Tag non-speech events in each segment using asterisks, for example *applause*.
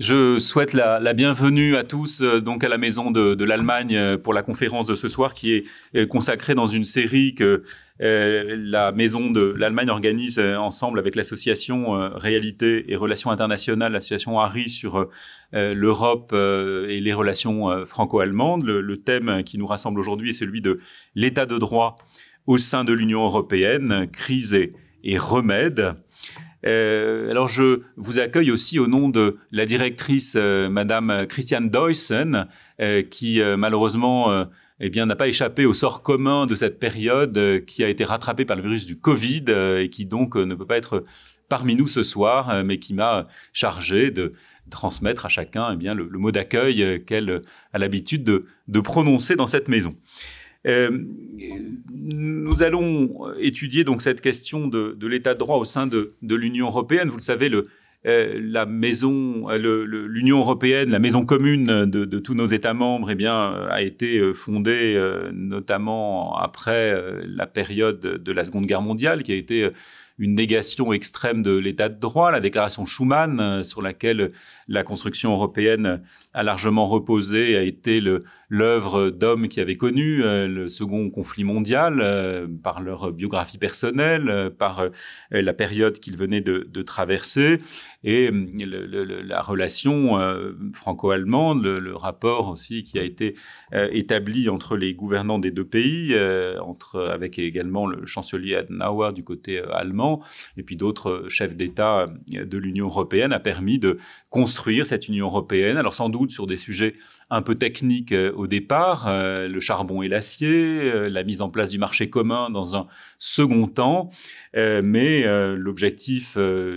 Je souhaite la, bienvenue à tous euh, donc à la maison de, l'Allemagne euh, pour la conférence de ce soir qui est euh, consacrée dans une série que la maison de l'Allemagne organise ensemble avec l'association Réalité et Relations internationales, l'association Harry sur l'Europe et les relations franco-allemandes. Le, thème qui nous rassemble aujourd'hui est celui de l'état de droit au sein de l'Union européenne, crise et remède. Euh, alors je vous accueille aussi au nom de la directrice euh, Madame Christiane Deussen, euh, qui malheureusement eh bien, n'a pas échappé au sort commun de cette période, qui a été rattrapée par le virus du Covid et qui donc ne peut pas être parmi nous ce soir, mais qui m'a chargé de transmettre à chacun eh bien, le, mot d'accueil qu'elle a l'habitude de prononcer dans cette maison. Euh, nous allons étudier donc cette question de, l'état de droit au sein de, l'Union européenne. Vous le savez, le, euh, la maison, euh, l'Union européenne, la maison commune de, tous nos États membres, eh bien, a été fondée notamment après la période de la Seconde Guerre mondiale, qui a été une négation extrême de l'état de droit, la déclaration Schuman, euh, sur laquelle la construction européenne a largement reposé, a été l'œuvre d'hommes qui avaient connu euh, le second conflit mondial euh, par leur biographie personnelle, par la période qu'ils venaient de traverser et euh, la relation euh, franco-allemande, le, rapport aussi qui a été euh, établi entre les gouvernants des deux pays, entre, avec également le chancelier Adenauer du côté allemand, et puis d'autres chefs d'État de l'Union européenne, a permis de construire cette Union européenne, alors sans doute sur des sujets un peu techniques au départ, le charbon et l'acier, la mise en place du marché commun dans un second temps, mais l'objectif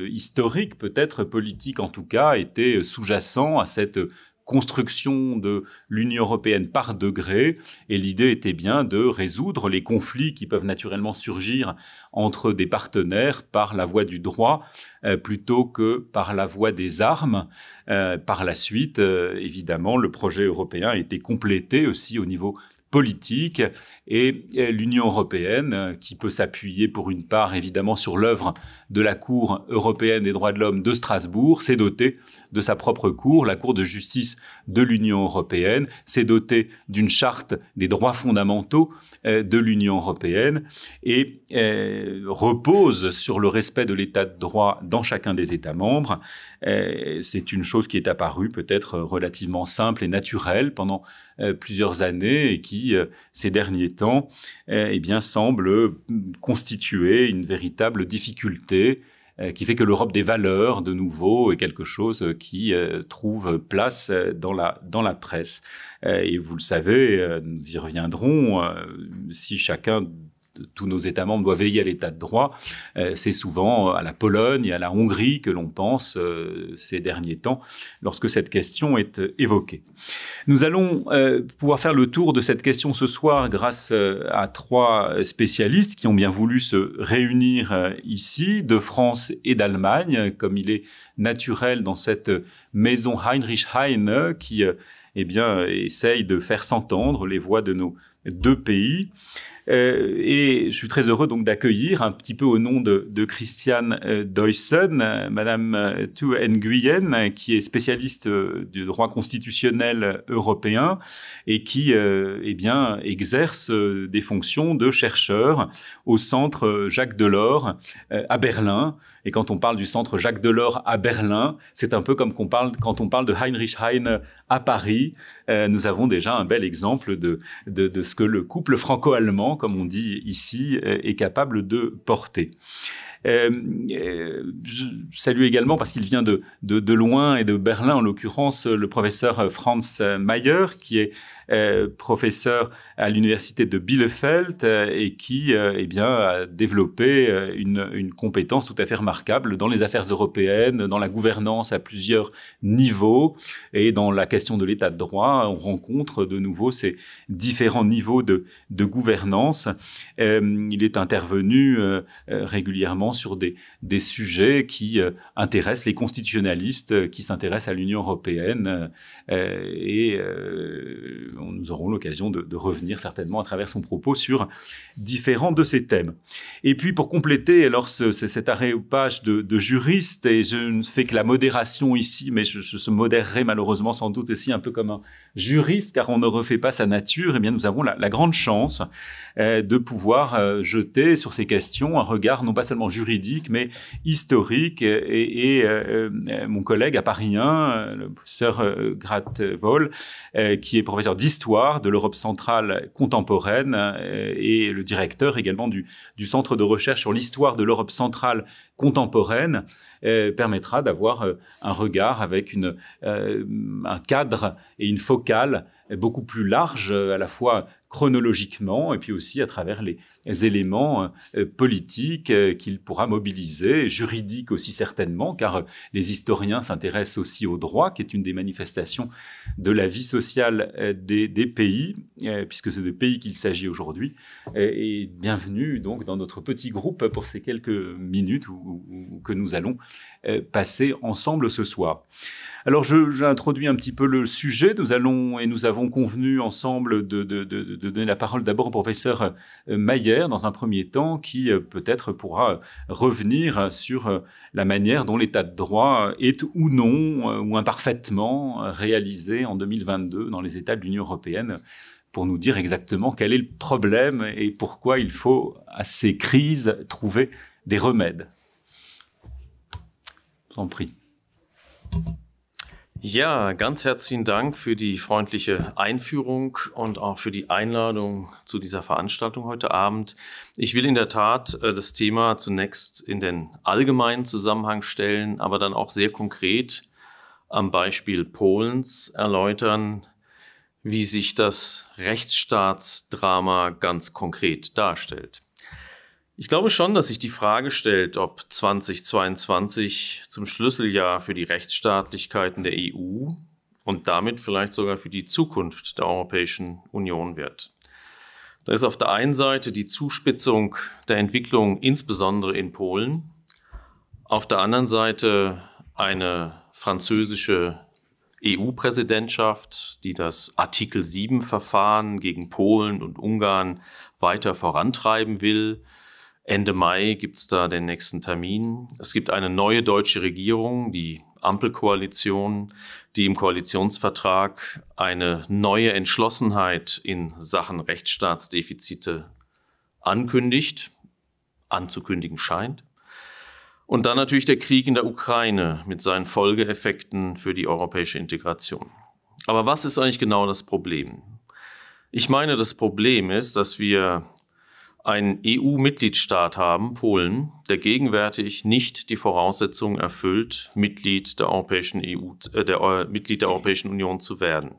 historique peut-être politique, en tout cas, était sous-jacent à cette construction de l'Union européenne par degrés et l'idée était bien de résoudre les conflits qui peuvent naturellement surgir entre des partenaires par la voie du droit euh, plutôt que par la voie des armes. Euh, par la suite, euh, évidemment, le projet européen a été complété aussi au niveau politique et euh, l'Union européenne, euh, qui peut s'appuyer pour une part évidemment sur l'œuvre de la Cour européenne des droits de l'homme de Strasbourg, s'est dotée de sa propre Cour, la Cour de justice de l'Union européenne, s'est dotée d'une charte des droits fondamentaux euh, de l'Union européenne et repose sur le respect de l'état de droit dans chacun des États membres. C'est une chose qui est apparue peut-être relativement simple et naturelle pendant plusieurs années et qui, ces derniers temps, eh bien, semble constituer une véritable difficulté euh, qui fait que l'Europe des valeurs, de nouveau, est quelque chose euh, qui euh, trouve place dans la, dans la presse. et vous le savez, nous y reviendrons, si chacun tous nos États membres doivent veiller à l'état de droit, euh, c'est souvent euh, à la Pologne et à la Hongrie que l'on pense euh, ces derniers temps lorsque cette question est évoquée. Nous allons pouvoir faire le tour de cette question ce soir grâce à trois spécialistes qui ont bien voulu se réunir ici de France et d'Allemagne, comme il est naturel dans cette maison Heinrich Heine qui eh bien, essaye de faire s'entendre les voix de nos deux pays. Euh, et je suis très heureux donc d'accueillir un petit peu au nom de, Christiane euh, Madame euh, Thu Nguyen, qui est spécialiste euh, du droit constitutionnel européen et qui, eh bien, exerce des fonctions de chercheur au centre Jacques Delors à Berlin. Et quand on parle du centre Jacques Delors à Berlin, c'est un peu comme parle, quand on parle de Heinrich Heine à Paris. Euh, nous avons déjà un bel exemple de, de, ce que le couple franco-allemand, comme on dit ici, euh, est capable de porter. Euh, je salue également, parce qu'il vient de, de, de, loin et de Berlin en l'occurrence, le professeur Franz Mayer, qui est euh, professeur à l'université de Bielefeld euh, et qui euh, eh bien, a développé une, une, compétence tout à fait remarquable dans les affaires européennes, dans la gouvernance à plusieurs niveaux et dans la question de l'état de droit. On rencontre de nouveau ces différents niveaux de, de gouvernance. il est intervenu régulièrement sur des, des sujets qui intéressent les constitutionnalistes qui s'intéressent à l'Union européenne. et nous aurons l'occasion de, revenir certainement à travers son propos sur différents de ces thèmes. Et puis pour compléter, alors c'est cet arrêt aux pages de, de, juriste, et je ne fais que la modération ici, mais je, se modérerai malheureusement sans doute aussi un peu comme un juriste, car on ne refait pas sa nature, et eh bien nous avons la, grande chance euh, de pouvoir euh, jeter sur ces questions un regard non pas seulement juridique, mais historique. Et, euh, mon collègue à Paris 1, le professeur Gratvol, qui est professeur d'histoire de l'Europe centrale contemporaine euh, et le directeur également du, Centre de recherche sur l'histoire de l'Europe centrale contemporaine euh, permettra d'avoir euh, un regard avec une, un cadre et une focale beaucoup plus large, à la fois chronologiquement et puis aussi à travers les éléments euh, euh, politiques euh, qu'il pourra mobiliser, juridiques aussi certainement, car les historiens s'intéressent aussi au droit, qui est une des manifestations de la vie sociale des, pays, puisque c'est des pays qu'il s'agit aujourd'hui. Et bienvenue donc dans notre petit groupe pour ces quelques minutes que nous allons passer ensemble ce soir. Alors, j'introduis un petit peu le sujet. Nous allons et nous avons convenu ensemble de, donner la parole d'abord au professeur euh, Mayer dans un premier temps, qui euh, peut-être pourra euh, revenir sur la manière dont l'état de droit est ou non, ou imparfaitement réalisé en 2022 dans les États de l'Union européenne pour nous dire exactement quel est le problème et pourquoi il faut, à ces crises, trouver des remèdes. Je vous en prie. Ja, ganz herzlichen Dank für die freundliche Einführung und auch für die Einladung zu dieser Veranstaltung heute Abend. Ich will in der Tat äh, das Thema zunächst in den allgemeinen Zusammenhang stellen, aber dann auch sehr konkret am Beispiel Polens erläutern, wie sich das Rechtsstaatsdrama ganz konkret darstellt. Ich glaube schon, dass sich die Frage stellt, ob 2022 zum Schlüsseljahr für die Rechtsstaatlichkeiten der EU und damit vielleicht sogar für die Zukunft der Europäischen Union wird. Da ist auf der einen Seite die Zuspitzung der Entwicklung insbesondere in Polen, auf der anderen Seite eine französische EU-Präsidentschaft, die das Artikel 7-Verfahren gegen Polen und Ungarn weiter vorantreiben will, Ende Mai gibt es da den nächsten Termin. Es gibt eine neue deutsche Regierung, die Ampelkoalition, die im Koalitionsvertrag eine neue Entschlossenheit in Sachen Rechtsstaatsdefizite ankündigt, anzukündigen scheint. Und dann natürlich der Krieg in der Ukraine mit seinen Folgeeffekten für die europäische Integration. Aber was ist eigentlich genau das Problem? Ich meine, das Problem ist, dass wir einen EU-Mitgliedstaat haben, Polen, der gegenwärtig nicht die Voraussetzungen erfüllt, Mitglied der Europäischen, EU, äh, der, äh, Mitglied der Europäischen Union zu werden.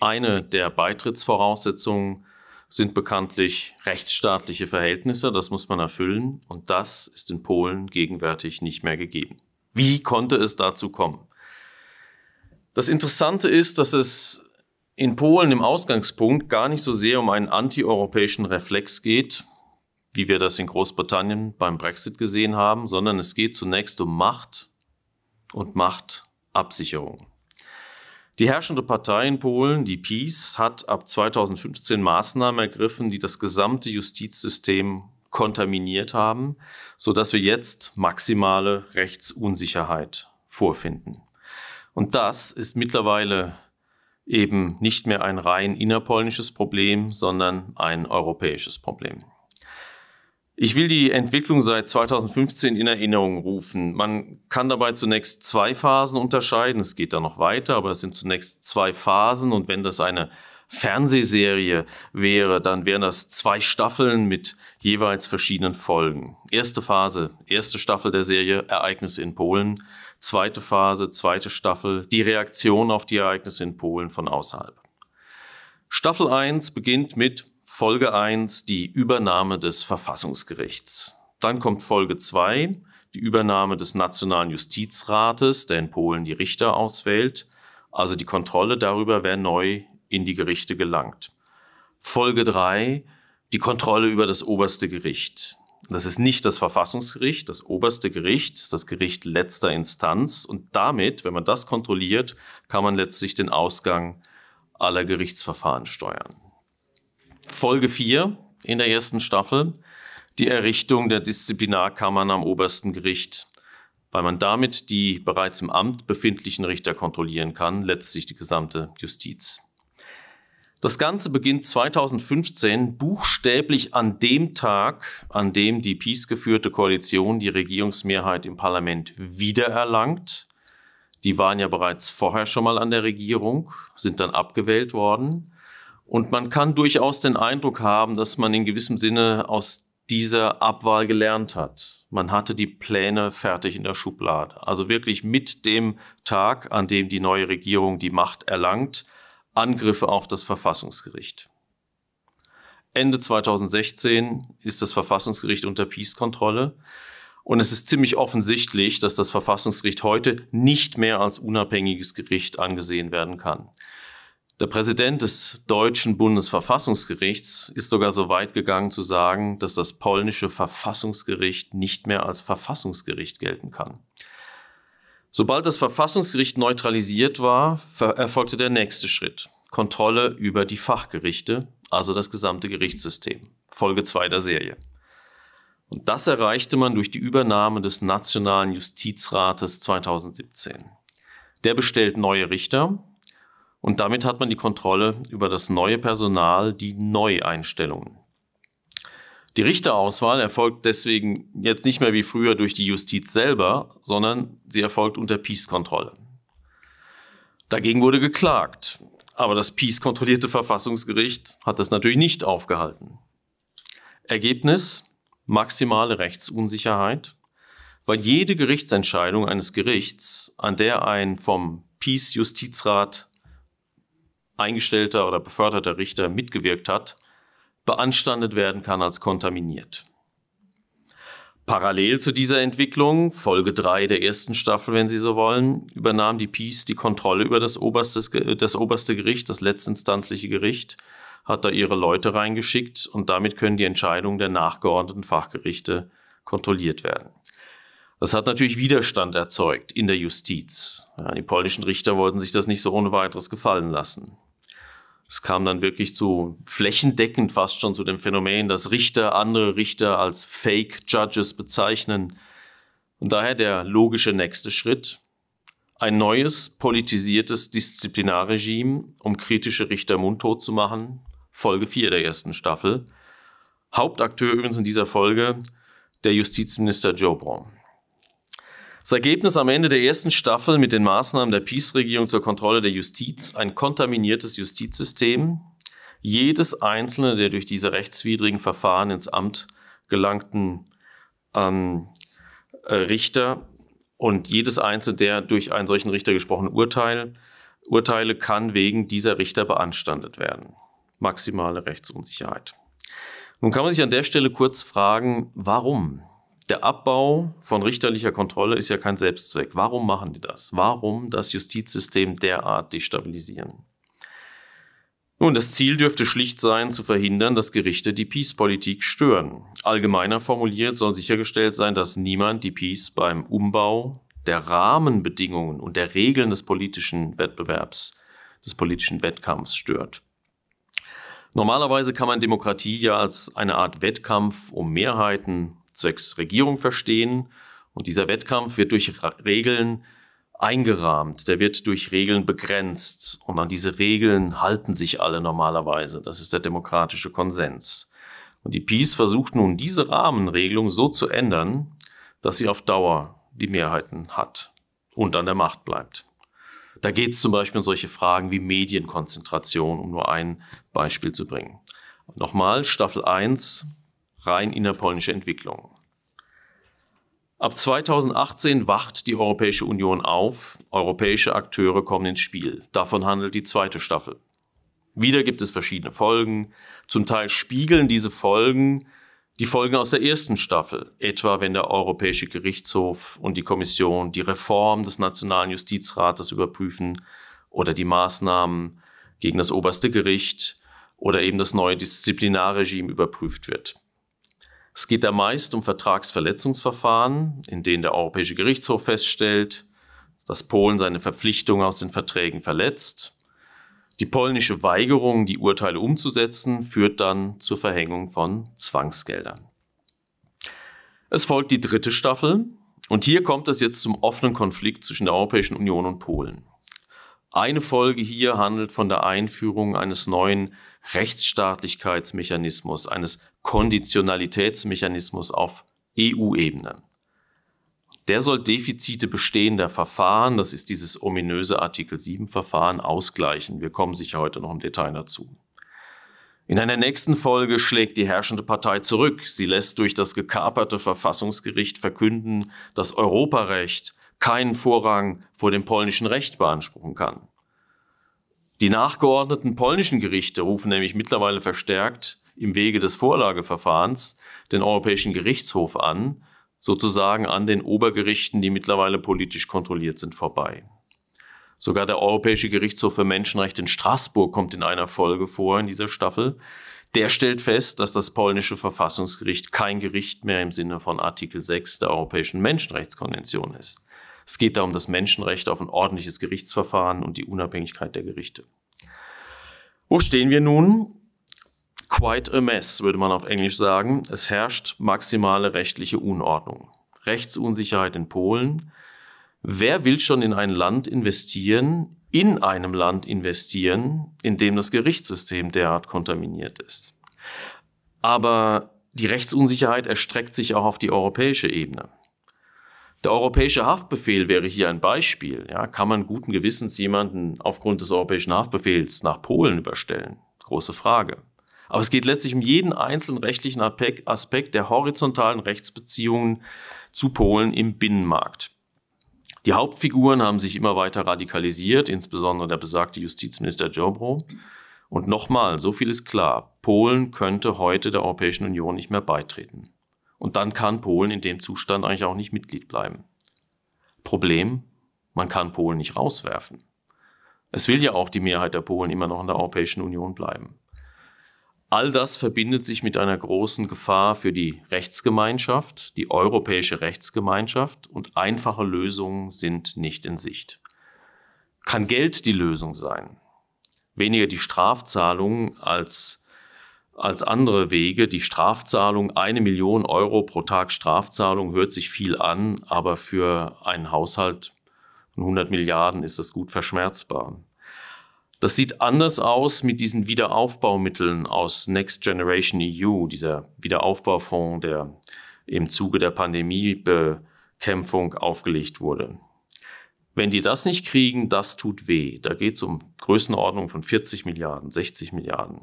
Eine der Beitrittsvoraussetzungen sind bekanntlich rechtsstaatliche Verhältnisse, das muss man erfüllen und das ist in Polen gegenwärtig nicht mehr gegeben. Wie konnte es dazu kommen? Das Interessante ist, dass es in Polen im Ausgangspunkt gar nicht so sehr um einen antieuropäischen Reflex geht, wie wir das in Großbritannien beim Brexit gesehen haben, sondern es geht zunächst um Macht und Machtabsicherung. Die herrschende Partei in Polen, die PiS, hat ab 2015 Maßnahmen ergriffen, die das gesamte Justizsystem kontaminiert haben, sodass wir jetzt maximale Rechtsunsicherheit vorfinden. Und das ist mittlerweile eben nicht mehr ein rein innerpolnisches Problem, sondern ein europäisches Problem. Ich will die Entwicklung seit 2015 in Erinnerung rufen. Man kann dabei zunächst zwei Phasen unterscheiden. Es geht da noch weiter, aber es sind zunächst zwei Phasen. Und wenn das eine Fernsehserie wäre, dann wären das zwei Staffeln mit jeweils verschiedenen Folgen. Erste Phase, erste Staffel der Serie, Ereignisse in Polen zweite Phase, zweite Staffel, die Reaktion auf die Ereignisse in Polen von außerhalb. Staffel 1 beginnt mit Folge 1, die Übernahme des Verfassungsgerichts. Dann kommt Folge 2, die Übernahme des Nationalen Justizrates, der in Polen die Richter auswählt. Also die Kontrolle darüber, wer neu in die Gerichte gelangt. Folge 3, die Kontrolle über das oberste Gericht. Das ist nicht das Verfassungsgericht, das oberste Gericht, das Gericht letzter Instanz. Und damit, wenn man das kontrolliert, kann man letztlich den Ausgang aller Gerichtsverfahren steuern. Folge 4 in der ersten Staffel, die Errichtung der Disziplinarkammern am obersten Gericht, weil man damit die bereits im Amt befindlichen Richter kontrollieren kann, letztlich die gesamte Justiz. Das Ganze beginnt 2015 buchstäblich an dem Tag, an dem die PiS-geführte Koalition die Regierungsmehrheit im Parlament wiedererlangt. Die waren ja bereits vorher schon mal an der Regierung, sind dann abgewählt worden. Und man kann durchaus den Eindruck haben, dass man in gewissem Sinne aus dieser Abwahl gelernt hat. Man hatte die Pläne fertig in der Schublade. Also wirklich mit dem Tag, an dem die neue Regierung die Macht erlangt, Angriffe auf das Verfassungsgericht. Ende 2016 ist das Verfassungsgericht unter Peace-Kontrolle. Und es ist ziemlich offensichtlich, dass das Verfassungsgericht heute nicht mehr als unabhängiges Gericht angesehen werden kann. Der Präsident des deutschen Bundesverfassungsgerichts ist sogar so weit gegangen zu sagen, dass das polnische Verfassungsgericht nicht mehr als Verfassungsgericht gelten kann. Sobald das Verfassungsgericht neutralisiert war, erfolgte äh, der nächste Schritt. Kontrolle über die Fachgerichte, also das gesamte Gerichtssystem. Folge 2 der Serie. Und das erreichte man durch die Übernahme des Nationalen Justizrates 2017. Der bestellt neue Richter und damit hat man die Kontrolle über das neue Personal, die Neueinstellungen. Die Richterauswahl erfolgt deswegen jetzt nicht mehr wie früher durch die Justiz selber, sondern sie erfolgt unter Peace-Kontrolle. Dagegen wurde geklagt, aber das Peace-kontrollierte Verfassungsgericht hat das natürlich nicht aufgehalten. Ergebnis? Maximale Rechtsunsicherheit, weil jede Gerichtsentscheidung eines Gerichts, an der ein vom Peace-Justizrat eingestellter oder beförderter Richter mitgewirkt hat, beanstandet werden kann als kontaminiert. Parallel zu dieser Entwicklung, Folge 3 der ersten Staffel, wenn Sie so wollen, übernahm die Peace die Kontrolle über das oberste, das oberste Gericht, das letztinstanzliche Gericht, hat da ihre Leute reingeschickt und damit können die Entscheidungen der nachgeordneten Fachgerichte kontrolliert werden. Das hat natürlich Widerstand erzeugt in der Justiz. Ja, die polnischen Richter wollten sich das nicht so ohne weiteres gefallen lassen. Es kam dann wirklich zu flächendeckend fast schon zu dem Phänomen, dass Richter andere Richter als Fake Judges bezeichnen. Und daher der logische nächste Schritt, ein neues politisiertes Disziplinarregime, um kritische Richter mundtot zu machen. Folge 4 der ersten Staffel. Hauptakteur übrigens in dieser Folge der Justizminister Joe Jobron. Das Ergebnis am Ende der ersten Staffel mit den Maßnahmen der Peace-Regierung zur Kontrolle der Justiz ein kontaminiertes Justizsystem. Jedes einzelne der durch diese rechtswidrigen Verfahren ins Amt gelangten ähm, äh, Richter und jedes einzelne der durch einen solchen Richter gesprochenen Urteil, Urteile kann wegen dieser Richter beanstandet werden. Maximale Rechtsunsicherheit. Nun kann man sich an der Stelle kurz fragen, warum? der Abbau von richterlicher Kontrolle ist ja kein Selbstzweck. Warum machen die das? Warum das Justizsystem derart destabilisieren? Nun, das Ziel dürfte schlicht sein, zu verhindern, dass Gerichte die Peace-Politik stören. Allgemeiner formuliert soll sichergestellt sein, dass niemand die Peace beim Umbau der Rahmenbedingungen und der Regeln des politischen Wettbewerbs, des politischen Wettkampfs stört. Normalerweise kann man Demokratie ja als eine Art Wettkampf um Mehrheiten, zwecks Regierung verstehen. Und dieser Wettkampf wird durch Regeln eingerahmt, der wird durch Regeln begrenzt. Und an diese Regeln halten sich alle normalerweise. Das ist der demokratische Konsens. Und die Peace versucht nun, diese Rahmenregelung so zu ändern, dass sie auf Dauer die Mehrheiten hat und an der Macht bleibt. Da geht es zum Beispiel um solche Fragen wie Medienkonzentration, um nur ein Beispiel zu bringen. Nochmal, Staffel 1 rein innerpolnische Entwicklung. Ab 2018 wacht die Europäische Union auf, europäische Akteure kommen ins Spiel. Davon handelt die zweite Staffel. Wieder gibt es verschiedene Folgen, zum Teil spiegeln diese Folgen die Folgen aus der ersten Staffel, etwa wenn der Europäische Gerichtshof und die Kommission die Reform des Nationalen Justizrates überprüfen oder die Maßnahmen gegen das oberste Gericht oder eben das neue Disziplinarregime überprüft wird. Es geht da meist um Vertragsverletzungsverfahren, in denen der Europäische Gerichtshof feststellt, dass Polen seine Verpflichtungen aus den Verträgen verletzt. Die polnische Weigerung, die Urteile umzusetzen, führt dann zur Verhängung von Zwangsgeldern. Es folgt die dritte Staffel und hier kommt es jetzt zum offenen Konflikt zwischen der Europäischen Union und Polen. Eine Folge hier handelt von der Einführung eines neuen Rechtsstaatlichkeitsmechanismus, eines Konditionalitätsmechanismus auf EU-Ebenen. Der soll Defizite bestehender Verfahren, das ist dieses ominöse Artikel 7-Verfahren, ausgleichen. Wir kommen sicher heute noch im Detail dazu. In einer nächsten Folge schlägt die herrschende Partei zurück. Sie lässt durch das gekaperte Verfassungsgericht verkünden, dass Europarecht keinen Vorrang vor dem polnischen Recht beanspruchen kann. Die nachgeordneten polnischen Gerichte rufen nämlich mittlerweile verstärkt im Wege des Vorlageverfahrens den Europäischen Gerichtshof an, sozusagen an den Obergerichten, die mittlerweile politisch kontrolliert sind, vorbei. Sogar der Europäische Gerichtshof für Menschenrechte in Straßburg kommt in einer Folge vor in dieser Staffel. Der stellt fest, dass das polnische Verfassungsgericht kein Gericht mehr im Sinne von Artikel 6 der Europäischen Menschenrechtskonvention ist. Es geht da um das Menschenrecht auf ein ordentliches Gerichtsverfahren und die Unabhängigkeit der Gerichte. Wo stehen wir nun? Quite a mess, würde man auf Englisch sagen. Es herrscht maximale rechtliche Unordnung. Rechtsunsicherheit in Polen. Wer will schon in ein Land investieren, in einem Land investieren, in dem das Gerichtssystem derart kontaminiert ist? Aber die Rechtsunsicherheit erstreckt sich auch auf die europäische Ebene. Der europäische Haftbefehl wäre hier ein Beispiel. Ja, kann man guten Gewissens jemanden aufgrund des europäischen Haftbefehls nach Polen überstellen? Große Frage. Aber es geht letztlich um jeden einzelnen rechtlichen Aspekt der horizontalen Rechtsbeziehungen zu Polen im Binnenmarkt. Die Hauptfiguren haben sich immer weiter radikalisiert, insbesondere der besagte Justizminister Jobro. Und nochmal, so viel ist klar, Polen könnte heute der Europäischen Union nicht mehr beitreten. Und dann kann Polen in dem Zustand eigentlich auch nicht Mitglied bleiben. Problem, man kann Polen nicht rauswerfen. Es will ja auch die Mehrheit der Polen immer noch in der Europäischen Union bleiben. All das verbindet sich mit einer großen Gefahr für die Rechtsgemeinschaft, die europäische Rechtsgemeinschaft, und einfache Lösungen sind nicht in Sicht. Kann Geld die Lösung sein? Weniger die Strafzahlungen als als andere Wege. Die Strafzahlung, eine Million Euro pro Tag Strafzahlung hört sich viel an, aber für einen Haushalt von 100 Milliarden ist das gut verschmerzbar. Das sieht anders aus mit diesen Wiederaufbaumitteln aus Next Generation EU, dieser Wiederaufbaufonds, der im Zuge der Pandemiebekämpfung aufgelegt wurde. Wenn die das nicht kriegen, das tut weh. Da geht es um Größenordnung von 40 Milliarden, 60 Milliarden.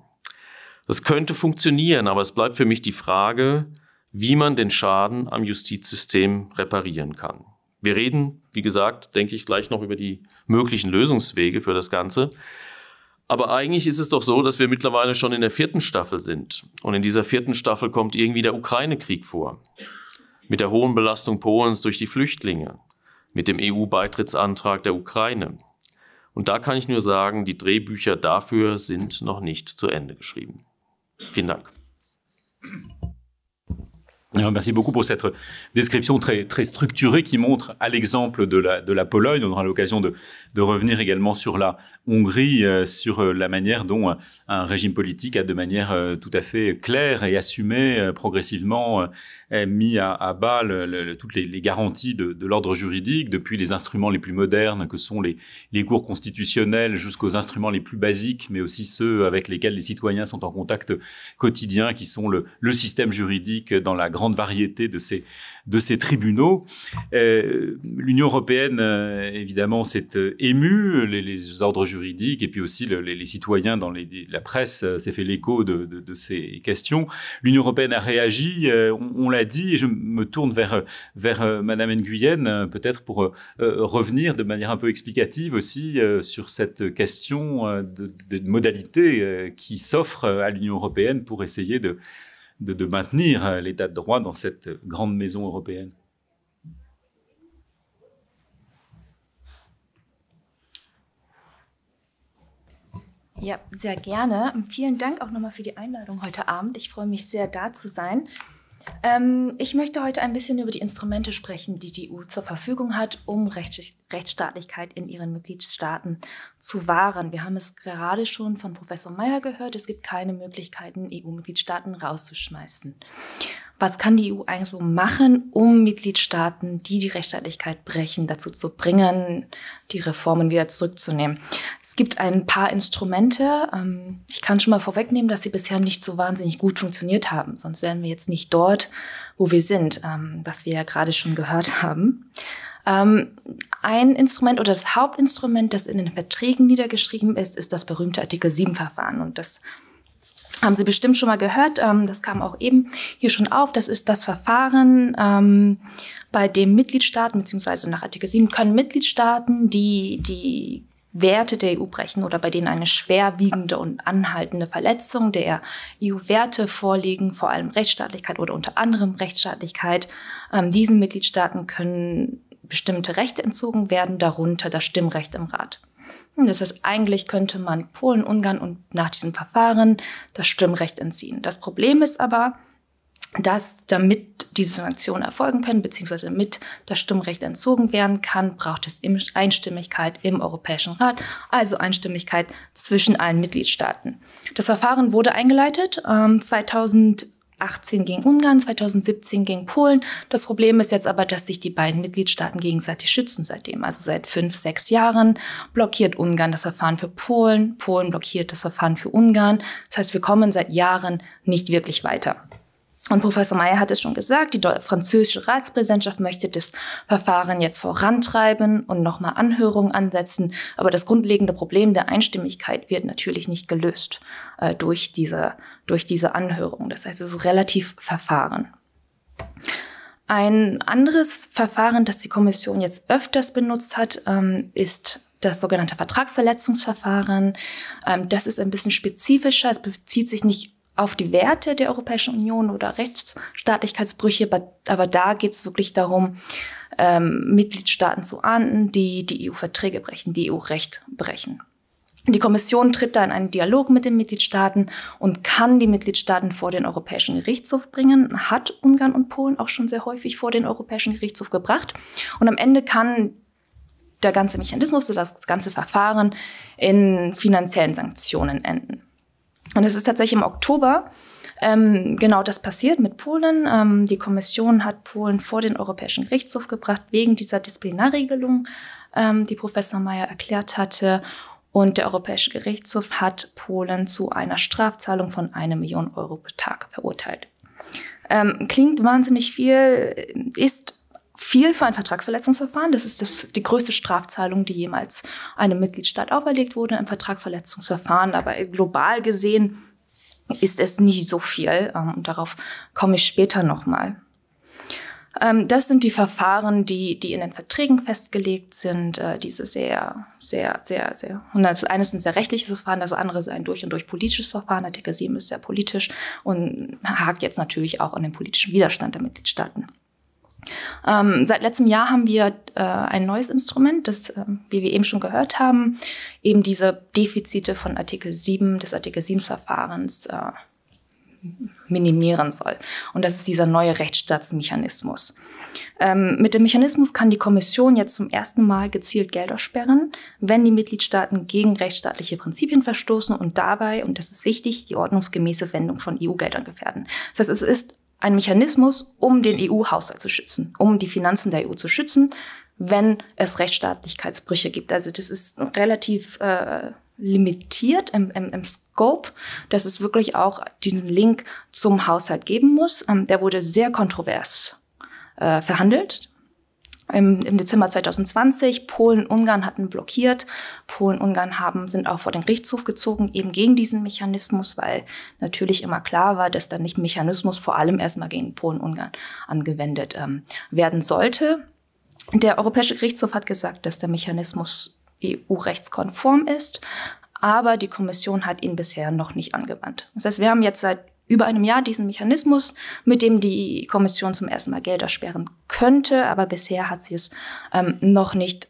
Das könnte funktionieren, aber es bleibt für mich die Frage, wie man den Schaden am Justizsystem reparieren kann. Wir reden, wie gesagt, denke ich gleich noch über die möglichen Lösungswege für das Ganze. Aber eigentlich ist es doch so, dass wir mittlerweile schon in der vierten Staffel sind. Und in dieser vierten Staffel kommt irgendwie der Ukraine-Krieg vor. Mit der hohen Belastung Polens durch die Flüchtlinge. Mit dem EU-Beitrittsantrag der Ukraine. Und da kann ich nur sagen, die Drehbücher dafür sind noch nicht zu Ende geschrieben. merci beaucoup pour cette description très, très structurée qui montre, à l'exemple de la, de la Pologne, on aura l'occasion de, de, revenir également sur la Hongrie, euh, sur euh, la manière dont un, régime politique a de manière euh, tout à fait claire et assumée progressivement mis à, à bas toutes les, garanties de, l'ordre juridique, depuis les instruments les plus modernes que sont les, cours constitutionnels jusqu'aux instruments les plus basiques, mais aussi ceux avec lesquels les citoyens sont en contact quotidien, qui sont le, le système juridique dans la grande variété de ces de ces tribunaux. Euh, L'Union européenne, euh, évidemment, s'est euh, émue, les, ordres juridiques et puis aussi les, citoyens dans la presse s'est fait l'écho de, ces questions. L'Union européenne a réagi, on, l'a dit, et je me tourne vers, vers Madame Nguyen, peut-être pour revenir de manière un peu explicative aussi sur cette question de, de modalités qui s'offre à l'Union européenne pour essayer de de, de maintenir euh, l'état de droit dans cette grande maison européenne Ja, sehr gerne. Vielen Dank auch nochmal für die Einladung heute Abend. Ich freue mich sehr, da zu sein. Ähm, ich möchte heute ein bisschen über die Instrumente sprechen, die die EU zur Verfügung hat, um Rechtsstaatlichkeit in ihren Mitgliedstaaten zu wahren. Wir haben es gerade schon von Professor Mayer gehört, es gibt keine Möglichkeiten, EU-Mitgliedstaaten rauszuschmeißen. Was kann die EU eigentlich so machen, um Mitgliedstaaten, die die Rechtsstaatlichkeit brechen, dazu zu bringen, die Reformen wieder zurückzunehmen? Es gibt ein paar Instrumente. Ähm, ich kann schon mal vorwegnehmen, dass sie bisher nicht so wahnsinnig gut funktioniert haben. Sonst wären wir jetzt nicht dort, wo wir sind, ähm, was wir ja gerade schon gehört haben ähm, ein Instrument oder das Hauptinstrument, das in den Verträgen niedergeschrieben ist, ist das berühmte Artikel 7-Verfahren. Und das haben Sie bestimmt schon mal gehört, ähm, das kam auch eben hier schon auf, das ist das Verfahren, ähm, bei dem Mitgliedstaaten, beziehungsweise nach Artikel 7, können Mitgliedstaaten, die die Werte der EU brechen oder bei denen eine schwerwiegende und anhaltende Verletzung der EU-Werte vorliegen, vor allem Rechtsstaatlichkeit oder unter anderem Rechtsstaatlichkeit, ähm, diesen Mitgliedstaaten können bestimmte Rechte entzogen werden, darunter das Stimmrecht im Rat. Das heißt, eigentlich könnte man Polen, Ungarn und nach diesem Verfahren das Stimmrecht entziehen. Das Problem ist aber, dass damit diese Sanktionen erfolgen können, beziehungsweise damit das Stimmrecht entzogen werden kann, braucht es Einstimmigkeit im Europäischen Rat, also Einstimmigkeit zwischen allen Mitgliedstaaten. Das Verfahren wurde eingeleitet. 2000 ähm, 2018 gegen Ungarn, 2017 gegen Polen. Das Problem ist jetzt aber, dass sich die beiden Mitgliedstaaten gegenseitig schützen seitdem. Also seit fünf, sechs Jahren blockiert Ungarn das Verfahren für Polen, Polen blockiert das Verfahren für Ungarn. Das heißt, wir kommen seit Jahren nicht wirklich weiter. Und Professor Mayer hat es schon gesagt, die französische Ratspräsidentschaft möchte das Verfahren jetzt vorantreiben und nochmal Anhörungen ansetzen. Aber das grundlegende Problem der Einstimmigkeit wird natürlich nicht gelöst äh, durch, diese, durch diese Anhörung. Das heißt, es ist relativ verfahren. Ein anderes Verfahren, das die Kommission jetzt öfters benutzt hat, ähm, ist das sogenannte Vertragsverletzungsverfahren. Ähm, das ist ein bisschen spezifischer. Es bezieht sich nicht auf die Werte der Europäischen Union oder Rechtsstaatlichkeitsbrüche, aber da geht es wirklich darum, ähm, Mitgliedstaaten zu ahnden, die die EU-Verträge brechen, die EU-Recht brechen. Die Kommission tritt da in einen Dialog mit den Mitgliedstaaten und kann die Mitgliedstaaten vor den Europäischen Gerichtshof bringen, hat Ungarn und Polen auch schon sehr häufig vor den Europäischen Gerichtshof gebracht. Und am Ende kann der ganze Mechanismus, das ganze Verfahren in finanziellen Sanktionen enden. Und es ist tatsächlich im Oktober ähm, genau das passiert mit Polen. Ähm, die Kommission hat Polen vor den Europäischen Gerichtshof gebracht wegen dieser Disziplinarregelung, ähm, die Professor Mayer erklärt hatte. Und der Europäische Gerichtshof hat Polen zu einer Strafzahlung von einer Million Euro pro Tag verurteilt. Ähm, klingt wahnsinnig viel, ist viel für ein Vertragsverletzungsverfahren. Das ist das, die größte Strafzahlung, die jemals einem Mitgliedstaat auferlegt wurde im Vertragsverletzungsverfahren. Aber global gesehen ist es nie so viel. Ähm, und darauf komme ich später nochmal. Ähm, das sind die Verfahren, die, die in den Verträgen festgelegt sind. Äh, diese sehr, sehr, sehr, sehr. Und das eine ist ein sehr rechtliches Verfahren, das andere ist ein durch und durch politisches Verfahren. Artikel 7 ist sehr politisch und hakt jetzt natürlich auch an den politischen Widerstand der Mitgliedstaaten. Ähm, seit letztem Jahr haben wir äh, ein neues Instrument, das, äh, wie wir eben schon gehört haben, eben diese Defizite von Artikel 7 des Artikel 7 Verfahrens äh, minimieren soll. Und das ist dieser neue Rechtsstaatsmechanismus. Ähm, mit dem Mechanismus kann die Kommission jetzt zum ersten Mal gezielt Gelder sperren, wenn die Mitgliedstaaten gegen rechtsstaatliche Prinzipien verstoßen und dabei, und das ist wichtig, die ordnungsgemäße Wendung von EU-Geldern gefährden. Das heißt, es ist ein Mechanismus, um den EU-Haushalt zu schützen, um die Finanzen der EU zu schützen, wenn es Rechtsstaatlichkeitsbrüche gibt. Also das ist relativ äh, limitiert im, im, im Scope, dass es wirklich auch diesen Link zum Haushalt geben muss. Ähm, der wurde sehr kontrovers äh, verhandelt im, im Dezember 2020. Polen, und Ungarn hatten blockiert. Polen, und Ungarn haben, sind auch vor den Gerichtshof gezogen, eben gegen diesen Mechanismus, weil natürlich immer klar war, dass dann nicht Mechanismus vor allem erstmal gegen Polen, und Ungarn angewendet ähm, werden sollte. Der Europäische Gerichtshof hat gesagt, dass der Mechanismus EU-rechtskonform ist, aber die Kommission hat ihn bisher noch nicht angewandt. Das heißt, wir haben jetzt seit über einem Jahr diesen Mechanismus, mit dem die Kommission zum ersten Mal Gelder sperren könnte, aber bisher hat sie es ähm, noch nicht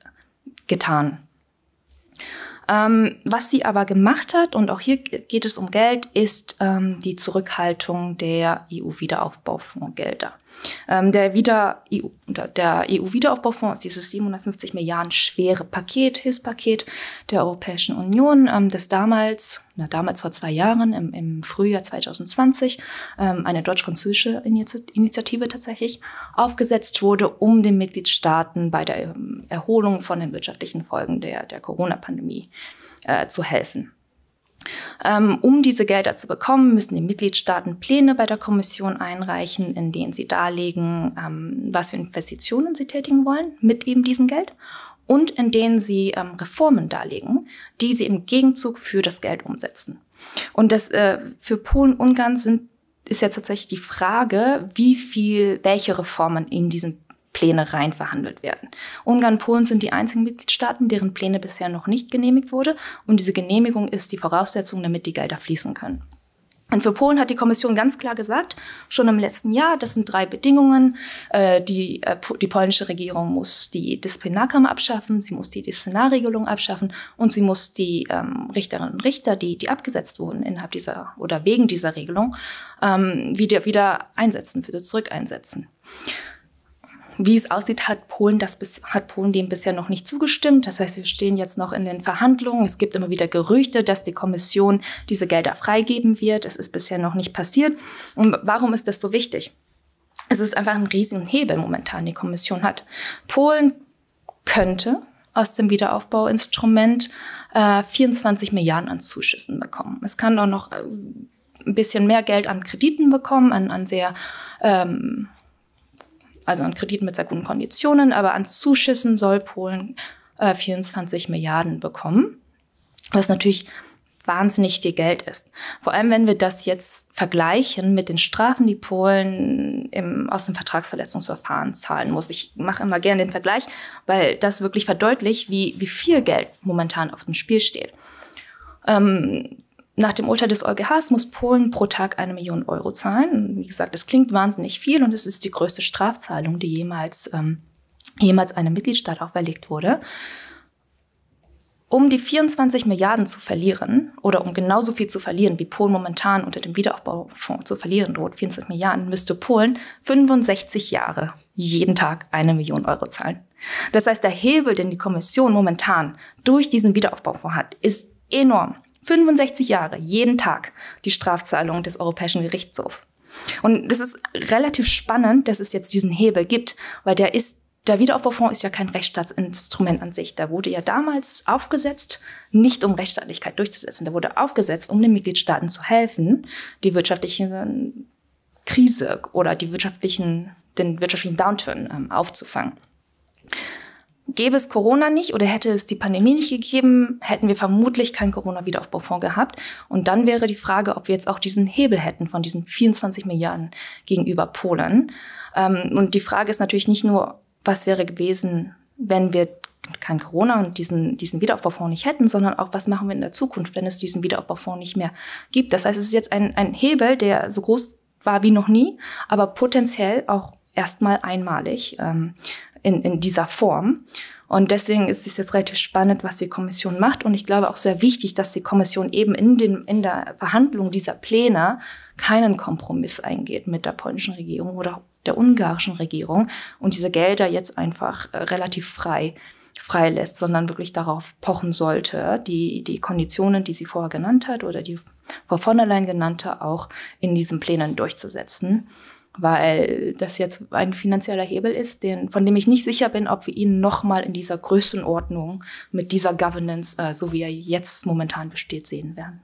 getan. Ähm, was sie aber gemacht hat, und auch hier geht es um Geld, ist ähm, die Zurückhaltung der EU-Wiederaufbaufondsgelder. Ähm, der, Wieder EU, der EU-Wiederaufbaufonds ist dieses 750 Milliarden schwere Paket, HIS-Paket der Europäischen Union, ähm, das damals na, damals vor zwei Jahren, im, im Frühjahr 2020, ähm, eine deutsch-französische Initiative tatsächlich aufgesetzt wurde, um den Mitgliedstaaten bei der ähm, Erholung von den wirtschaftlichen Folgen der, der Corona-Pandemie äh, zu helfen. Ähm, um diese Gelder zu bekommen, müssen die Mitgliedstaaten Pläne bei der Kommission einreichen, in denen sie darlegen, ähm, was für Investitionen sie tätigen wollen mit eben diesem Geld und in denen sie ähm, Reformen darlegen, die sie im Gegenzug für das Geld umsetzen. Und das äh, für Polen und Ungarn sind, ist jetzt tatsächlich die Frage, wie viel, welche Reformen in diesen Pläne rein verhandelt werden. Ungarn und Polen sind die einzigen Mitgliedstaaten, deren Pläne bisher noch nicht genehmigt wurde und diese Genehmigung ist die Voraussetzung, damit die Gelder fließen können. Und für Polen hat die Kommission ganz klar gesagt, schon im letzten Jahr, das sind drei Bedingungen. Äh, die, äh, die polnische Regierung muss die Disziplinarkammer abschaffen, sie muss die Disziplinarregelung abschaffen und sie muss die ähm, Richterinnen und Richter, die, die abgesetzt wurden innerhalb dieser oder wegen dieser Regelung, ähm, wieder, wieder einsetzen, wieder zurück einsetzen. Wie es aussieht, hat Polen, das bis, hat Polen dem bisher noch nicht zugestimmt. Das heißt, wir stehen jetzt noch in den Verhandlungen. Es gibt immer wieder Gerüchte, dass die Kommission diese Gelder freigeben wird. Das ist bisher noch nicht passiert. Und warum ist das so wichtig? Es ist einfach ein riesiger Hebel momentan, die Kommission hat. Polen könnte aus dem Wiederaufbauinstrument äh, 24 Milliarden an Zuschüssen bekommen. Es kann auch noch äh, ein bisschen mehr Geld an Krediten bekommen, an, an sehr ähm, also an Krediten mit sehr guten Konditionen, aber an Zuschüssen soll Polen äh, 24 Milliarden bekommen, was natürlich wahnsinnig viel Geld ist. Vor allem, wenn wir das jetzt vergleichen mit den Strafen, die Polen im, aus dem Vertragsverletzungsverfahren zahlen muss. Ich mache immer gerne den Vergleich, weil das wirklich verdeutlicht, wie, wie viel Geld momentan auf dem Spiel steht. Ähm, nach dem Urteil des EuGHs muss Polen pro Tag eine Million Euro zahlen. Wie gesagt, das klingt wahnsinnig viel und es ist die größte Strafzahlung, die jemals, ähm, jemals einem Mitgliedstaat auferlegt wurde. Um die 24 Milliarden zu verlieren oder um genauso viel zu verlieren, wie Polen momentan unter dem Wiederaufbaufonds zu verlieren droht, 24 Milliarden, müsste Polen 65 Jahre jeden Tag eine Million Euro zahlen. Das heißt, der Hebel, den die Kommission momentan durch diesen Wiederaufbaufonds hat, ist enorm. 65 Jahre, jeden Tag, die Strafzahlung des Europäischen Gerichtshofs. Und das ist relativ spannend, dass es jetzt diesen Hebel gibt, weil der ist der Wiederaufbaufonds ist ja kein Rechtsstaatsinstrument an sich. Der wurde ja damals aufgesetzt, nicht um Rechtsstaatlichkeit durchzusetzen. Der wurde aufgesetzt, um den Mitgliedstaaten zu helfen, die wirtschaftliche Krise oder die wirtschaftlichen, den wirtschaftlichen Downturn ähm, aufzufangen. Gäbe es Corona nicht oder hätte es die Pandemie nicht gegeben, hätten wir vermutlich keinen Corona-Wiederaufbaufonds gehabt. Und dann wäre die Frage, ob wir jetzt auch diesen Hebel hätten von diesen 24 Milliarden gegenüber Polen. Ähm, und die Frage ist natürlich nicht nur, was wäre gewesen, wenn wir kein Corona und diesen, diesen Wiederaufbaufonds nicht hätten, sondern auch, was machen wir in der Zukunft, wenn es diesen Wiederaufbaufonds nicht mehr gibt. Das heißt, es ist jetzt ein, ein Hebel, der so groß war wie noch nie, aber potenziell auch erstmal einmalig. Ähm, in, in dieser Form. Und deswegen ist es jetzt relativ spannend, was die Kommission macht. Und ich glaube auch sehr wichtig, dass die Kommission eben in, den, in der Verhandlung dieser Pläne keinen Kompromiss eingeht mit der polnischen Regierung oder der ungarischen Regierung und diese Gelder jetzt einfach äh, relativ frei freilässt, sondern wirklich darauf pochen sollte, die, die Konditionen, die sie vorher genannt hat oder die Frau von der Leyen genannte, auch in diesen Plänen durchzusetzen weil das jetzt ein finanzieller Hebel ist, den, von dem ich nicht sicher bin, ob wir ihn nochmal in dieser Größenordnung mit dieser Governance, äh, so wie er jetzt momentan besteht, sehen werden.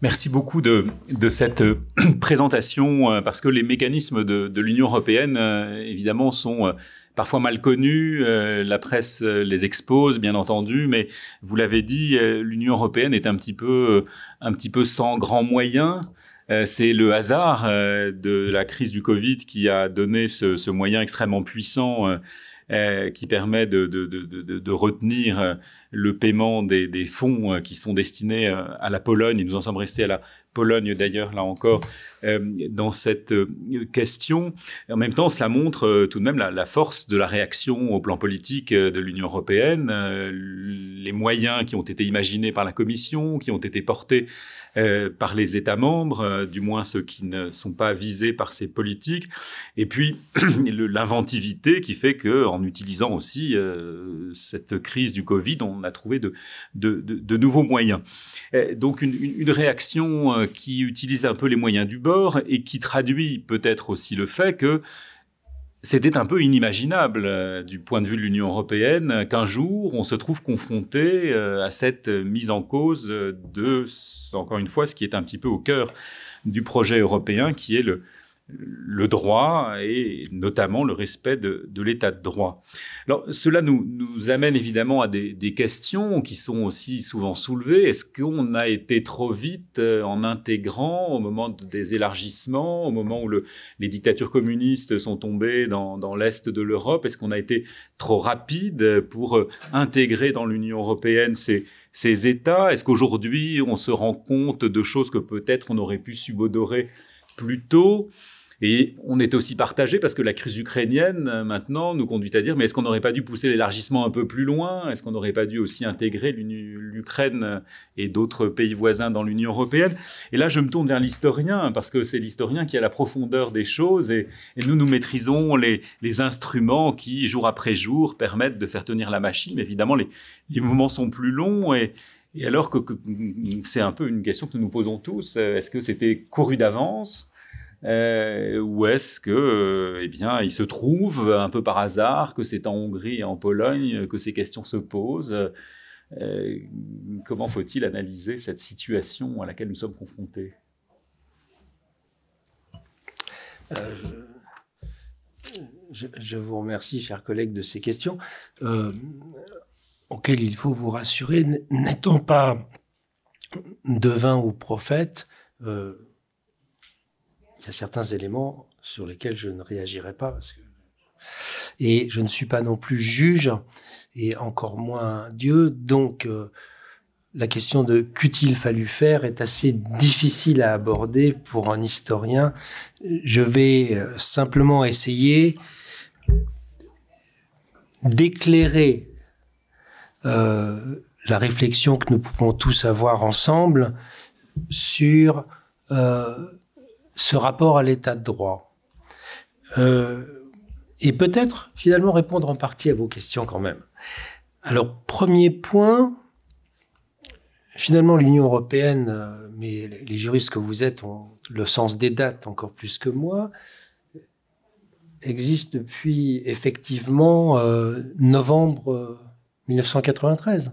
Merci beaucoup de, de, cette euh, présentation euh, parce que les mécanismes de, de l'Union européenne, euh, évidemment, sont parfois mal connus. Euh, la presse euh, les expose, bien entendu, mais vous l'avez dit, euh, l'Union européenne est un petit peu, un petit peu sans grands moyens. c'est le hasard de la crise du Covid qui a donné ce, moyen extrêmement puissant qui permet de, retenir le paiement des, des fonds qui sont destinés à la Pologne. nous en sommes restés à la Pologne d'ailleurs, là encore, euh, dans cette euh, question. En même temps, cela montre euh, tout de même la, force de la réaction au plan politique de l'Union européenne, les moyens qui ont été imaginés par la Commission, qui ont été portés par les États membres, du moins ceux qui ne sont pas visés par ces politiques, et puis *clears throat* l'inventivité qui fait que, en utilisant aussi cette crise du Covid, on a trouvé de, de, nouveaux moyens. donc une réaction qui utilise un peu les moyens du bord et qui traduit peut-être aussi le fait que c'était un peu inimaginable euh, du point de vue de l'Union européenne qu'un jour on se trouve confronté euh, à cette mise en cause de, encore une fois, ce qui est un petit peu au cœur du projet européen, qui est le, le droit et notamment le respect de, l'état de droit. Alors cela nous, amène évidemment à des, questions qui sont aussi souvent soulevées. Est-ce qu'on a été trop vite euh, en intégrant au moment des élargissements, au moment où les dictatures communistes sont tombées dans, l'Est de l'Europe Est-ce qu'on a été trop rapide pour euh, intégrer dans l'Union européenne ces, ces États Est-ce qu'aujourd'hui on se rend compte de choses que peut-être on aurait pu subodorer plus tôt et on est aussi partagé parce que la crise ukrainienne, euh, maintenant, nous conduit à dire, mais est-ce qu'on n'aurait pas dû pousser l'élargissement un peu plus loin Est-ce qu'on n'aurait pas dû aussi intégrer l'Ukraine euh, et d'autres pays voisins dans l'Union européenne Et là, je me tourne vers l'historien, parce que c'est l'historien qui a la profondeur des choses, et, nous, nous maîtrisons les, instruments qui, jour après jour, permettent de faire tenir la machine. évidemment, les, mouvements sont plus longs, et, alors que c'est un peu une question que nous nous posons tous, euh, est-ce que c'était couru d'avance euh, ou est-ce que, euh, eh bien, il se trouve un peu par hasard que c'est en Hongrie et en Pologne que ces questions se posent euh, Comment faut-il analyser cette situation à laquelle nous sommes confrontés euh, je, vous remercie, chers collègues, de ces questions auxquelles il faut vous rassurer. N'étant pas devin ou prophète, certains éléments sur lesquels je ne réagirai pas. Et je ne suis pas non plus juge, et encore moins Dieu. Donc, euh, la question de qu'eût-il fallu faire est assez difficile à aborder pour un historien. Je vais euh, simplement essayer d'éclairer euh, la réflexion que nous pouvons tous avoir ensemble sur ce rapport à l'état de droit. Euh, et peut-être finalement répondre en partie à vos questions quand même. Alors, premier point, finalement l'Union européenne, euh, mais les juristes que vous êtes ont le sens des dates encore plus que moi, existe depuis effectivement euh, novembre 1993.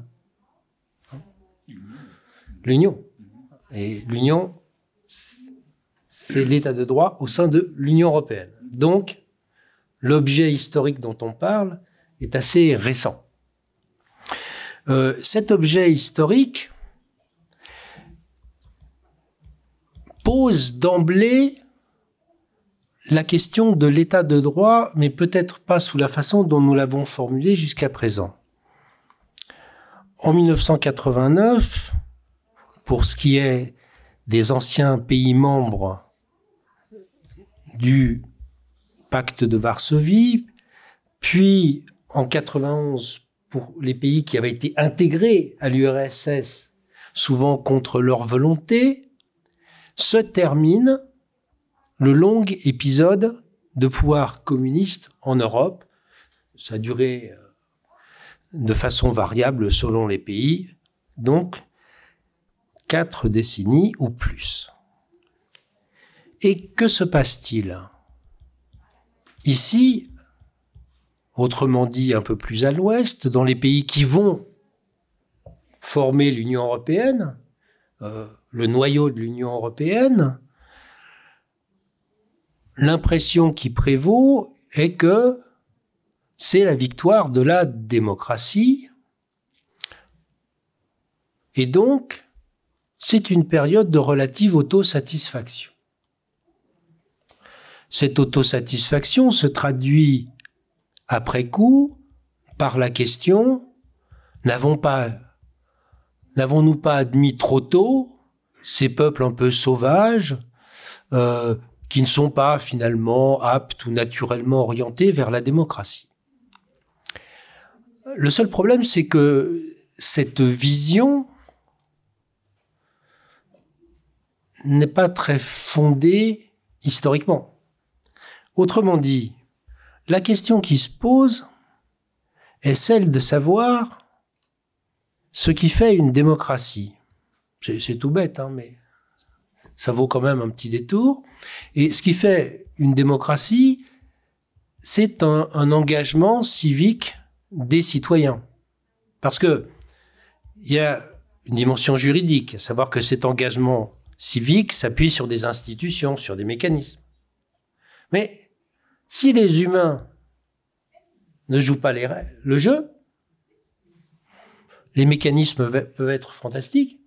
L'Union. Et l'Union c'est l'état de droit au sein de l'Union européenne. Donc, l'objet historique dont on parle est assez récent. Euh, cet objet historique pose d'emblée la question de l'état de droit, mais peut-être pas sous la façon dont nous l'avons formulé jusqu'à présent. En 1989, pour ce qui est des anciens pays membres du pacte de Varsovie, puis en 91 pour les pays qui avaient été intégrés à l'URSS, souvent contre leur volonté, se termine le long épisode de pouvoir communiste en Europe. Ça a duré euh, de façon variable selon les pays, donc quatre décennies ou plus. Et que se passe-t-il Ici, autrement dit un peu plus à l'ouest, dans les pays qui vont former l'Union européenne, euh, le noyau de l'Union européenne, l'impression qui prévaut est que c'est la victoire de la démocratie. Et donc, c'est une période de relative autosatisfaction. Cette autosatisfaction se traduit après coup par la question n'avons nous pas admis trop tôt ces peuples un peu sauvages euh, qui ne sont pas finalement aptes ou naturellement orientés vers la démocratie Le seul problème, c'est que cette vision n'est pas très fondée historiquement. Autrement dit, la question qui se pose est celle de savoir ce qui fait une démocratie. C'est tout bête, hein, mais ça vaut quand même un petit détour. Et ce qui fait une démocratie, c'est un, engagement civique des citoyens. Parce que il y a une dimension juridique, à savoir que cet engagement civique s'appuie sur des institutions, sur des mécanismes. Mais si les humains ne jouent pas le jeu, les mécanismes peuvent être fantastiques,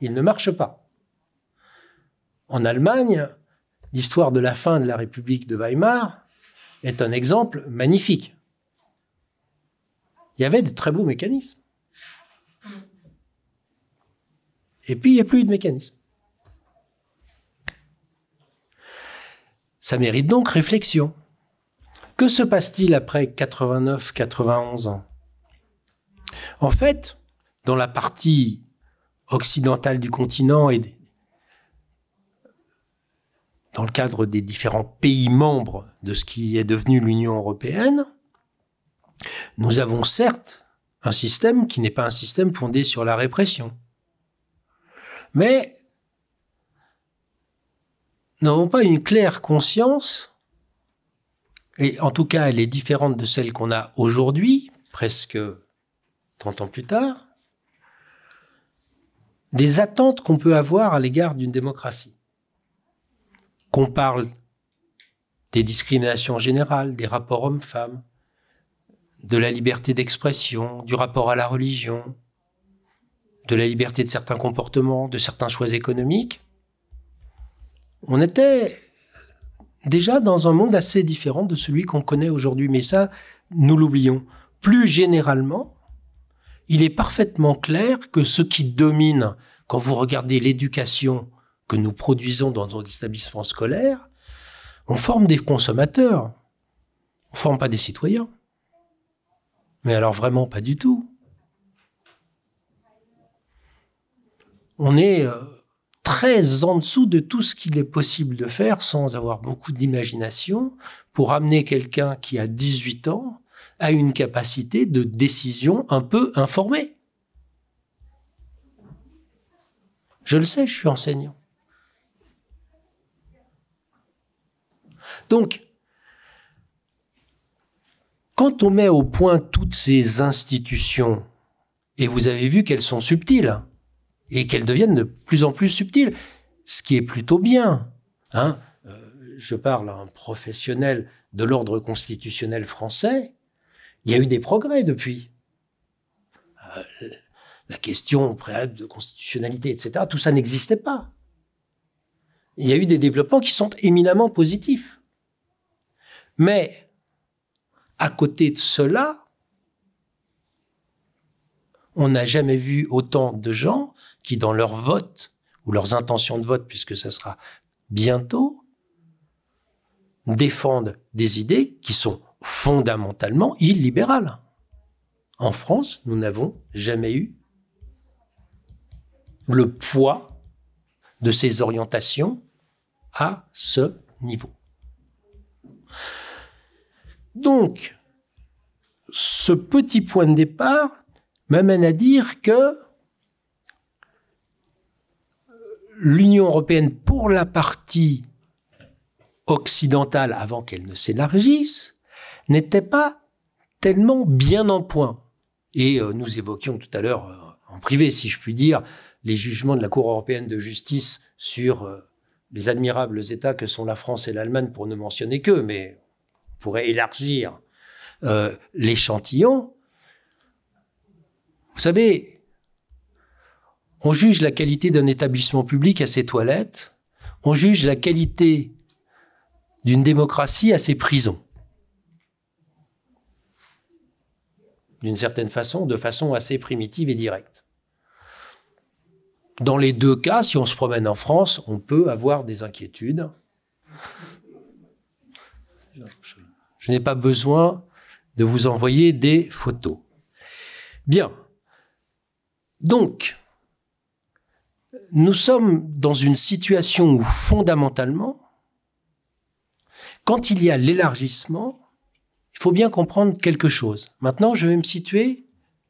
ils ne marchent pas. En Allemagne, l'histoire de la fin de la République de Weimar est un exemple magnifique. Il y avait de très beaux mécanismes. Et puis, il n'y a plus de mécanismes. Ça mérite donc réflexion. Que se passe-t-il après 89-91 ans En fait, dans la partie occidentale du continent et dans le cadre des différents pays membres de ce qui est devenu l'Union européenne, nous avons certes un système qui n'est pas un système fondé sur la répression. Mais n'avons pas une claire conscience, et en tout cas elle est différente de celle qu'on a aujourd'hui, presque 30 ans plus tard, des attentes qu'on peut avoir à l'égard d'une démocratie. Qu'on parle des discriminations générales, des rapports hommes-femmes, de la liberté d'expression, du rapport à la religion, de la liberté de certains comportements, de certains choix économiques, on était déjà dans un monde assez différent de celui qu'on connaît aujourd'hui. Mais ça, nous l'oublions. Plus généralement, il est parfaitement clair que ce qui domine, quand vous regardez l'éducation que nous produisons dans nos établissements scolaires, on forme des consommateurs. On forme pas des citoyens. Mais alors vraiment pas du tout. On est euh, très en dessous de tout ce qu'il est possible de faire sans avoir beaucoup d'imagination pour amener quelqu'un qui a 18 ans à une capacité de décision un peu informée. Je le sais, je suis enseignant. Donc, quand on met au point toutes ces institutions, et vous avez vu qu'elles sont subtiles, et qu'elles deviennent de plus en plus subtiles, ce qui est plutôt bien. Hein. Euh, je parle à un professionnel de l'ordre constitutionnel français, il y a eu des progrès depuis. Euh, la question préalable de constitutionnalité, etc., tout ça n'existait pas. Il y a eu des développements qui sont éminemment positifs. Mais à côté de cela, on n'a jamais vu autant de gens qui, dans leur vote ou leurs intentions de vote, puisque ce sera bientôt, défendent des idées qui sont fondamentalement illibérales. En France, nous n'avons jamais eu le poids de ces orientations à ce niveau. Donc, ce petit point de départ m'amène à dire que l'Union européenne, pour la partie occidentale, avant qu'elle ne s'élargisse, n'était pas tellement bien en point. Et euh, nous évoquions tout à l'heure, euh, en privé si je puis dire, les jugements de la Cour européenne de justice sur euh, les admirables États que sont la France et l'Allemagne, pour ne mentionner qu'eux, mais on pourrait élargir l'échantillon. Vous savez, on juge la qualité d'un établissement public à ses toilettes. On juge la qualité d'une démocratie à ses prisons. D'une certaine façon, de façon assez primitive et directe. Dans les deux cas, si on se promène en France, on peut avoir des inquiétudes. Je n'ai pas besoin de vous envoyer des photos. Bien. Donc, nous sommes dans une situation où fondamentalement, quand il y a l'élargissement, il faut bien comprendre quelque chose. Maintenant, je vais me situer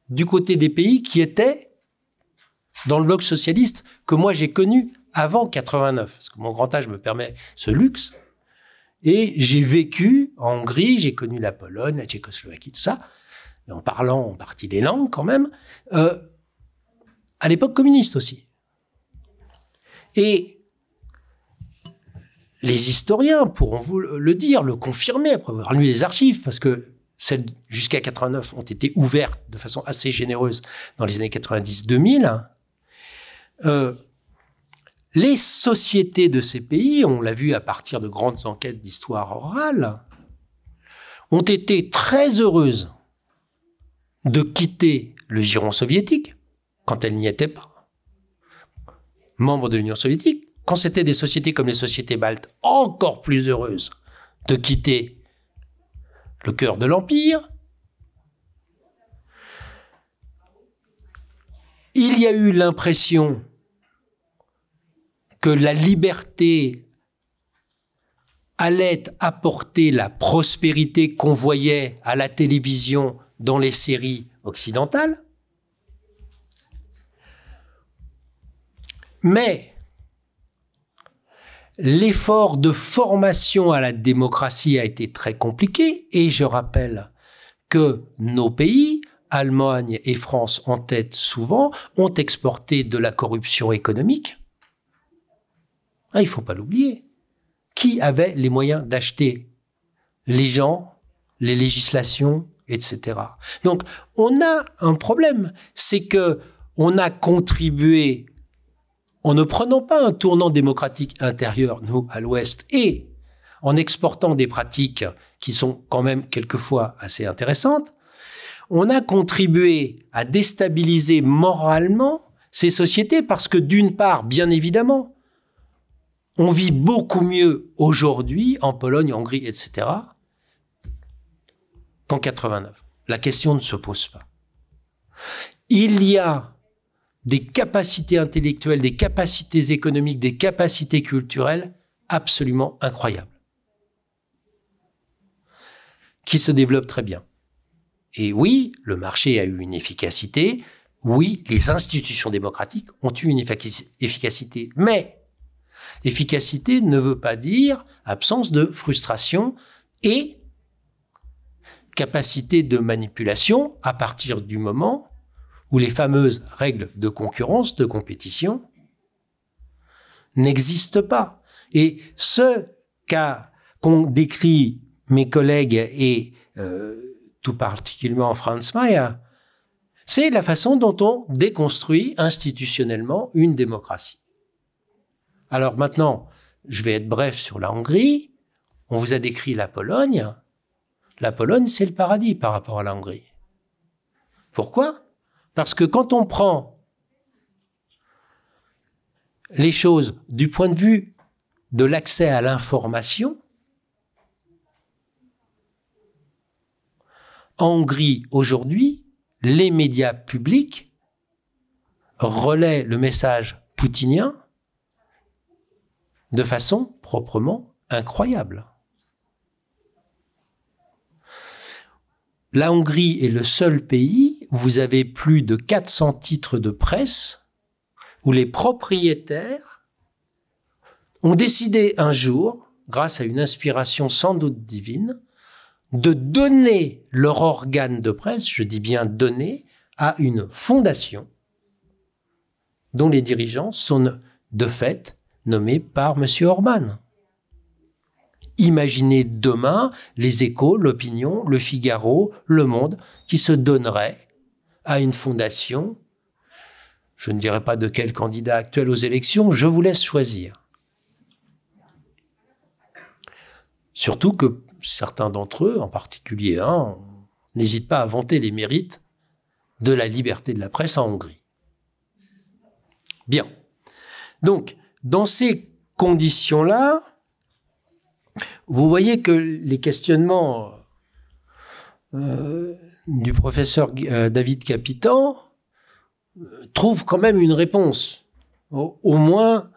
du côté des pays qui étaient dans le bloc socialiste que moi j'ai connu avant 89, parce que mon grand âge me permet ce luxe. Et j'ai vécu en Hongrie, j'ai connu la Pologne, la Tchécoslovaquie, tout ça, et en parlant en partie des langues quand même, euh, à l'époque communiste aussi. Et les historiens pourront vous le dire, le confirmer après avoir lu les archives, parce que celles jusqu'à 89 ont été ouvertes de façon assez généreuse dans les années 90-2000. Euh, les sociétés de ces pays, on l'a vu à partir de grandes enquêtes d'histoire orale, ont été très heureuses de quitter le giron soviétique quand elles n'y étaient pas membres de l'Union soviétique, quand c'était des sociétés comme les sociétés baltes, encore plus heureuses de quitter le cœur de l'Empire, il y a eu l'impression que la liberté allait apporter la prospérité qu'on voyait à la télévision dans les séries occidentales. Mais l'effort de formation à la démocratie a été très compliqué et je rappelle que nos pays, Allemagne et France en tête souvent, ont exporté de la corruption économique. Ah, il ne faut pas l'oublier. Qui avait les moyens d'acheter Les gens, les législations, etc. Donc, on a un problème, c'est que on a contribué en ne prenant pas un tournant démocratique intérieur, nous, à l'Ouest, et en exportant des pratiques qui sont quand même quelquefois assez intéressantes, on a contribué à déstabiliser moralement ces sociétés parce que d'une part, bien évidemment, on vit beaucoup mieux aujourd'hui en Pologne, en Hongrie, etc. qu'en 89. La question ne se pose pas. Il y a des capacités intellectuelles, des capacités économiques, des capacités culturelles absolument incroyables, qui se développent très bien. Et oui, le marché a eu une efficacité, oui, les institutions démocratiques ont eu une efficacité, mais efficacité ne veut pas dire absence de frustration et capacité de manipulation à partir du moment où les fameuses règles de concurrence, de compétition, n'existent pas. Et ce cas qu'ont décrit mes collègues et euh, tout particulièrement Franz Mayer, c'est la façon dont on déconstruit institutionnellement une démocratie. Alors maintenant, je vais être bref sur la Hongrie. On vous a décrit la Pologne. La Pologne, c'est le paradis par rapport à la Hongrie. Pourquoi parce que quand on prend les choses du point de vue de l'accès à l'information, en Hongrie aujourd'hui, les médias publics relaient le message poutinien de façon proprement incroyable. la Hongrie est le seul pays où vous avez plus de 400 titres de presse où les propriétaires ont décidé un jour, grâce à une inspiration sans doute divine, de donner leur organe de presse, je dis bien donner, à une fondation dont les dirigeants sont de fait nommés par M. Orban. Imaginez demain les échos, l'opinion, le Figaro, le Monde qui se donneraient à une fondation. Je ne dirai pas de quel candidat actuel aux élections, je vous laisse choisir. Surtout que certains d'entre eux, en particulier un, n'hésitent pas à vanter les mérites de la liberté de la presse en Hongrie. Bien. Donc, dans ces conditions-là, vous voyez que les questionnements euh, du professeur euh, David Capitan euh, trouvent quand même une réponse, au moins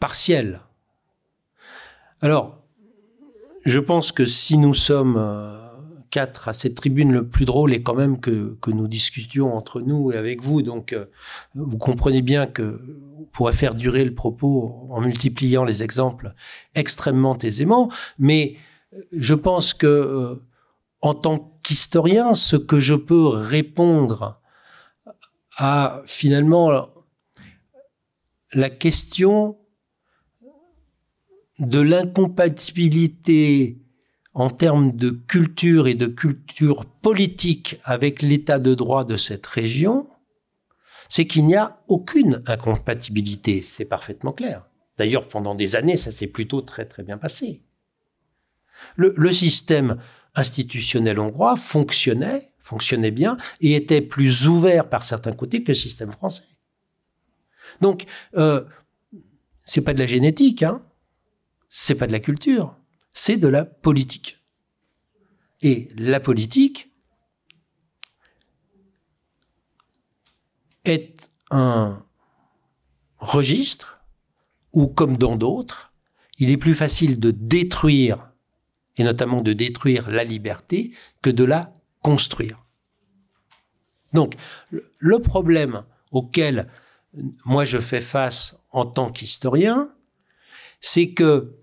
partielle. Alors, je pense que si nous sommes quatre à cette tribune, le plus drôle est quand même que, que nous discutions entre nous et avec vous. Donc, euh, vous comprenez bien que pourrait faire durer le propos en multipliant les exemples extrêmement aisément. Mais euh, je pense que, euh, en tant qu'historien, ce que je peux répondre à finalement la question de l'incompatibilité en termes de culture et de culture politique avec l'état de droit de cette région, c'est qu'il n'y a aucune incompatibilité. C'est parfaitement clair. D'ailleurs, pendant des années, ça s'est plutôt très très bien passé. Le, système institutionnel hongrois fonctionnait, fonctionnait bien, et était plus ouvert par certains côtés que le système français. Donc, euh, c'est pas de la génétique, hein, c'est pas de la culture, c'est de la politique. Et la politique est un registre où, comme dans d'autres, il est plus facile de détruire, et notamment de détruire la liberté, que de la construire. Donc, le problème auquel moi je fais face en tant qu'historien, c'est que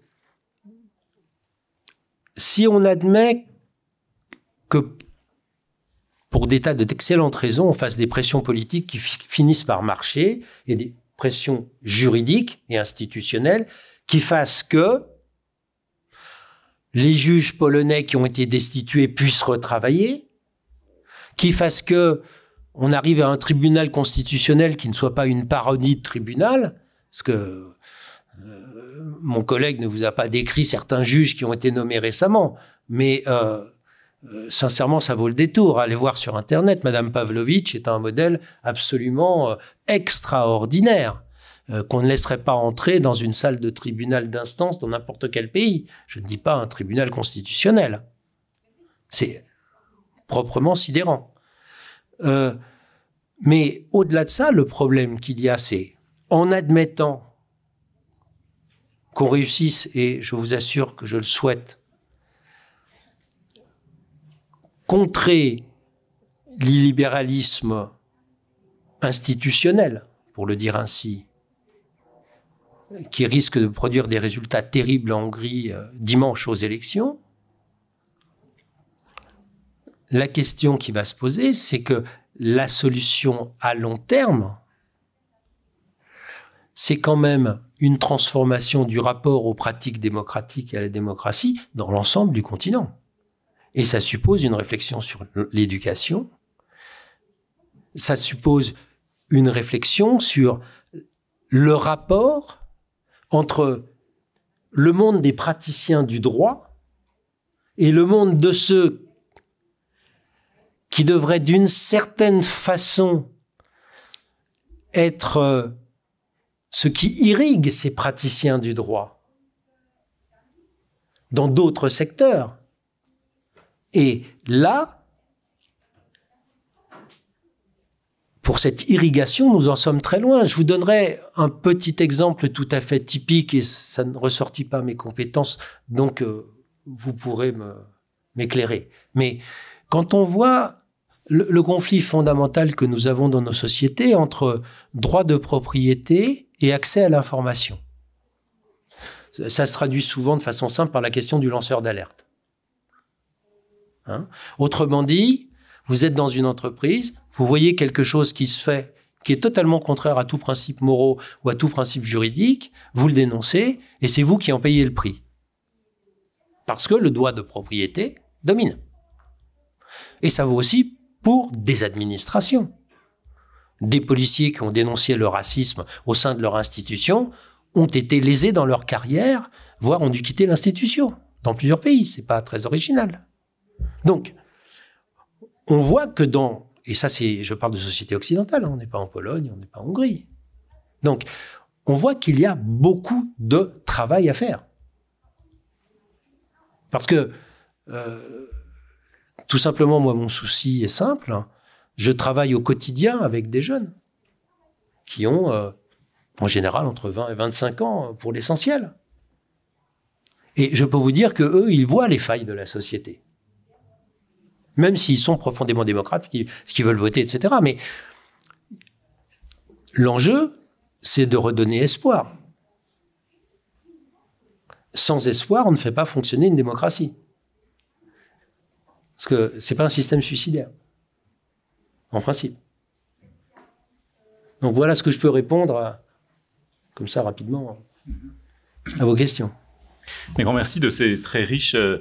si on admet que pour des tas d'excellentes raisons, on fasse des pressions politiques qui finissent par marcher et des pressions juridiques et institutionnelles qui fassent que les juges polonais qui ont été destitués puissent retravailler, qui fassent que on arrive à un tribunal constitutionnel qui ne soit pas une parodie de tribunal, parce que mon collègue ne vous a pas décrit certains juges qui ont été nommés récemment, mais euh, euh, sincèrement, ça vaut le détour. Allez voir sur Internet, Madame Pavlovitch est un modèle absolument euh, extraordinaire qu'on ne laisserait pas entrer dans une salle de tribunal d'instance dans n'importe quel pays. Je ne dis pas un tribunal constitutionnel. C'est proprement sidérant. mais au-delà de ça, le problème qu'il y a, c'est en admettant qu'on réussisse, et je vous assure que je le souhaite, contrer l'illibéralisme institutionnel, pour le dire ainsi, qui risque de produire des résultats terribles en Hongrie euh, dimanche aux élections, la question qui va se poser, c'est que la solution à long terme, c'est quand même une transformation du rapport aux pratiques démocratiques et à la démocratie dans l'ensemble du continent. Et ça suppose une réflexion sur l'éducation, ça suppose une réflexion sur le rapport entre le monde des praticiens du droit et le monde de ceux qui devraient d'une certaine façon être euh, ce qui irrigue ces praticiens du droit dans d'autres secteurs. Et là, pour cette irrigation, nous en sommes très loin. Je vous donnerai un petit exemple tout à fait typique, et ça ne ressortit pas mes compétences, donc euh, vous pourrez m'éclairer. Mais quand on voit le conflit fondamental que nous avons dans nos sociétés entre droit de propriété et accès à l'information. Ça se traduit souvent de façon simple par la question du lanceur d'alerte. Hein Autrement dit, vous êtes dans une entreprise, vous voyez quelque chose qui se fait qui est totalement contraire à tout principe moraux ou à tout principe juridique, vous le dénoncez et c'est vous qui en payez le prix. Parce que le droit de propriété domine. Et ça vaut aussi pour des administrations des policiers qui ont dénoncé le racisme au sein de leur institution ont été lésés dans leur carrière, voire ont dû quitter l'institution dans plusieurs pays. C'est pas très original. Donc, on voit que dans et ça c'est, je parle de société occidentale, hein, on n'est pas en Pologne, on n'est pas en Hongrie. Donc, on voit qu'il y a beaucoup de travail à faire. Parce que, euh, tout simplement, moi, mon souci est simple. Hein. Je travaille au quotidien avec des jeunes qui ont euh, en général entre 20 et 25 ans euh, pour l'essentiel. Et je peux vous dire que eux, ils voient les failles de la société. Même s'ils sont profondément démocrates, ce qu'ils veulent voter, etc. Mais l'enjeu, c'est de redonner espoir. Sans espoir, on ne fait pas fonctionner une démocratie. Parce que ce n'est pas un système suicidaire en principe. Donc voilà ce que je peux répondre, comme ça rapidement, à vos questions. Mais grand merci de ces très riches euh,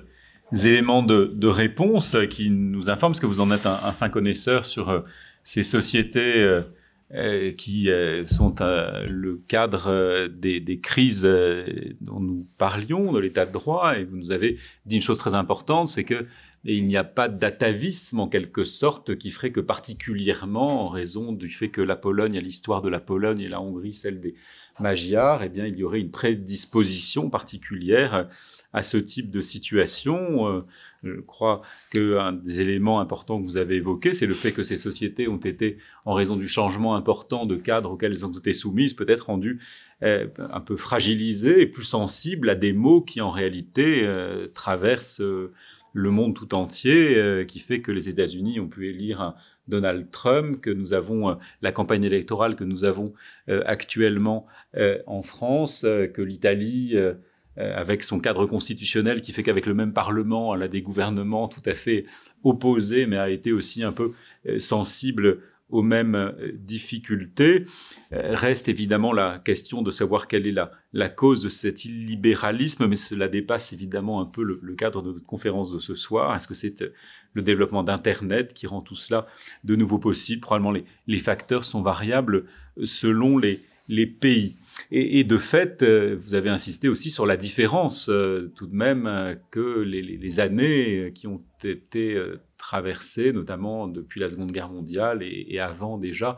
éléments de, réponse qui nous informent, parce que vous en êtes un, fin connaisseur sur euh, ces sociétés euh, qui sont le cadre des, crises dont nous parlions, de l'état de droit, et vous nous avez dit une chose très importante, c'est que et il n'y a pas d'atavisme en quelque sorte qui ferait que particulièrement en raison du fait que la Pologne a l'histoire de la Pologne et la Hongrie celle des magyars, eh bien il y aurait une prédisposition particulière à ce type de situation. Euh, je crois qu'un des éléments importants que vous avez évoqué, c'est le fait que ces sociétés ont été, en raison du changement important de cadre auquel elles ont été soumises, peut-être rendues euh, un peu fragilisées et plus sensibles à des mots qui en réalité euh, traversent le monde tout entier, euh, qui fait que les États-Unis ont pu élire Donald Trump, que nous avons euh, la campagne électorale que nous avons euh, actuellement en France, que l'Italie, avec son cadre constitutionnel qui fait qu'avec le même Parlement, elle a des gouvernements tout à fait opposés, mais a été aussi un peu sensible aux mêmes euh, difficultés. Euh, reste évidemment la question de savoir quelle est la, la cause de cet illibéralisme, mais cela dépasse évidemment un peu le, cadre de notre conférence de ce soir. Est-ce que c'est euh, le développement d'Internet qui rend tout cela de nouveau possible Probablement les, facteurs sont variables selon les, les pays. Et, de fait, vous avez insisté aussi sur la différence tout de même que les, les années qui ont été traversée, notamment depuis la Seconde Guerre mondiale et, avant déjà,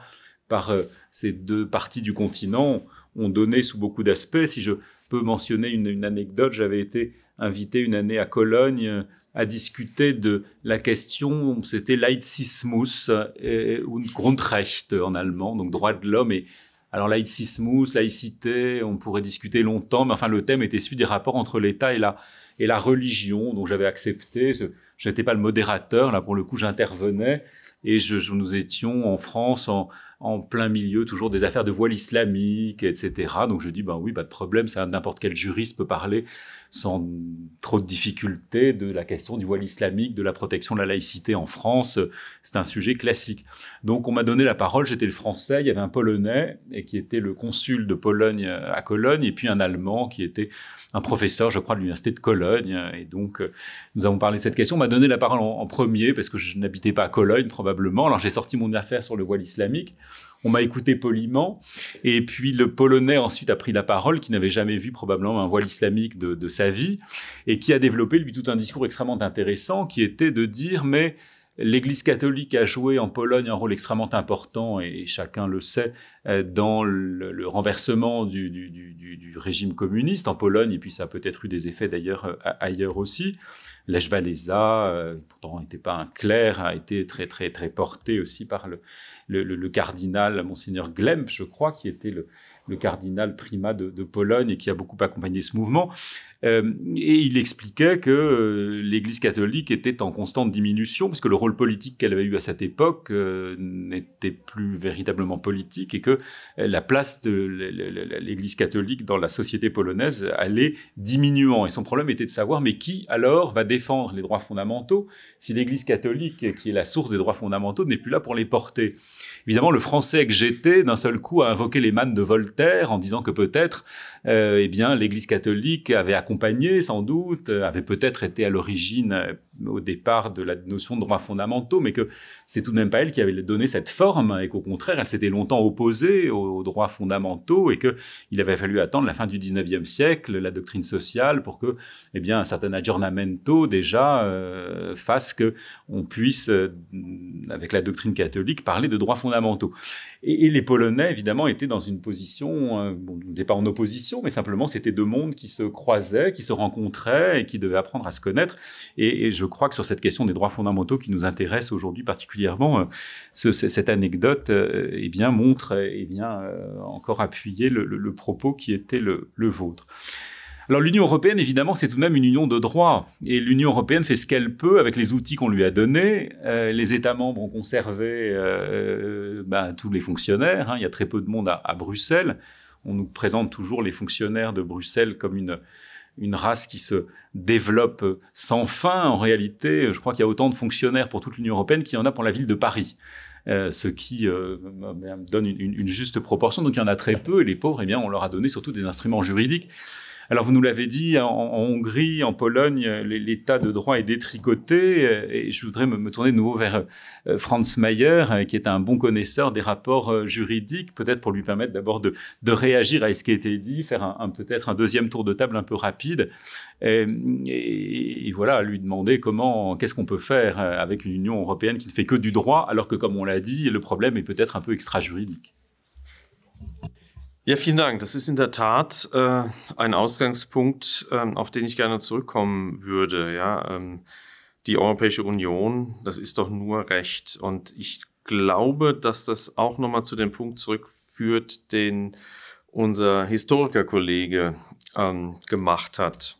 par euh, ces deux parties du continent, ont donné sous beaucoup d'aspects. Si je peux mentionner une, anecdote, j'avais été invité une année à Cologne euh, à discuter de la question, c'était Laizismus und Grundrecht en allemand, donc droit de l'homme et, alors Leitzismus, laïcité, on pourrait discuter longtemps, mais enfin le thème était celui des rapports entre l'État et la, et la religion, dont j'avais accepté ce, je n'étais pas le modérateur, là pour le coup j'intervenais et je, nous étions en France en, en, plein milieu toujours des affaires de voile islamique, etc. Donc je dis, ben oui, pas de problème, ça n'importe quel juriste peut parler sans trop de difficulté de la question du voile islamique, de la protection de la laïcité en France. C'est un sujet classique. Donc on m'a donné la parole, j'étais le français, il y avait un polonais et qui était le consul de Pologne à Cologne et puis un allemand qui était un professeur, je crois, de l'université de Cologne. Et donc, euh, nous avons parlé de cette question. On m'a donné la parole en, premier parce que je n'habitais pas à Cologne, probablement. Alors, j'ai sorti mon affaire sur le voile islamique. On m'a écouté poliment. Et puis, le Polonais ensuite a pris la parole, qui n'avait jamais vu probablement un voile islamique de sa vie et qui a développé, lui, tout un discours extrêmement intéressant qui était de dire, mais L'Église catholique a joué en Pologne un rôle extrêmement important, et chacun le sait, euh, dans le, renversement du, régime communiste en Pologne, et puis ça a peut-être eu des effets d'ailleurs euh, ailleurs aussi. Lech euh, pourtant n'était pas un clerc, a été très très très porté aussi par le, le cardinal Monseigneur Glemp, je crois, qui était le, le cardinal primat de, Pologne et qui a beaucoup accompagné ce mouvement. Euh, et il expliquait que euh, l'Église catholique était en constante diminution parce que le rôle politique qu'elle avait eu à cette époque euh, n'était plus véritablement politique et que la place de l'Église catholique dans la société polonaise allait diminuant. Et son problème était de savoir mais qui alors va défendre les droits fondamentaux si l'Église catholique, qui est la source des droits fondamentaux, n'est plus là pour les porter. Évidemment, le français que j'étais, d'un seul coup, a invoqué les mannes de Voltaire en disant que peut-être euh, eh bien, l'Église catholique avait accompagné, sans doute, euh, avait peut-être été à l'origine, euh, au départ, de la notion de droits fondamentaux, mais que c'est tout de même pas elle qui avait donné cette forme, et qu'au contraire, elle s'était longtemps opposée aux, droits fondamentaux, et qu'il avait fallu attendre la fin du XIXe siècle, la doctrine sociale, pour que, eh bien, un certain aggiornamento, déjà, fasse que on puisse, avec la doctrine catholique, parler de droits fondamentaux. Et, les Polonais, évidemment, étaient dans une position, hein, bon, pas en opposition, mais simplement c'était deux mondes qui se croisaient, qui se rencontraient et qui devaient apprendre à se connaître. Et, je crois que sur cette question des droits fondamentaux qui nous intéresse aujourd'hui particulièrement, euh, cette anecdote euh, eh bien, montre et euh, eh bien, encore appuyer le, propos qui était le vôtre. Alors l'Union européenne, évidemment, c'est tout de même une union de droit. Et l'Union européenne fait ce qu'elle peut avec les outils qu'on lui a donnés. Euh, les États membres ont conservé euh, euh, ben, tous les fonctionnaires. Hein. Il y a très peu de monde à, Bruxelles. On nous présente toujours les fonctionnaires de Bruxelles comme une, une race qui se développe sans fin. En réalité, je crois qu'il y a autant de fonctionnaires pour toute l'Union européenne qu'il y en a pour la ville de Paris. ce qui ben, donne une, une, juste proportion. Donc il y en a très peu et les pauvres, eh bien, on leur a donné surtout des instruments juridiques alors vous nous l'avez dit, en, Hongrie, en Pologne, l'état de droit est détricoté euh, et je voudrais me, tourner de nouveau vers euh, Franz Mayer, euh, qui est un bon connaisseur des rapports juridiques, peut-être pour lui permettre d'abord de, réagir à ce qui a été dit, faire peut-être un deuxième tour de table un peu rapide et, voilà, lui demander comment, qu'est-ce qu'on peut faire avec une Union européenne qui ne fait que du droit, alors que comme on l'a dit, le problème est peut-être un peu extra-juridique. Ja, vielen Dank. Das ist in der Tat äh, ein Ausgangspunkt, ähm, auf den ich gerne zurückkommen würde. Ja, ähm, die Europäische Union, das ist doch nur Recht. Und ich glaube, dass das auch nochmal zu dem Punkt zurückführt, den unser Historikerkollege ähm, gemacht hat.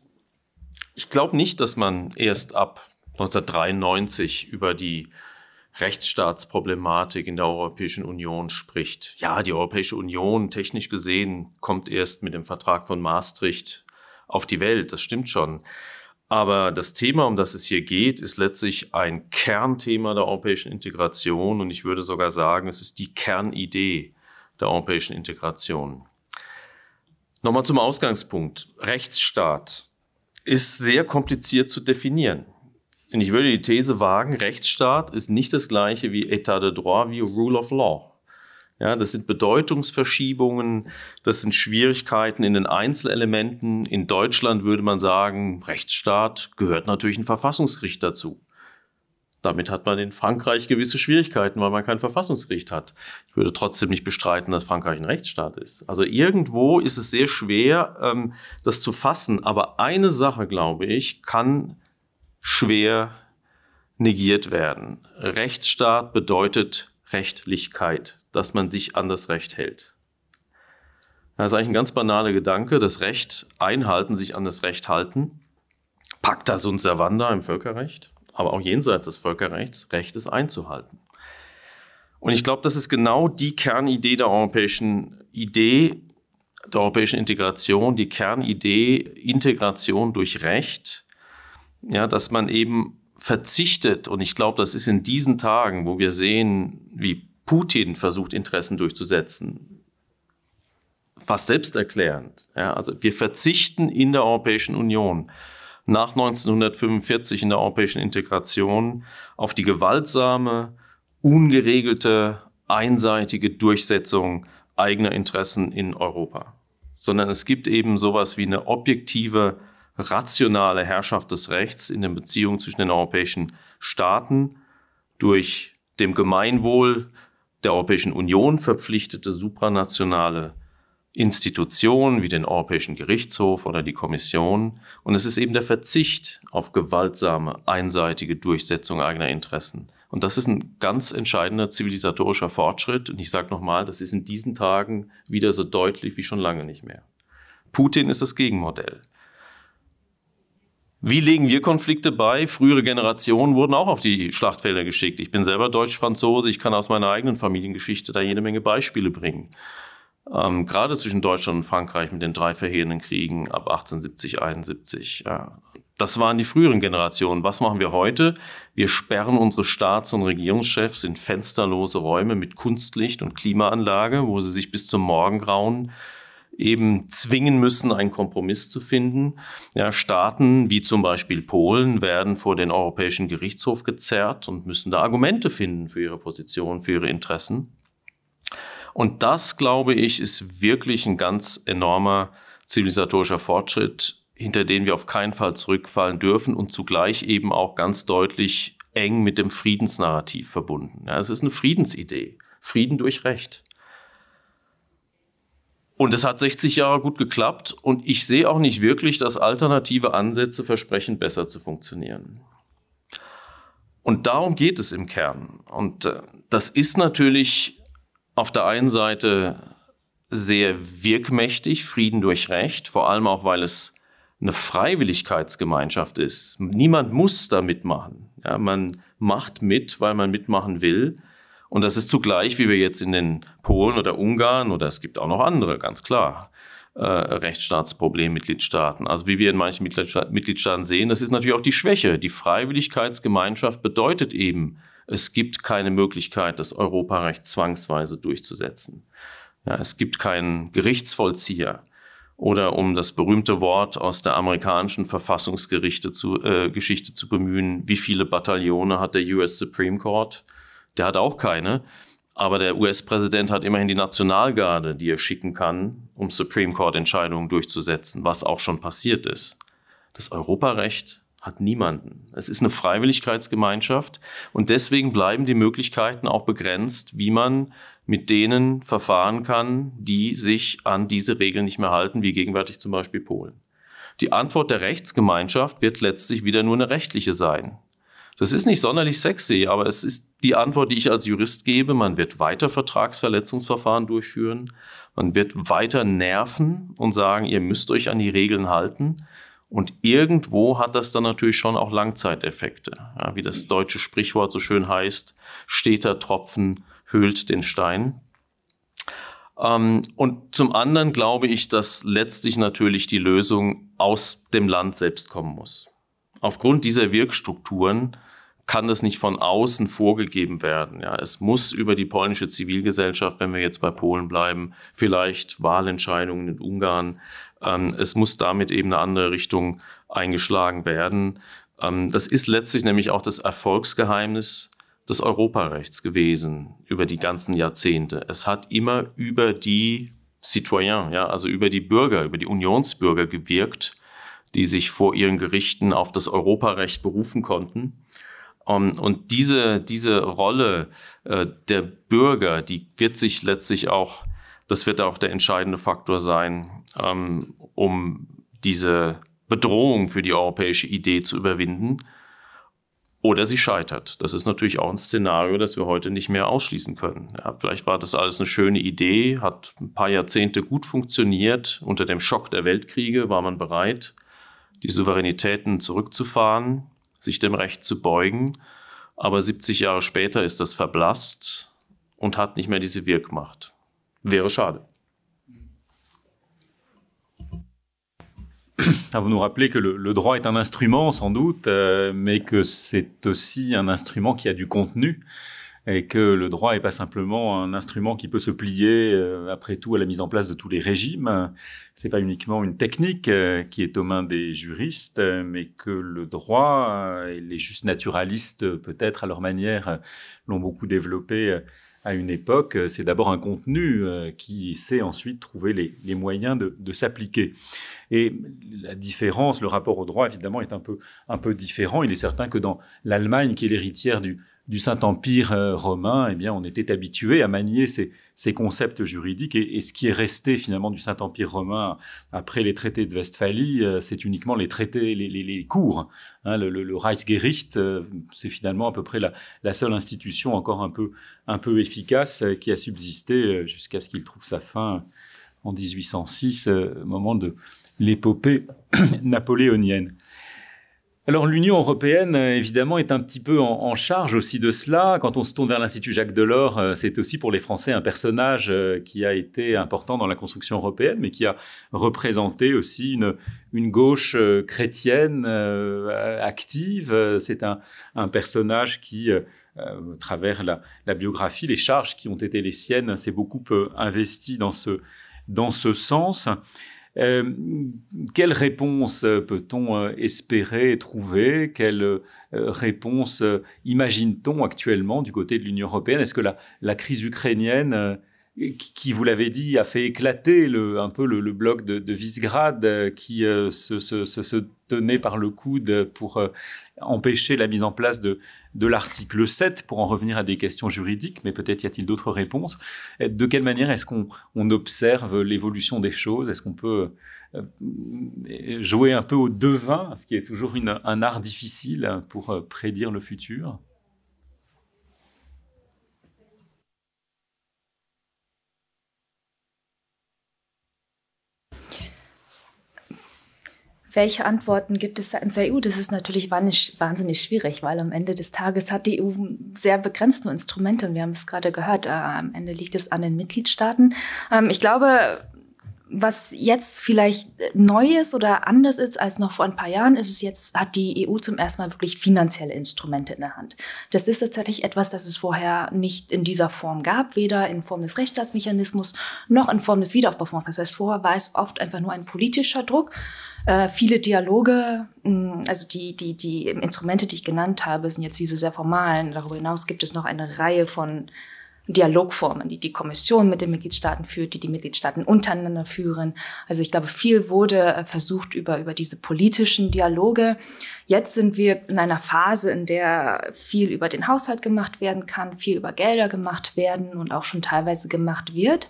Ich glaube nicht, dass man erst ab 1993 über die Rechtsstaatsproblematik in der Europäischen Union spricht. Ja, die Europäische Union, technisch gesehen, kommt erst mit dem Vertrag von Maastricht auf die Welt, das stimmt schon. Aber das Thema, um das es hier geht, ist letztlich ein Kernthema der europäischen Integration und ich würde sogar sagen, es ist die Kernidee der europäischen Integration. Nochmal zum Ausgangspunkt. Rechtsstaat ist sehr kompliziert zu definieren. Und ich würde die These wagen, Rechtsstaat ist nicht das gleiche wie État de droit, wie Rule of Law. Ja, das sind Bedeutungsverschiebungen, das sind Schwierigkeiten in den Einzelelementen. In Deutschland würde man sagen, Rechtsstaat gehört natürlich ein Verfassungsgericht dazu. Damit hat man in Frankreich gewisse Schwierigkeiten, weil man kein Verfassungsgericht hat. Ich würde trotzdem nicht bestreiten, dass Frankreich ein Rechtsstaat ist. Also irgendwo ist es sehr schwer, ähm, das zu fassen. Aber eine Sache, glaube ich, kann schwer negiert werden. Rechtsstaat bedeutet Rechtlichkeit, dass man sich an das Recht hält. Das ist eigentlich ein ganz banaler Gedanke, das Recht einhalten, sich an das Recht halten. Pacta sunt servanda im Völkerrecht, aber auch jenseits des Völkerrechts, Recht ist einzuhalten. Und ich glaube, das ist genau die Kernidee der europäischen Idee, der europäischen Integration, die Kernidee Integration durch Recht, ja, dass man eben verzichtet. Und ich glaube, das ist in diesen Tagen, wo wir sehen, wie Putin versucht, Interessen durchzusetzen, fast selbsterklärend. Ja, also wir verzichten in der Europäischen Union nach 1945 in der europäischen Integration auf die gewaltsame, ungeregelte, einseitige Durchsetzung eigener Interessen in Europa. Sondern es gibt eben sowas wie eine objektive rationale Herrschaft des Rechts in den Beziehungen zwischen den europäischen Staaten durch dem Gemeinwohl der Europäischen Union verpflichtete supranationale Institutionen wie den Europäischen Gerichtshof oder die Kommission. Und es ist eben der Verzicht auf gewaltsame, einseitige Durchsetzung eigener Interessen. Und das ist ein ganz entscheidender zivilisatorischer Fortschritt. Und ich sage nochmal, das ist in diesen Tagen wieder so deutlich wie schon lange nicht mehr. Putin ist das Gegenmodell. Wie legen wir Konflikte bei? Frühere Generationen wurden auch auf die Schlachtfelder geschickt. Ich bin selber Deutsch-Franzose, ich kann aus meiner eigenen Familiengeschichte da jede Menge Beispiele bringen. Ähm, gerade zwischen Deutschland und Frankreich mit den drei verheerenden Kriegen ab 1870, 71. Ja. Das waren die früheren Generationen. Was machen wir heute? Wir sperren unsere Staats- und Regierungschefs in fensterlose Räume mit Kunstlicht und Klimaanlage, wo sie sich bis zum Morgen grauen eben zwingen müssen, einen Kompromiss zu finden. Ja, Staaten wie zum Beispiel Polen werden vor den Europäischen Gerichtshof gezerrt und müssen da Argumente finden für ihre Position, für ihre Interessen. Und das, glaube ich, ist wirklich ein ganz enormer zivilisatorischer Fortschritt, hinter den wir auf keinen Fall zurückfallen dürfen und zugleich eben auch ganz deutlich eng mit dem Friedensnarrativ verbunden. Ja, es ist eine Friedensidee. Frieden durch Recht. Und es hat 60 Jahre gut geklappt und ich sehe auch nicht wirklich, dass alternative Ansätze versprechen, besser zu funktionieren. Und darum geht es im Kern. Und äh, das ist natürlich auf der einen Seite sehr wirkmächtig, Frieden durch Recht, vor allem auch, weil es eine Freiwilligkeitsgemeinschaft ist. Niemand muss da mitmachen. Ja, man macht mit, weil man mitmachen will. Und das ist zugleich, wie wir jetzt in den Polen oder Ungarn oder es gibt auch noch andere, ganz klar, äh, Rechtsstaatsproblem Mitgliedstaaten. Also wie wir in manchen Mitgliedstaaten sehen, das ist natürlich auch die Schwäche. Die Freiwilligkeitsgemeinschaft bedeutet eben, es gibt keine Möglichkeit, das Europarecht zwangsweise durchzusetzen. Ja, es gibt keinen Gerichtsvollzieher oder um das berühmte Wort aus der amerikanischen Verfassungsgeschichte zu, äh, zu, bemühen, wie viele Bataillone hat der US Supreme Court? der hat auch keine. Aber der US-Präsident hat immerhin die Nationalgarde, die er schicken kann, um Supreme Court-Entscheidungen durchzusetzen, was auch schon passiert ist. Das Europarecht hat niemanden. Es ist eine Freiwilligkeitsgemeinschaft und deswegen bleiben die Möglichkeiten auch begrenzt, wie man mit denen verfahren kann, die sich an diese Regeln nicht mehr halten, wie gegenwärtig zum Beispiel Polen. Die Antwort der Rechtsgemeinschaft wird letztlich wieder nur eine rechtliche sein. Das ist nicht sonderlich sexy, aber es ist die Antwort, die ich als Jurist gebe. Man wird weiter Vertragsverletzungsverfahren durchführen. Man wird weiter nerven und sagen, ihr müsst euch an die Regeln halten. Und irgendwo hat das dann natürlich schon auch Langzeiteffekte. Ja, wie das deutsche Sprichwort so schön heißt, steter Tropfen höhlt den Stein. Ähm, und zum anderen glaube ich, dass letztlich natürlich die Lösung aus dem Land selbst kommen muss. Aufgrund dieser Wirkstrukturen kann das nicht von außen vorgegeben werden. Ja, es muss über die polnische Zivilgesellschaft, wenn wir jetzt bei Polen bleiben, vielleicht Wahlentscheidungen in Ungarn. Ähm, es muss damit eben eine andere Richtung eingeschlagen werden. Ähm, das ist letztlich nämlich auch das Erfolgsgeheimnis des Europarechts gewesen über die ganzen Jahrzehnte. Es hat immer über die Citoyens, ja, also über die Bürger, über die Unionsbürger gewirkt, die sich vor ihren Gerichten auf das Europarecht berufen konnten ähm, und diese, diese Rolle äh, der Bürger, die wird sich letztlich auch, das wird auch der entscheidende Faktor sein, ähm, um diese Bedrohung für die europäische Idee zu überwinden. Oder sie scheitert. Das ist natürlich auch ein Szenario, das wir heute nicht mehr ausschließen können. Ja, vielleicht war das alles eine schöne Idee, hat ein paar Jahrzehnte gut funktioniert. Unter dem Schock der Weltkriege war man bereit, die Souveränitäten zurückzufahren, sich dem Recht zu beugen. Aber 70 Jahre später ist das verblasst und hat nicht mehr diese Wirkmacht. Wäre schade. à ah, vous nous rappeler que le, le, droit est un instrument, sans doute, euh, mais que c'est aussi un instrument qui a du contenu. et que le droit n'est pas simplement un instrument qui peut se plier euh, après tout à la mise en place de tous les régimes. C'est pas uniquement une technique euh, qui est aux mains des juristes, mais que le droit euh, et les justes naturalistes peut-être à leur manière l'ont beaucoup développé à une époque, c'est d'abord un contenu qui sait ensuite trouver les, moyens de, de s'appliquer. Et la différence, le rapport au droit, évidemment, est un peu, un peu différent. Il est certain que dans l'Allemagne, qui est l'héritière du, du Saint-Empire euh, romain, eh bien, on était habitué à manier ces, concepts juridiques et, ce qui est resté finalement du Saint-Empire romain après les traités de Westphalie, euh, c'est uniquement les traités, les, cours. Hein, le, Reichsgericht, euh, c'est finalement à peu près la, seule institution encore un peu, un peu efficace qui a subsisté jusqu'à ce qu'il trouve sa fin en 1806, moment de l'épopée *coughs* napoléonienne. Alors l'Union européenne, euh, évidemment, est un petit peu en, charge aussi de cela. Quand on se tourne vers l'Institut Jacques Delors, euh, c'est aussi pour les Français un personnage euh, qui a été important dans la construction européenne, mais qui a représenté aussi une, une gauche chrétienne active. C'est un, un, personnage qui, à travers la, biographie, les charges qui ont été les siennes, s'est beaucoup investi dans ce, dans ce sens. Euh, quelle réponse euh, peut-on euh, espérer trouver Quelle réponse imagine-t-on actuellement du côté de l'Union européenne Est-ce que la, crise ukrainienne qui, vous l'avez dit, a fait éclater un peu le, bloc de, Visegrad qui se, tenait par le coude pour empêcher la mise en place de, de l'article 7 pour en revenir à des questions juridiques, mais peut-être y a-t-il d'autres réponses. De quelle manière est-ce qu'on observe l'évolution des choses Est-ce qu'on peut euh, jouer un peu au devin, ce qui est toujours un art difficile pour euh, prédire le futur Welche Antworten gibt es seitens der EU? Das ist natürlich wahnsinnig schwierig, weil am Ende des Tages hat die EU sehr begrenzte Instrumente und wir haben es gerade gehört. Äh, am Ende liegt es an den Mitgliedstaaten. Ähm, ich glaube, was jetzt vielleicht neu ist oder anders ist als noch vor ein paar Jahren, ist es jetzt, hat die EU zum ersten Mal wirklich finanzielle Instrumente in der Hand. Das ist tatsächlich etwas, das es vorher nicht in dieser Form gab, weder in Form des Rechtsstaatsmechanismus noch in Form des Wiederaufbaufonds. Das heißt, vorher war es oft einfach nur ein politischer Druck, äh, viele Dialoge, also die, die, die Instrumente, die ich genannt habe, sind jetzt diese sehr formalen. Darüber hinaus gibt es noch eine Reihe von Dialogformen, die die Kommission mit den Mitgliedstaaten führt, die die Mitgliedstaaten untereinander führen. Also ich glaube, viel wurde äh, versucht über, über diese politischen Dialoge. Jetzt sind wir in einer Phase, in der viel über den Haushalt gemacht werden kann, viel über Gelder gemacht werden und auch schon teilweise gemacht wird.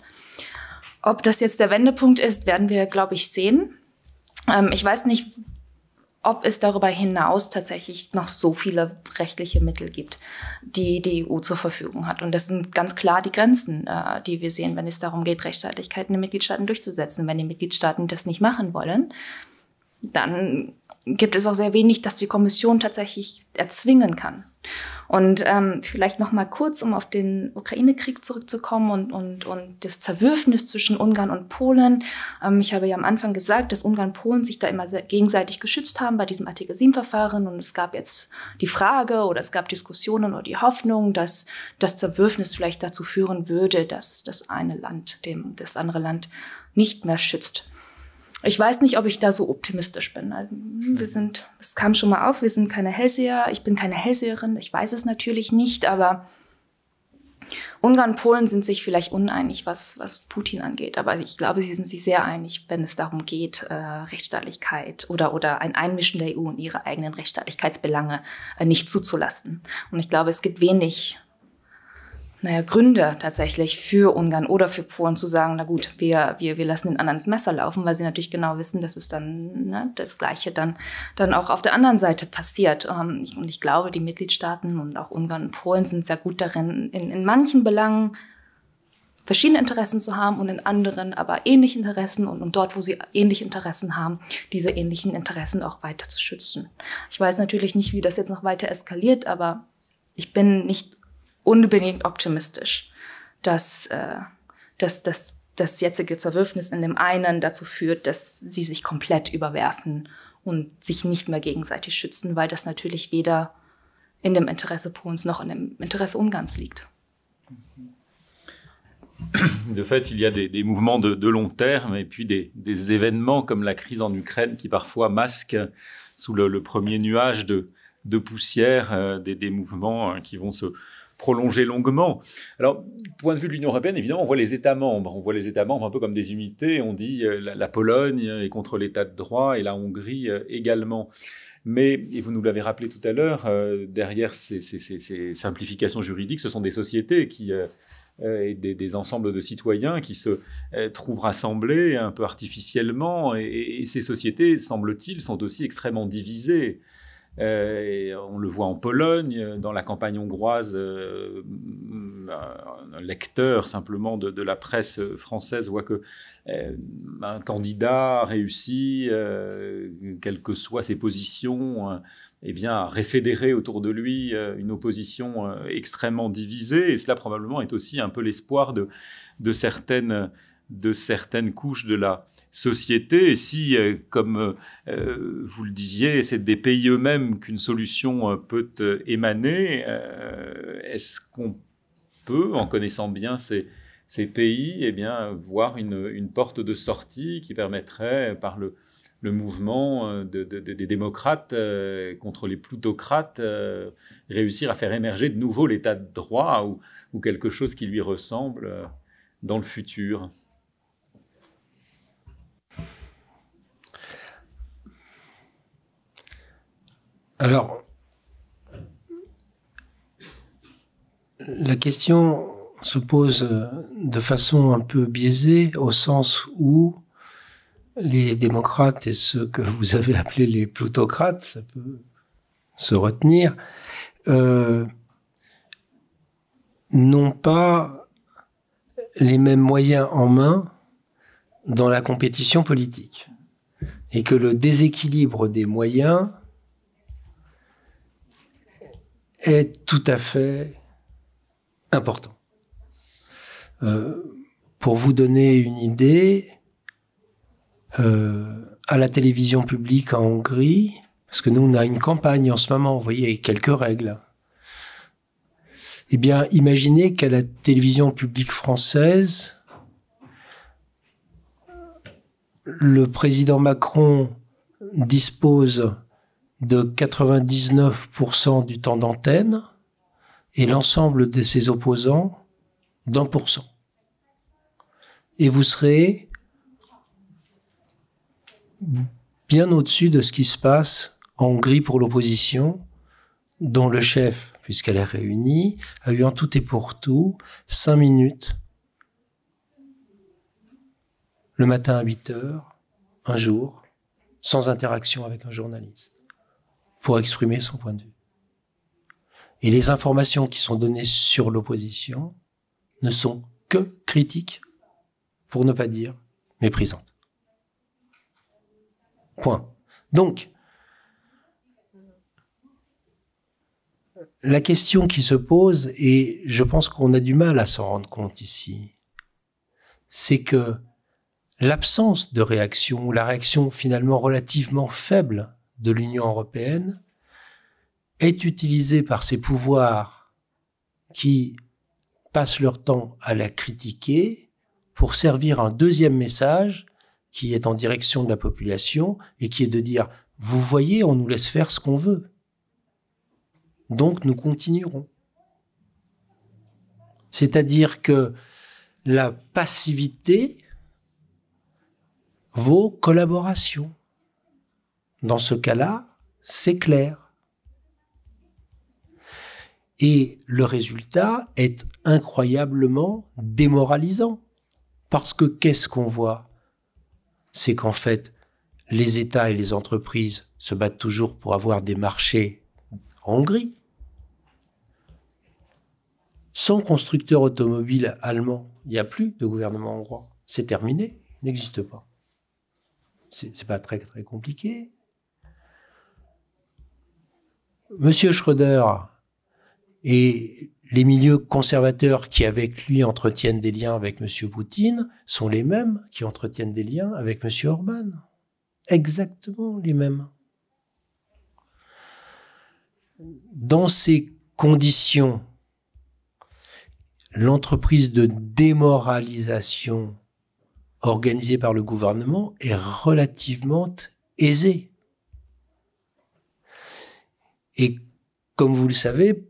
Ob das jetzt der Wendepunkt ist, werden wir, glaube ich, sehen. Ähm, ich weiß nicht, ob es darüber hinaus tatsächlich noch so viele rechtliche Mittel gibt, die die EU zur Verfügung hat. Und das sind ganz klar die Grenzen, äh, die wir sehen, wenn es darum geht, Rechtsstaatlichkeit in den Mitgliedstaaten durchzusetzen. Wenn die Mitgliedstaaten das nicht machen wollen, dann gibt es auch sehr wenig, dass die Kommission tatsächlich erzwingen kann. Und ähm, vielleicht noch mal kurz, um auf den Ukraine-Krieg zurückzukommen und, und, und das Zerwürfnis zwischen Ungarn und Polen. Ähm, ich habe ja am Anfang gesagt, dass Ungarn und Polen sich da immer gegenseitig geschützt haben bei diesem Artikel 7-Verfahren. Und es gab jetzt die Frage oder es gab Diskussionen oder die Hoffnung, dass das Zerwürfnis vielleicht dazu führen würde, dass das eine Land dem, das andere Land nicht mehr schützt ich weiß nicht, ob ich da so optimistisch bin. Also, wir mhm. sind, es kam schon mal auf, wir sind keine Hellseher, ich bin keine Hellseherin, ich weiß es natürlich nicht, aber Ungarn und Polen sind sich vielleicht uneinig, was, was Putin angeht, aber ich glaube, sie sind sich sehr einig, wenn es darum geht, äh, Rechtsstaatlichkeit oder, oder ein Einmischen der EU in ihre eigenen Rechtsstaatlichkeitsbelange äh, nicht zuzulassen. Und ich glaube, es gibt wenig naja, Gründe tatsächlich für Ungarn oder für Polen zu sagen, na gut, wir, wir, wir lassen den anderen ins Messer laufen, weil sie natürlich genau wissen, dass es dann ne, das Gleiche dann, dann auch auf der anderen Seite passiert. Ähm, und ich glaube, die Mitgliedstaaten und auch Ungarn und Polen sind sehr gut darin, in, in manchen Belangen verschiedene Interessen zu haben und in anderen aber ähnliche Interessen und, und dort, wo sie ähnliche Interessen haben, diese ähnlichen Interessen auch weiter zu schützen. Ich weiß natürlich nicht, wie das jetzt noch weiter eskaliert, aber ich bin nicht unbedingt optimistisch, dass, äh, dass, dass das jetzige Zerwürfnis in dem einen dazu führt, dass sie sich komplett überwerfen und sich nicht mehr gegenseitig schützen, weil das natürlich weder in dem Interesse Polens noch in dem Interesse Ungarns liegt. *clears throat* De fait, il y a des, des mouvements de, de, long terme et puis des, des, événements comme la crise en Ukraine qui parfois masquent sous le, le premier nuage de, de poussière euh, des, des, mouvements qui vont se, prolonger longuement. Alors, point de vue de l'Union européenne, évidemment, on voit les États membres. On voit les États membres un peu comme des unités. On dit euh, la, Pologne est contre l'État de droit et la Hongrie euh, également. Mais, et vous nous l'avez rappelé tout à l'heure, euh, derrière ces, simplifications juridiques, ce sont des sociétés qui, et des, ensembles de citoyens qui se trouvent rassemblés un peu artificiellement. Et, et ces sociétés, semble-t-il, sont aussi extrêmement divisées. Euh, et on le voit en Pologne, euh, dans la campagne hongroise, euh, un lecteur simplement de, la presse française voit que un candidat réussi, quelles que soient ses positions, et eh bien, a autour de lui une opposition extrêmement divisée. Et cela probablement est aussi un peu l'espoir de, de, certaines, de certaines couches de la, société. Et si, euh, comme euh, euh, vous le disiez, c'est des pays eux-mêmes qu'une solution peut émaner, est-ce qu'on peut, en connaissant bien ces, pays, eh bien, voir une, porte de sortie qui permettrait, par le, mouvement des démocrates contre les plutocrates, réussir à faire émerger de nouveau l'état de droit ou, quelque chose qui lui ressemble dans le futur. Alors, la question se pose euh, de façon un peu biaisée au sens où les démocrates et ceux que vous avez appelés les plutocrates, ça peut se retenir, euh, n'ont pas les mêmes moyens en main dans la compétition politique. Et que le déséquilibre des moyens est tout à fait important. Euh, pour vous donner une idée, euh, à la télévision publique en Hongrie, parce que nous on a une campagne en ce moment, vous voyez, quelques règles. Eh bien, imaginez qu'à la télévision publique française, le président Macron dispose de 99% du temps d'antenne et l'ensemble de ses opposants d'un pour cent. Et vous serez bien au-dessus de ce qui se passe en Hongrie pour l'opposition, dont le chef, puisqu'elle est réunie, a eu en tout et pour tout cinq minutes le matin à 8 heures, un jour, sans interaction avec un journaliste pour exprimer son point de vue. Et les informations qui sont données sur l'opposition ne sont que critiques, pour ne pas dire méprisantes. Point. Donc, la question qui se pose, et je pense qu'on a du mal à s'en rendre compte ici, c'est que l'absence de réaction, ou la réaction finalement relativement faible de l'Union européenne est utilisé par ces pouvoirs qui passent leur temps à la critiquer pour servir un deuxième message qui est en direction de la population et qui est de dire, vous voyez, on nous laisse faire ce qu'on veut. Donc nous continuerons. C'est-à-dire que la passivité vaut collaboration. Dans ce cas-là, c'est clair. Et le résultat est incroyablement démoralisant. Parce que qu'est-ce qu'on voit C'est qu'en fait, les États et les entreprises se battent toujours pour avoir des marchés en Hongrie. Sans constructeur automobile allemand, il n'y a plus de gouvernement hongrois. C'est terminé, il n'existe pas. C'est pas très, très compliqué. Monsieur Schröder et les milieux conservateurs qui, avec lui, entretiennent des liens avec M. Poutine sont les mêmes qui entretiennent des liens avec M. Orban. Exactement les mêmes. Dans ces conditions, l'entreprise de démoralisation organisée par le gouvernement est relativement aisée. Et comme vous le savez,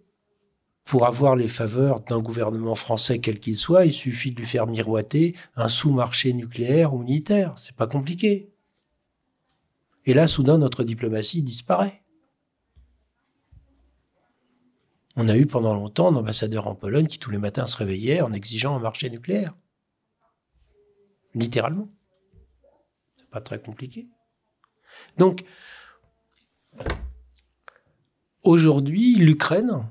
pour avoir les faveurs d'un gouvernement français quel qu'il soit, il suffit de lui faire miroiter un sous-marché nucléaire ou militaire. C'est pas compliqué. Et là, soudain, notre diplomatie disparaît. On a eu pendant longtemps un ambassadeur en Pologne qui tous les matins se réveillait en exigeant un marché nucléaire. Littéralement. C'est pas très compliqué. Donc, Aujourd'hui, l'Ukraine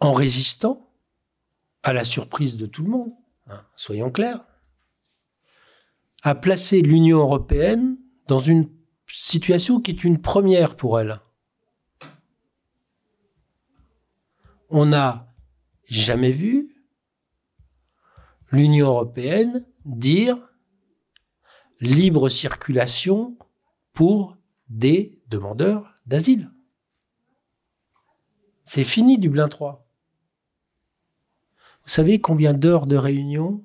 en résistant à la surprise de tout le monde, hein, soyons clairs, a placé l'Union européenne dans une situation qui est une première pour elle. On n'a jamais vu l'Union européenne dire libre circulation pour des demandeurs d'asile. C'est fini Dublin 3. Vous savez combien d'heures de réunion,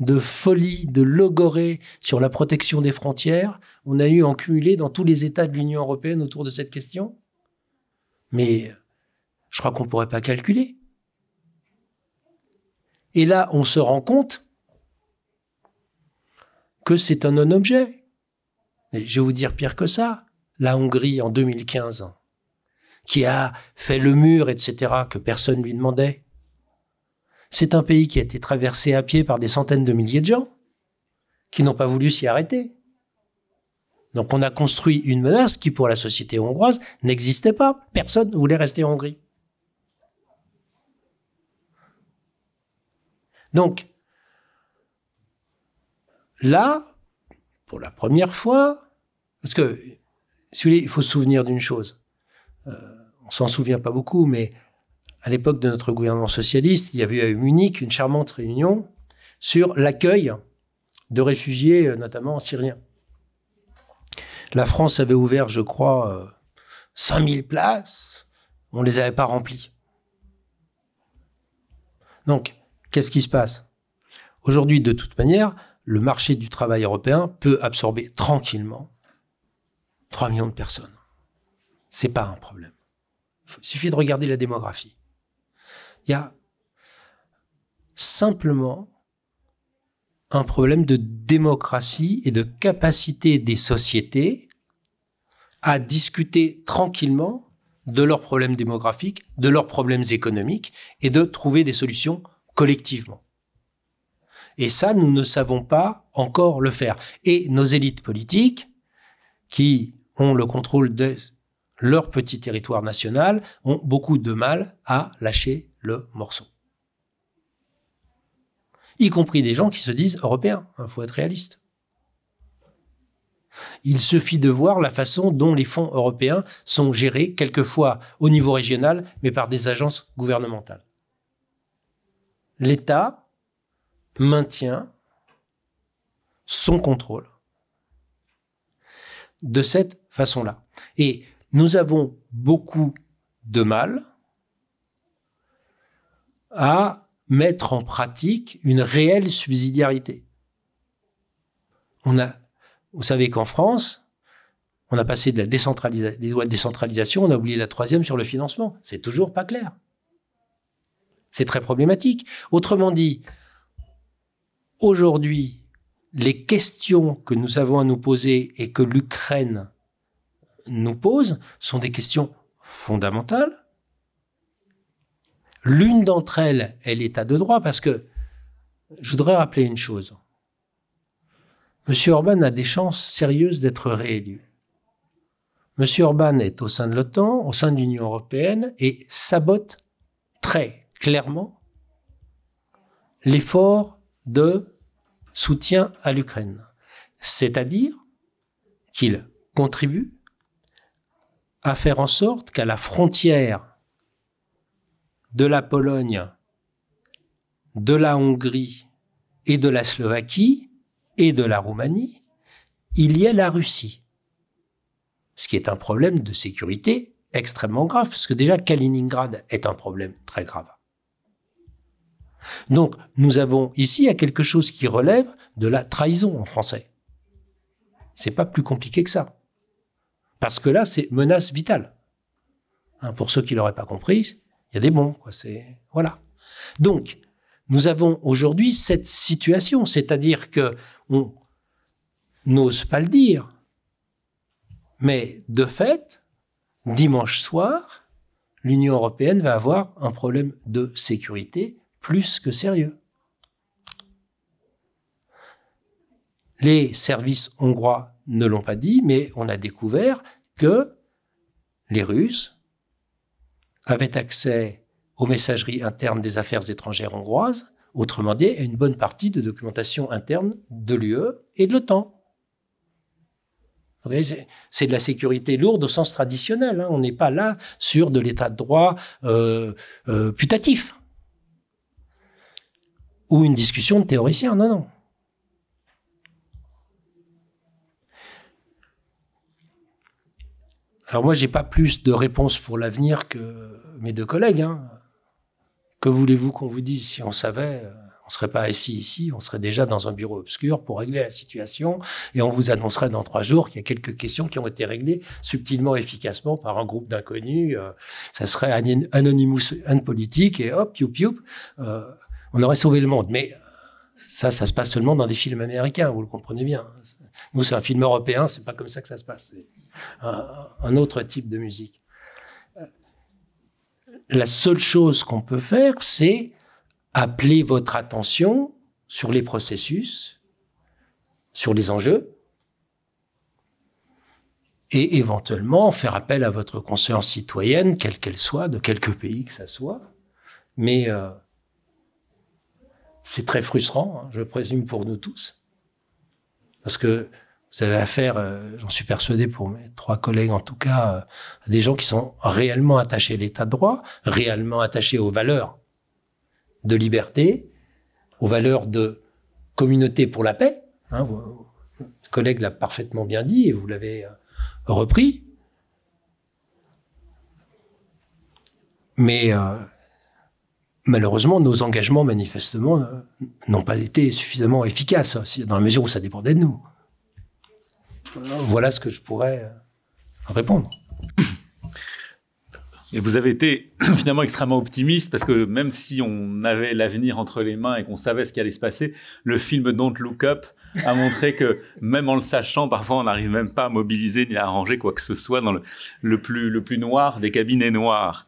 de folie, de logorée sur la protection des frontières on a eu en cumulé dans tous les États de l'Union européenne autour de cette question Mais je crois qu'on ne pourrait pas calculer. Et là, on se rend compte que c'est un non-objet, mais je vais vous dire pire que ça. La Hongrie en 2015, qui a fait le mur, etc., que personne ne lui demandait. C'est un pays qui a été traversé à pied par des centaines de milliers de gens, qui n'ont pas voulu s'y arrêter. Donc on a construit une menace qui, pour la société hongroise, n'existait pas. Personne ne voulait rester en Hongrie. Donc, là, pour la première fois, parce que, si il faut se souvenir d'une chose. Euh, on s'en souvient pas beaucoup, mais à l'époque de notre gouvernement socialiste, il y avait eu à Munich une charmante réunion sur l'accueil de réfugiés, euh, notamment syriens. La France avait ouvert, je crois, 5000 euh, places, on ne les avait pas remplies. Donc, qu'est-ce qui se passe Aujourd'hui, de toute manière, le marché du travail européen peut absorber tranquillement 3 millions de personnes. C'est pas un problème. Il suffit de regarder la démographie. Il y a simplement un problème de démocratie et de capacité des sociétés à discuter tranquillement de leurs problèmes démographiques, de leurs problèmes économiques et de trouver des solutions collectivement. Et ça, nous ne savons pas encore le faire. Et nos élites politiques, qui ont le contrôle de leur petit territoire national, ont beaucoup de mal à lâcher le morceau. Y compris des gens qui se disent européens, il hein, faut être réaliste. Il suffit de voir la façon dont les fonds européens sont gérés, quelquefois au niveau régional, mais par des agences gouvernementales. L'État maintient son contrôle de cette façon-là. Et nous avons beaucoup de mal à mettre en pratique une réelle subsidiarité. On a, vous savez qu'en France, on a passé de la des lois de décentralisation, on a oublié la troisième sur le financement. C'est toujours pas clair. C'est très problématique. Autrement dit, aujourd'hui, les questions que nous avons à nous poser et que l'Ukraine nous pose sont des questions fondamentales. L'une d'entre elles est l'état de droit parce que je voudrais rappeler une chose. M. Orban a des chances sérieuses d'être réélu. M. Orban est au sein de l'OTAN, au sein de l'Union européenne et sabote très clairement l'effort de soutien à l'Ukraine. C'est-à-dire qu'il contribue à faire en sorte qu'à la frontière de la Pologne, de la Hongrie et de la Slovaquie et de la Roumanie, il y ait la Russie. Ce qui est un problème de sécurité extrêmement grave, parce que déjà Kaliningrad est un problème très grave. Donc nous avons ici à quelque chose qui relève de la trahison en français. C'est pas plus compliqué que ça. Parce que là, c'est menace vitale. Hein, pour ceux qui l'auraient pas compris, il y a des bons. Quoi, voilà. Donc, nous avons aujourd'hui cette situation, c'est-à-dire que on n'ose pas le dire, mais de fait, dimanche soir, l'Union européenne va avoir un problème de sécurité plus que sérieux. Les services hongrois ne l'ont pas dit, mais on a découvert que les Russes avaient accès aux messageries internes des affaires étrangères hongroises, autrement dit à une bonne partie de documentation interne de l'UE et de l'OTAN. C'est de la sécurité lourde au sens traditionnel. Hein. On n'est pas là sur de l'état de droit euh, euh, putatif ou une discussion de théoriciens, Non, non. Alors moi, je n'ai pas plus de réponses pour l'avenir que mes deux collègues. Hein. Que voulez-vous qu'on vous dise Si on savait, on serait pas assis ici, on serait déjà dans un bureau obscur pour régler la situation, et on vous annoncerait dans trois jours qu'il y a quelques questions qui ont été réglées subtilement, efficacement par un groupe d'inconnus. Euh, ça serait anonymous, un politique, et hop, pioup, youp. Euh, on aurait sauvé le monde. Mais ça, ça se passe seulement dans des films américains, vous le comprenez bien. Nous, c'est un film européen, c'est pas comme ça que ça se passe. C'est un, autre type de musique. Euh, la seule chose qu'on peut faire, c'est appeler votre attention sur les processus, sur les enjeux, et éventuellement faire appel à votre conscience citoyenne, quelle qu'elle soit, de quelque pays que ça soit. Mais euh, c'est très frustrant, hein, je présume pour nous tous. Parce que vous avez affaire, euh, j'en suis persuadé pour mes trois collègues en tout cas, euh, à des gens qui sont réellement attachés à l'état de droit, réellement attachés aux valeurs de liberté, aux valeurs de communauté pour la paix. Hein, collègue l'a parfaitement bien dit et vous l'avez euh, repris. Mais malheureusement, nos engagements, manifestement, euh, n'ont pas été suffisamment efficaces, hein, dans la mesure où ça dépendait de nous. Voilà ce que je pourrais euh, répondre. Et vous avez été *coughs* finalement extrêmement optimiste parce que même si on avait l'avenir entre les mains et qu'on savait ce qui allait se passer, le film Don't Look Up a montré que même en le sachant, parfois on n'arrive même pas à mobiliser ni à arranger quoi que ce soit dans le, le plus noir des cabinets noirs.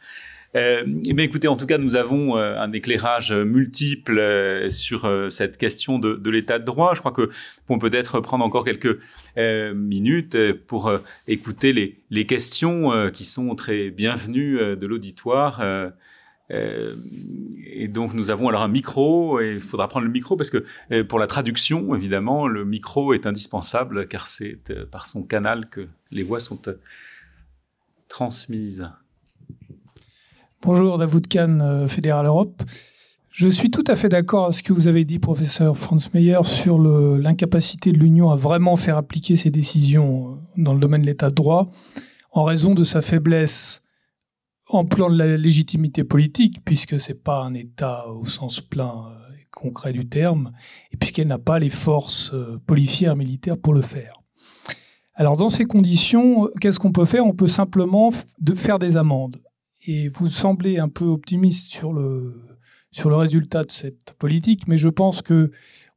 Euh, eh bien, écoutez, en tout cas, nous avons euh, un éclairage multiple euh, sur euh, cette question de, l'état de droit. Je crois que on peut peut-être prendre encore quelques minutes pour écouter les, les questions qui sont très bienvenues de l'auditoire. et donc, nous avons alors un micro, et il faudra prendre le micro parce que pour la traduction, évidemment, le micro est indispensable car c'est par son canal que les voix sont transmises. Bonjour, Davout Kahn, euh, Fédéral Europe. Je suis tout à fait d'accord à ce que vous avez dit, professeur Franz Meyer, sur l'incapacité de l'Union à vraiment faire appliquer ses décisions euh, dans le domaine de l'état de droit, en raison de sa faiblesse en plan de la légitimité politique, puisque ce n'est pas un État au sens plein euh, et concret du terme, et puisqu'elle n'a pas les forces policières, militaires pour le faire. Alors dans ces conditions, qu'est-ce qu'on peut faire On peut simplement faire des amendes. Et vous semblez un peu optimiste sur le, sur le résultat de cette politique, mais je pense que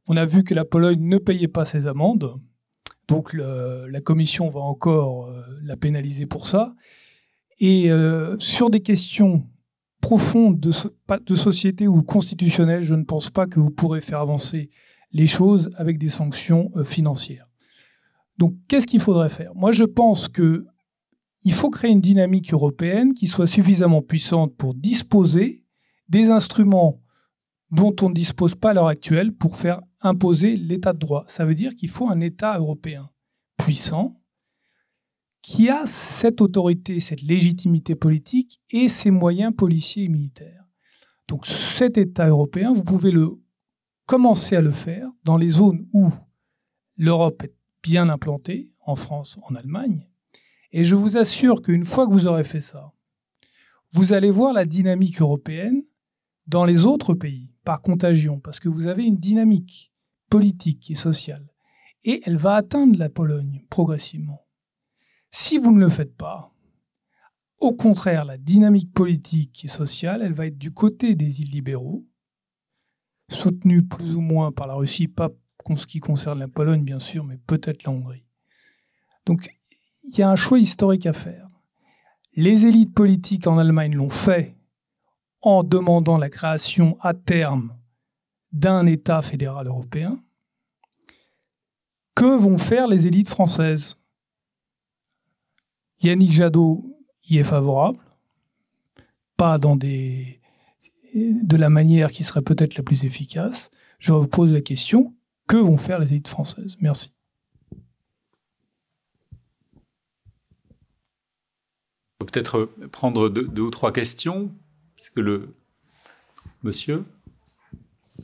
on a vu que la Pologne ne payait pas ses amendes, donc la Commission va encore euh, la pénaliser pour ça. Et euh, sur des questions profondes de, de société ou constitutionnelles, je ne pense pas que vous pourrez faire avancer les choses avec des sanctions euh, financières. Donc qu'est-ce qu'il faudrait faire Moi je pense que il faut créer une dynamique européenne qui soit suffisamment puissante pour disposer des instruments dont on ne dispose pas à l'heure actuelle pour faire imposer l'état de droit. Ça veut dire qu'il faut un État européen puissant qui a cette autorité, cette légitimité politique et ses moyens policiers et militaires. Donc cet État européen, vous pouvez le commencer à le faire dans les zones où l'Europe est bien implantée, en France, en Allemagne, et je vous assure qu'une fois que vous aurez fait ça, vous allez voir la dynamique européenne dans les autres pays par contagion, parce que vous avez une dynamique politique et sociale. Et elle va atteindre la Pologne progressivement. Si vous ne le faites pas, au contraire, la dynamique politique et sociale, elle va être du côté des îles libéraux, soutenue plus ou moins par la Russie, pas en ce qui concerne la Pologne bien sûr, mais peut-être la Hongrie. Donc il y a un choix historique à faire. Les élites politiques en Allemagne l'ont fait en demandant la création à terme d'un État fédéral européen. Que vont faire les élites françaises Yannick Jadot y est favorable, pas dans des de la manière qui serait peut-être la plus efficace. Je vous pose la question que vont faire les élites françaises Merci. peut peut-être prendre deux, deux, ou trois questions, parce que le Monsieur,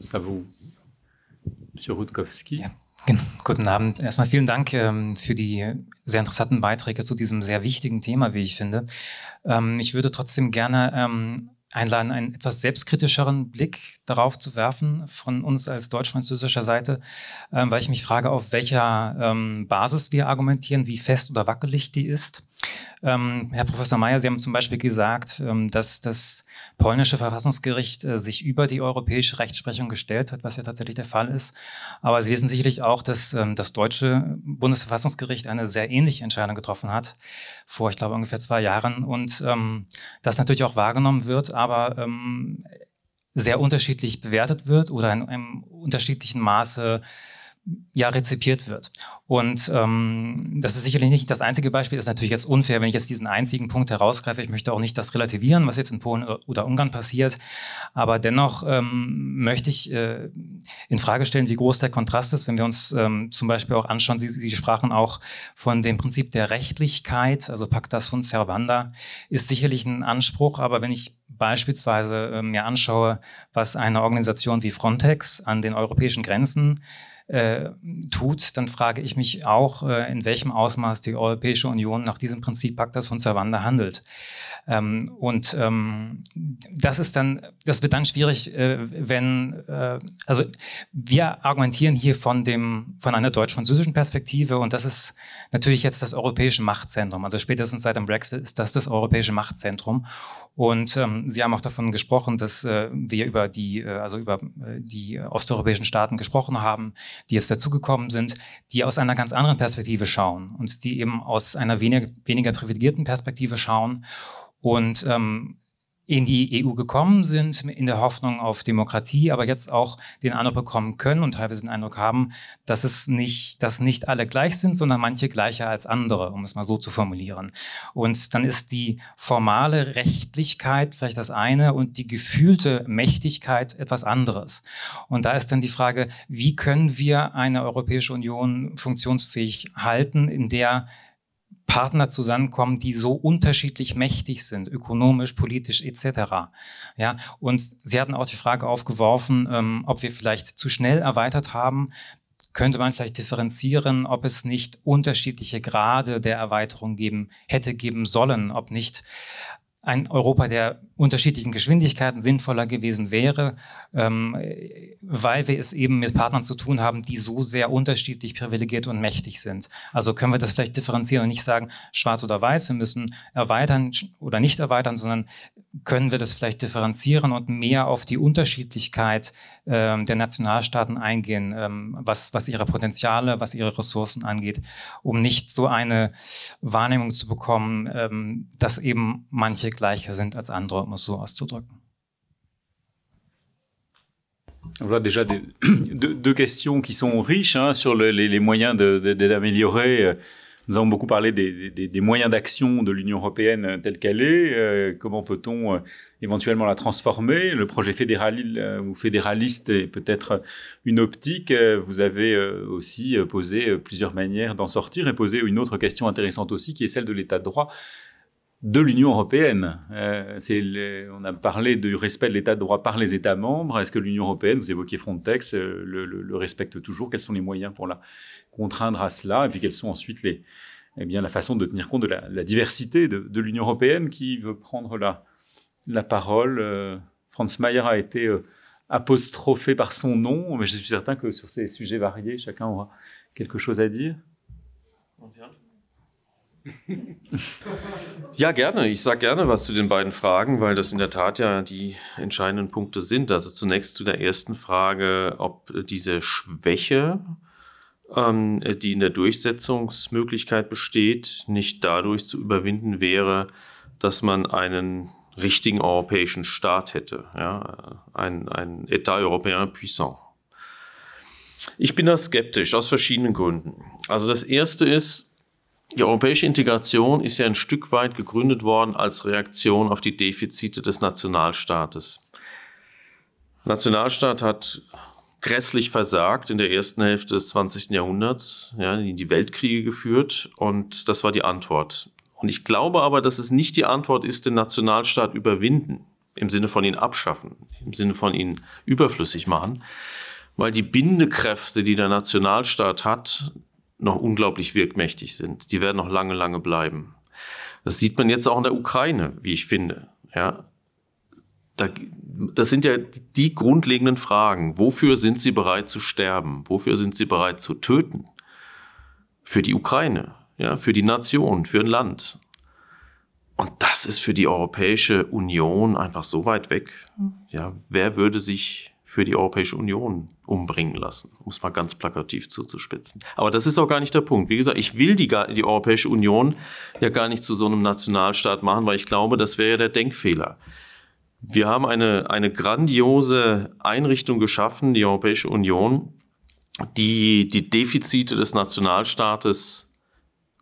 ça vous, Monsieur Rutkowski. Ja. Guten Abend. Erstmal vielen Dank ähm, für die sehr interessanten Beiträge zu diesem sehr wichtigen Thema, wie ich finde. Ähm, ich würde trotzdem gerne ähm, einladen, einen etwas selbstkritischeren Blick darauf zu werfen von uns als deutsch-französischer Seite, ähm, weil ich mich frage, auf welcher ähm, Basis wir argumentieren, wie fest oder wackelig die ist. Ähm, Herr Professor Mayer, Sie haben zum Beispiel gesagt, ähm, dass das polnische Verfassungsgericht äh, sich über die europäische Rechtsprechung gestellt hat, was ja tatsächlich der Fall ist. Aber Sie wissen sicherlich auch, dass ähm, das deutsche Bundesverfassungsgericht eine sehr ähnliche Entscheidung getroffen hat, vor, ich glaube, ungefähr zwei Jahren. Und ähm, das natürlich auch wahrgenommen wird, aber ähm, sehr unterschiedlich bewertet wird oder in einem unterschiedlichen Maße ja rezipiert wird. Und ähm, das ist sicherlich nicht das einzige Beispiel. Das ist natürlich jetzt unfair, wenn ich jetzt diesen einzigen Punkt herausgreife. Ich möchte auch nicht das relativieren, was jetzt in Polen oder Ungarn passiert. Aber dennoch ähm, möchte ich äh, in Frage stellen, wie groß der Kontrast ist, wenn wir uns ähm, zum Beispiel auch anschauen, Sie, Sie sprachen auch von dem Prinzip der Rechtlichkeit, also Pacta sunt servanda, ist sicherlich ein Anspruch. Aber wenn ich beispielsweise ähm, mir anschaue, was eine Organisation wie Frontex an den europäischen Grenzen äh, tut, dann frage ich mich auch, äh, in welchem Ausmaß die Europäische Union nach diesem Prinzip Pacta sunt servanda handelt. Ähm, und ähm, das ist dann, das wird dann schwierig, äh, wenn, äh, also wir argumentieren hier von dem, von einer deutsch-französischen Perspektive und das ist natürlich jetzt das europäische Machtzentrum. Also spätestens seit dem Brexit ist das das europäische Machtzentrum. Und ähm, Sie haben auch davon gesprochen, dass äh, wir über die, äh, also über die osteuropäischen Staaten gesprochen haben, die jetzt dazugekommen sind, die aus einer ganz anderen Perspektive schauen und die eben aus einer weniger, weniger privilegierten Perspektive schauen und ähm, in die EU gekommen sind, in der Hoffnung auf Demokratie, aber jetzt auch den Eindruck bekommen können und teilweise den Eindruck haben, dass es nicht, dass nicht alle gleich sind, sondern manche gleicher als andere, um es mal so zu formulieren. Und dann ist die formale Rechtlichkeit vielleicht das eine und die gefühlte Mächtigkeit etwas anderes. Und da ist dann die Frage, wie können wir eine Europäische Union funktionsfähig halten, in der Partner zusammenkommen, die so unterschiedlich mächtig sind, ökonomisch, politisch etc. Ja, und Sie hatten auch die Frage aufgeworfen, ähm, ob wir vielleicht zu schnell erweitert haben könnte man vielleicht differenzieren, ob es nicht unterschiedliche Grade der Erweiterung geben hätte geben sollen, ob nicht ein Europa der unterschiedlichen Geschwindigkeiten sinnvoller gewesen wäre, ähm, weil wir es eben mit Partnern zu tun haben, die so sehr unterschiedlich privilegiert und mächtig sind. Also können wir das vielleicht differenzieren und nicht sagen, schwarz oder weiß, wir müssen erweitern oder nicht erweitern, sondern können wir das vielleicht differenzieren und mehr auf die Unterschiedlichkeit ähm, der Nationalstaaten eingehen, ähm, was, was ihre Potenziale, was ihre Ressourcen angeht, um nicht so eine Wahrnehmung zu bekommen, ähm, dass eben manche gleicher sind als andere, um es so auszudrücken. Voilà déjà *coughs* deux, deux, questions qui sont riches hein, sur les, moyens d'améliorer. Nous avons beaucoup parlé des, moyens d'action de l'Union européenne telle qu'elle est. Euh, comment peut-on euh, éventuellement la transformer Le projet fédéral, euh, ou fédéraliste est peut-être une optique. Vous avez aussi posé plusieurs manières d'en sortir et posé une autre question intéressante aussi, qui est celle de l'état de droit de l'Union européenne. Euh, on a parlé du respect de l'état de droit par les États membres. Est-ce que l'Union européenne, vous évoquiez Frontex, euh, le, respecte toujours Quels sont les moyens pour la contraindre à cela Et puis quelles sont ensuite les, eh bien, la façon de tenir compte de la, diversité de, l'Union européenne qui veut prendre la, la parole euh, Franz Mayer a été euh, apostrophé par son nom, mais je suis certain que sur ces sujets variés, chacun aura quelque chose à dire. On *laughs* ja, gerne. Ich sage gerne was zu den beiden Fragen, weil das in der Tat ja die entscheidenden Punkte sind. Also zunächst zu der ersten Frage, ob diese Schwäche, ähm, die in der Durchsetzungsmöglichkeit besteht, nicht dadurch zu überwinden wäre, dass man einen richtigen europäischen Staat hätte. Ja? Ein, ein État européen puissant. Ich bin da skeptisch aus verschiedenen Gründen. Also das erste ist, die europäische Integration ist ja ein Stück weit gegründet worden als Reaktion auf die Defizite des Nationalstaates. Der Nationalstaat hat grässlich versagt in der ersten Hälfte des 20. Jahrhunderts, ja, in die Weltkriege geführt und das war die Antwort. Und ich glaube aber, dass es nicht die Antwort ist, den Nationalstaat überwinden, im Sinne von ihn abschaffen, im Sinne von ihn überflüssig machen, weil die Bindekräfte, die der Nationalstaat hat, noch unglaublich wirkmächtig sind. Die werden noch lange, lange bleiben. Das sieht man jetzt auch in der Ukraine, wie ich finde. Ja, da, das sind ja die grundlegenden Fragen. Wofür sind sie bereit zu sterben? Wofür sind sie bereit zu töten? Für die Ukraine, ja, für die Nation, für ein Land. Und das ist für die Europäische Union einfach so weit weg. Ja, wer würde sich für die Europäische Union umbringen lassen, um es mal ganz plakativ zuzuspitzen. Aber das ist auch gar nicht der Punkt. Wie gesagt, ich will die, die Europäische Union ja gar nicht zu so einem Nationalstaat machen, weil ich glaube, das wäre ja der Denkfehler. Wir haben eine, eine grandiose Einrichtung geschaffen, die Europäische Union, die die Defizite des Nationalstaates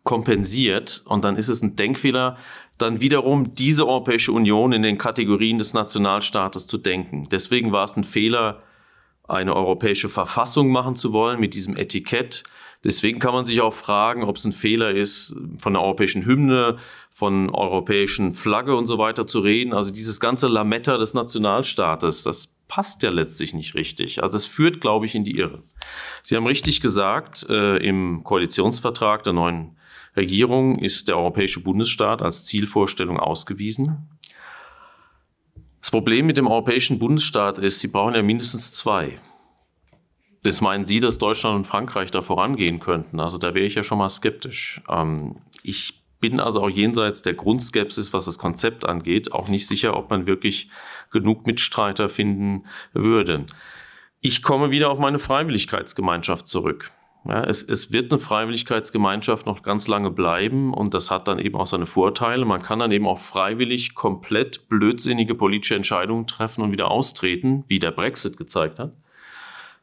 kompensiert. Und dann ist es ein Denkfehler, dann wiederum diese Europäische Union in den Kategorien des Nationalstaates zu denken. Deswegen war es ein Fehler, eine europäische Verfassung machen zu wollen mit diesem Etikett. Deswegen kann man sich auch fragen, ob es ein Fehler ist, von der europäischen Hymne, von europäischen Flagge und so weiter zu reden. Also dieses ganze Lametta des Nationalstaates, das passt ja letztlich nicht richtig. Also es führt, glaube ich, in die Irre. Sie haben richtig gesagt, äh, im Koalitionsvertrag der neuen Regierung ist der europäische Bundesstaat als Zielvorstellung ausgewiesen. Das Problem mit dem europäischen Bundesstaat ist, sie brauchen ja mindestens zwei. Das meinen Sie, dass Deutschland und Frankreich da vorangehen könnten. Also da wäre ich ja schon mal skeptisch. Ähm, ich bin also auch jenseits der Grundskepsis, was das Konzept angeht, auch nicht sicher, ob man wirklich genug Mitstreiter finden würde. Ich komme wieder auf meine Freiwilligkeitsgemeinschaft zurück. Ja, es, es, wird eine Freiwilligkeitsgemeinschaft noch ganz lange bleiben und das hat dann eben auch seine Vorteile. Man kann dann eben auch freiwillig komplett blödsinnige politische Entscheidungen treffen und wieder austreten, wie der Brexit gezeigt hat.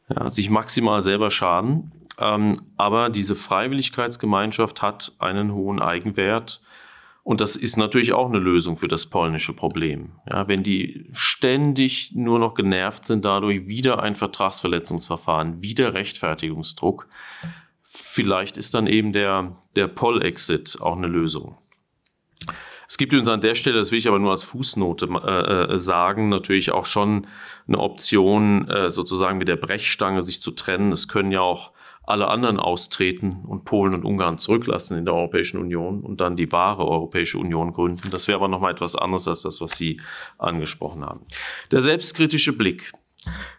Ja, sich maximal selber schaden. Ähm, aber diese Freiwilligkeitsgemeinschaft hat einen hohen Eigenwert und das ist natürlich auch eine Lösung für das polnische Problem. Ja, wenn die ständig nur noch genervt sind, dadurch wieder ein Vertragsverletzungsverfahren, wieder Rechtfertigungsdruck, vielleicht ist dann eben der, der Poll-Exit auch eine Lösung. Es gibt uns an der Stelle, das will ich aber nur als Fußnote äh, äh, sagen, natürlich auch schon eine Option, äh, sozusagen mit der Brechstange sich zu trennen. Es können ja auch alle anderen mhm. austreten und Polen und Ungarn zurücklassen in der Europäischen Union und dann die wahre Europäische Union gründen. Das wäre aber nochmal etwas anderes als das, was Sie angesprochen haben. Der selbstkritische Blick.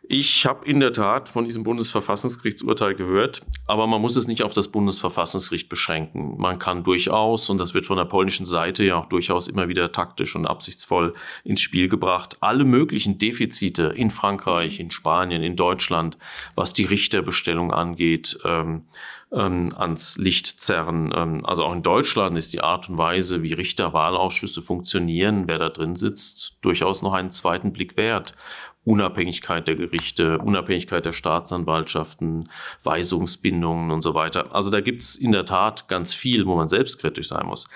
Ich habe in der Tat von diesem Bundesverfassungsgerichtsurteil gehört, aber man muss es nicht auf das Bundesverfassungsgericht beschränken. Man kann durchaus, und das wird von der polnischen Seite ja auch durchaus immer wieder taktisch und absichtsvoll ins Spiel gebracht, alle möglichen Defizite in Frankreich, in Spanien, in Deutschland, was die Richterbestellung angeht, ähm, ähm, ans Licht zerren. Ähm, also auch in Deutschland ist die Art und Weise, wie Richterwahlausschüsse funktionieren, wer da drin sitzt, durchaus noch einen zweiten Blick wert. Unabhängigkeit der Gerichte, Unabhängigkeit der Staatsanwaltschaften, Weisungsbindungen und so weiter. Also da gibt es in der Tat ganz viel, wo man selbstkritisch sein muss.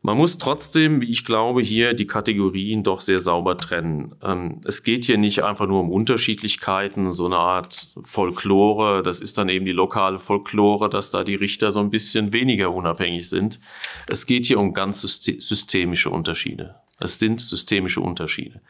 Man muss trotzdem, wie ich glaube, hier die Kategorien doch sehr sauber trennen. Ähm, es geht hier nicht einfach nur um Unterschiedlichkeiten, so eine Art Folklore. Das ist dann eben die lokale Folklore, dass da die Richter so ein bisschen weniger unabhängig sind. Es geht hier um ganz systemische Unterschiede. Es sind systemische Unterschiede.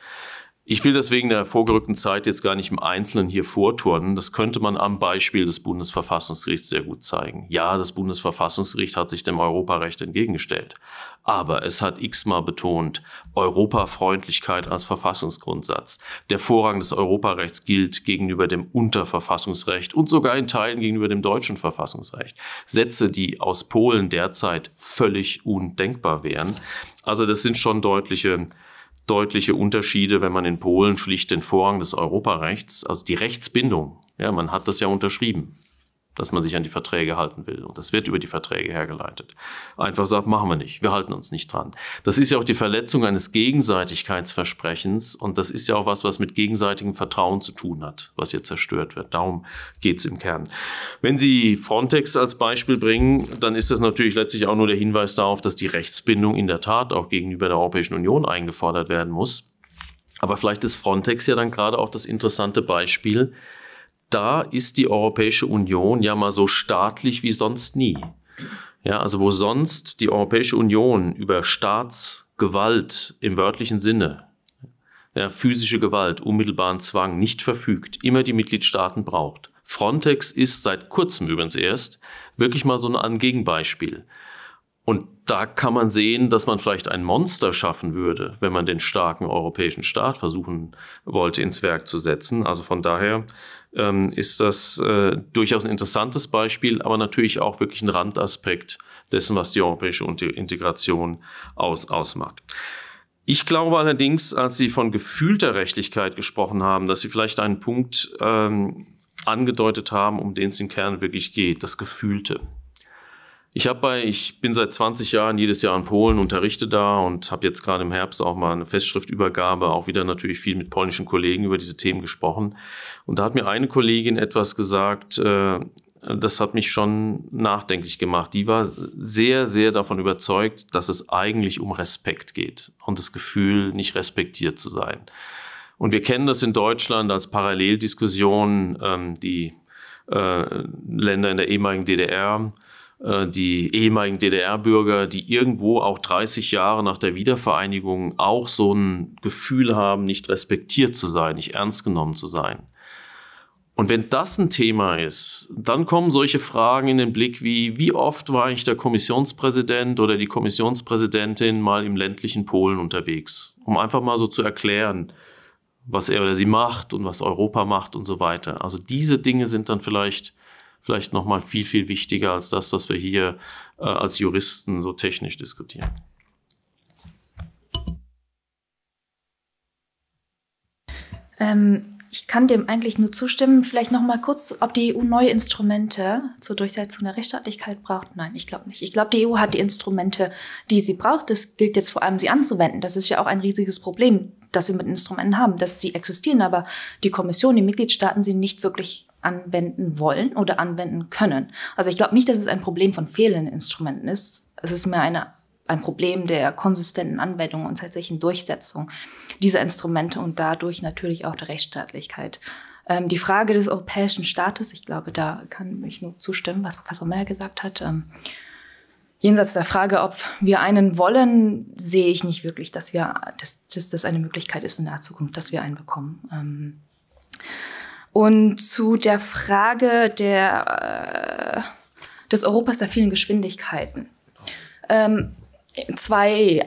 Ich will das wegen der vorgerückten Zeit jetzt gar nicht im Einzelnen hier vorturnen. Das könnte man am Beispiel des Bundesverfassungsgerichts sehr gut zeigen. Ja, das Bundesverfassungsgericht hat sich dem Europarecht entgegengestellt. Aber es hat x-mal betont, Europafreundlichkeit als Verfassungsgrundsatz. Der Vorrang des Europarechts gilt gegenüber dem Unterverfassungsrecht und sogar in Teilen gegenüber dem deutschen Verfassungsrecht. Sätze, die aus Polen derzeit völlig undenkbar wären. Also das sind schon deutliche deutliche Unterschiede, wenn man in Polen schlicht den Vorrang des Europarechts, also die Rechtsbindung, ja, man hat das ja unterschrieben, dass man sich an die Verträge halten will. Und das wird über die Verträge hergeleitet. Einfach sagt, machen wir nicht, wir halten uns nicht dran. Das ist ja auch die Verletzung eines Gegenseitigkeitsversprechens und das ist ja auch was, was mit gegenseitigem Vertrauen zu tun hat, was hier zerstört wird. Darum geht es im Kern. Wenn Sie Frontex als Beispiel bringen, dann ist das natürlich letztlich auch nur der Hinweis darauf, dass die Rechtsbindung in der Tat auch gegenüber der Europäischen Union eingefordert werden muss. Aber vielleicht ist Frontex ja dann gerade auch das interessante Beispiel, da ist die Europäische Union ja mal so staatlich wie sonst nie. Ja, also wo sonst die Europäische Union über Staatsgewalt im wörtlichen Sinne, ja, physische Gewalt, unmittelbaren Zwang nicht verfügt, immer die Mitgliedstaaten braucht. Frontex ist seit kurzem übrigens erst wirklich mal so ein Gegenbeispiel. Und da kann man sehen, dass man vielleicht ein Monster schaffen würde, wenn man den starken europäischen Staat versuchen wollte, ins Werk zu setzen. Also von daher ähm, ist das äh, durchaus ein interessantes Beispiel, aber natürlich auch wirklich ein Randaspekt dessen, was die europäische Integration aus, ausmacht. Ich glaube allerdings, als Sie von gefühlter Rechtlichkeit gesprochen haben, dass Sie vielleicht einen Punkt ähm, angedeutet haben, um den es im Kern wirklich geht, das Gefühlte. Ich habe bei, ich bin seit 20 Jahren jedes Jahr in Polen, unterrichte da und habe jetzt gerade im Herbst auch mal eine Festschriftübergabe, auch wieder natürlich viel mit polnischen Kollegen über diese Themen gesprochen. Und da hat mir eine Kollegin etwas gesagt, äh, das hat mich schon nachdenklich gemacht. Die war sehr, sehr davon überzeugt, dass es eigentlich um Respekt geht und das Gefühl, nicht respektiert zu sein. Und wir kennen das in Deutschland als Paralleldiskussion, ähm, die äh, Länder in der ehemaligen DDR äh, die ehemaligen DDR-Bürger, die irgendwo auch 30 Jahre nach der Wiedervereinigung auch so ein Gefühl haben, nicht respektiert zu sein, nicht ernst genommen zu sein. Und wenn das ein Thema ist, dann kommen solche Fragen in den Blick wie, wie oft war ich der Kommissionspräsident oder die Kommissionspräsidentin mal im ländlichen Polen unterwegs, um einfach mal so zu erklären, was er oder sie macht und was Europa macht und so weiter. Also diese Dinge sind dann vielleicht vielleicht nochmal viel, viel wichtiger als das, was wir hier äh, als Juristen so technisch diskutieren. Ähm, ich kann dem eigentlich nur zustimmen. Vielleicht noch mal kurz, ob die EU neue Instrumente zur Durchsetzung der Rechtsstaatlichkeit braucht. Nein, ich glaube nicht. Ich glaube, die EU hat die Instrumente, die sie braucht. Es gilt jetzt vor allem, sie anzuwenden. Das ist ja auch ein riesiges Problem, das wir mit Instrumenten haben, dass sie existieren, aber die Kommission, die Mitgliedstaaten sie nicht wirklich anwenden wollen oder anwenden können. Also ich glaube nicht, dass es ein Problem von fehlenden Instrumenten ist. Es ist mehr eine ein Problem der konsistenten Anwendung und tatsächlichen Durchsetzung dieser Instrumente und dadurch natürlich auch der Rechtsstaatlichkeit. Ähm, die Frage des europäischen Staates, ich glaube, da kann ich nur zustimmen, was Professor Meyer gesagt hat. Ähm, jenseits der Frage, ob wir einen wollen, sehe ich nicht wirklich, dass, wir, dass, dass das eine Möglichkeit ist in der Zukunft, dass wir einen bekommen. Ähm, und zu der Frage der, äh, des Europas der vielen Geschwindigkeiten. Ähm, zwei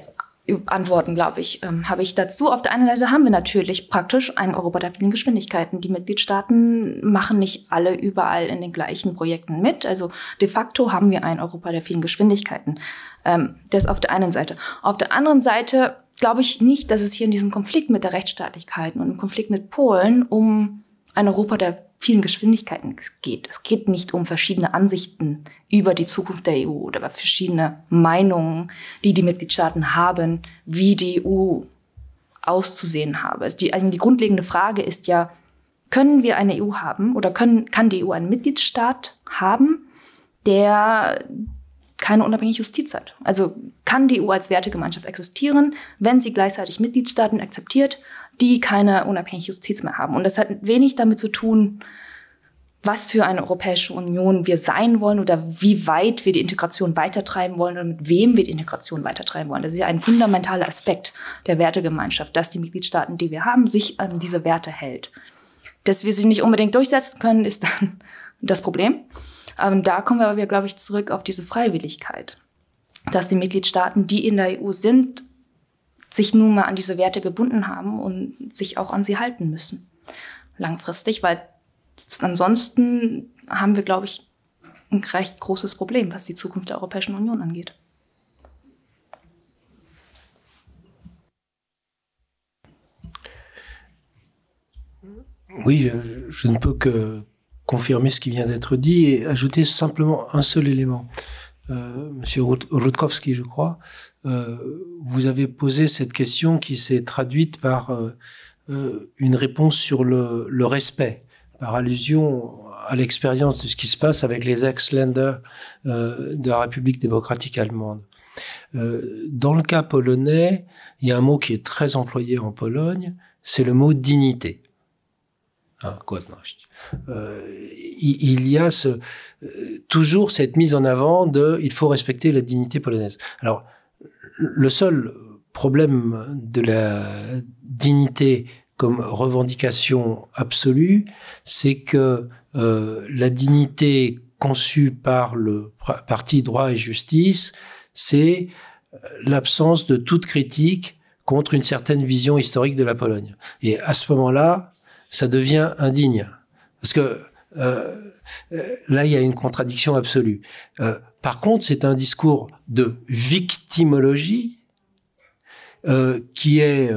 Antworten, glaube ich, ähm, habe ich dazu. Auf der einen Seite haben wir natürlich praktisch ein Europa der vielen Geschwindigkeiten. Die Mitgliedstaaten machen nicht alle überall in den gleichen Projekten mit. Also de facto haben wir ein Europa der vielen Geschwindigkeiten. Ähm, das auf der einen Seite. Auf der anderen Seite glaube ich nicht, dass es hier in diesem Konflikt mit der Rechtsstaatlichkeit und im Konflikt mit Polen um ein Europa der vielen Geschwindigkeiten geht. Es geht nicht um verschiedene Ansichten über die Zukunft der EU oder über verschiedene Meinungen, die die Mitgliedstaaten haben, wie die EU auszusehen habe. Also die, die grundlegende Frage ist ja, können wir eine EU haben oder können, kann die EU einen Mitgliedstaat haben, der keine unabhängige Justiz hat? Also kann die EU als Wertegemeinschaft existieren, wenn sie gleichzeitig Mitgliedstaaten akzeptiert, die keine unabhängige Justiz mehr haben. Und das hat wenig damit zu tun, was für eine Europäische Union wir sein wollen oder wie weit wir die Integration weitertreiben wollen oder mit wem wir die Integration weitertreiben wollen. Das ist ja ein fundamentaler Aspekt der Wertegemeinschaft, dass die Mitgliedstaaten, die wir haben, sich an diese Werte hält. Dass wir sie nicht unbedingt durchsetzen können, ist dann das Problem. Ähm, da kommen wir aber, glaube ich, zurück auf diese Freiwilligkeit, dass die Mitgliedstaaten, die in der EU sind, sich nun mal an diese Werte gebunden haben und sich auch an sie halten müssen. Langfristig, weil ansonsten haben wir, glaube ich, ein recht großes Problem, was die Zukunft der Europäischen Union angeht. Oui, je, je ne peux que confirmer ce qui vient d'être dit et ajouter simplement un seul élément. Euh, Monsieur Rutkowski, je crois, euh, vous avez posé cette question qui s'est traduite par euh, une réponse sur le, respect, par allusion à l'expérience de ce qui se passe avec les ex lenders de la République démocratique allemande. dans le cas polonais, il y a un mot qui est très employé en Pologne, c'est le mot dignité. Ah, euh, il, y a ce, euh, toujours cette mise en avant de il faut respecter la dignité polonaise. Alors, le seul problème de la dignité comme revendication absolue, c'est que euh, la dignité conçue par le parti droit et justice, c'est l'absence de toute critique contre une certaine vision historique de la Pologne. Et à ce moment-là, ça devient indigne. Parce que euh, euh, là, il y a une contradiction absolue. Euh, par contre, c'est un discours de victimologie qui est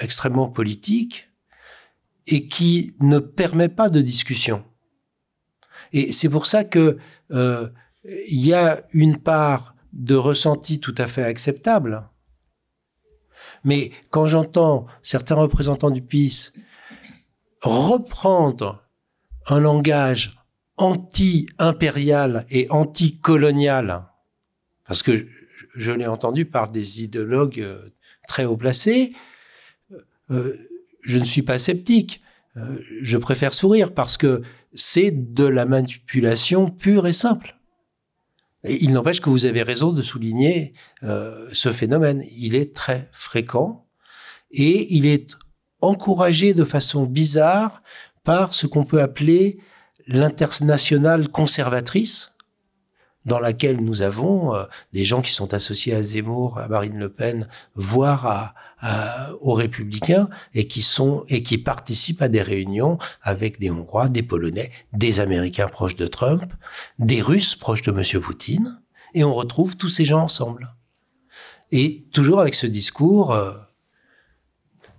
extrêmement politique et qui ne permet pas de discussion. Et c'est pour ça que il y a une part de ressenti tout à fait acceptable. Mais quand j'entends certains représentants du PIS reprendre un langage anti-impérial et anti-colonial, parce que je, l'ai entendu par des idéologues euh, très haut placés, euh, je ne suis pas sceptique. Euh, je préfère sourire parce que c'est de la manipulation pure et simple. il n'empêche que vous avez raison de souligner ce phénomène. Il est très fréquent et il est encouragé de façon bizarre par ce qu'on peut appeler l'internationale conservatrice, dans laquelle nous avons euh, des gens qui sont associés à Zemmour, à Marine Le Pen, voire à, aux Républicains, et qui sont et qui participent à des réunions avec des Hongrois, des Polonais, des Américains proches de Trump, des Russes proches de Monsieur Poutine, et on retrouve tous ces gens ensemble. Et toujours avec ce discours euh,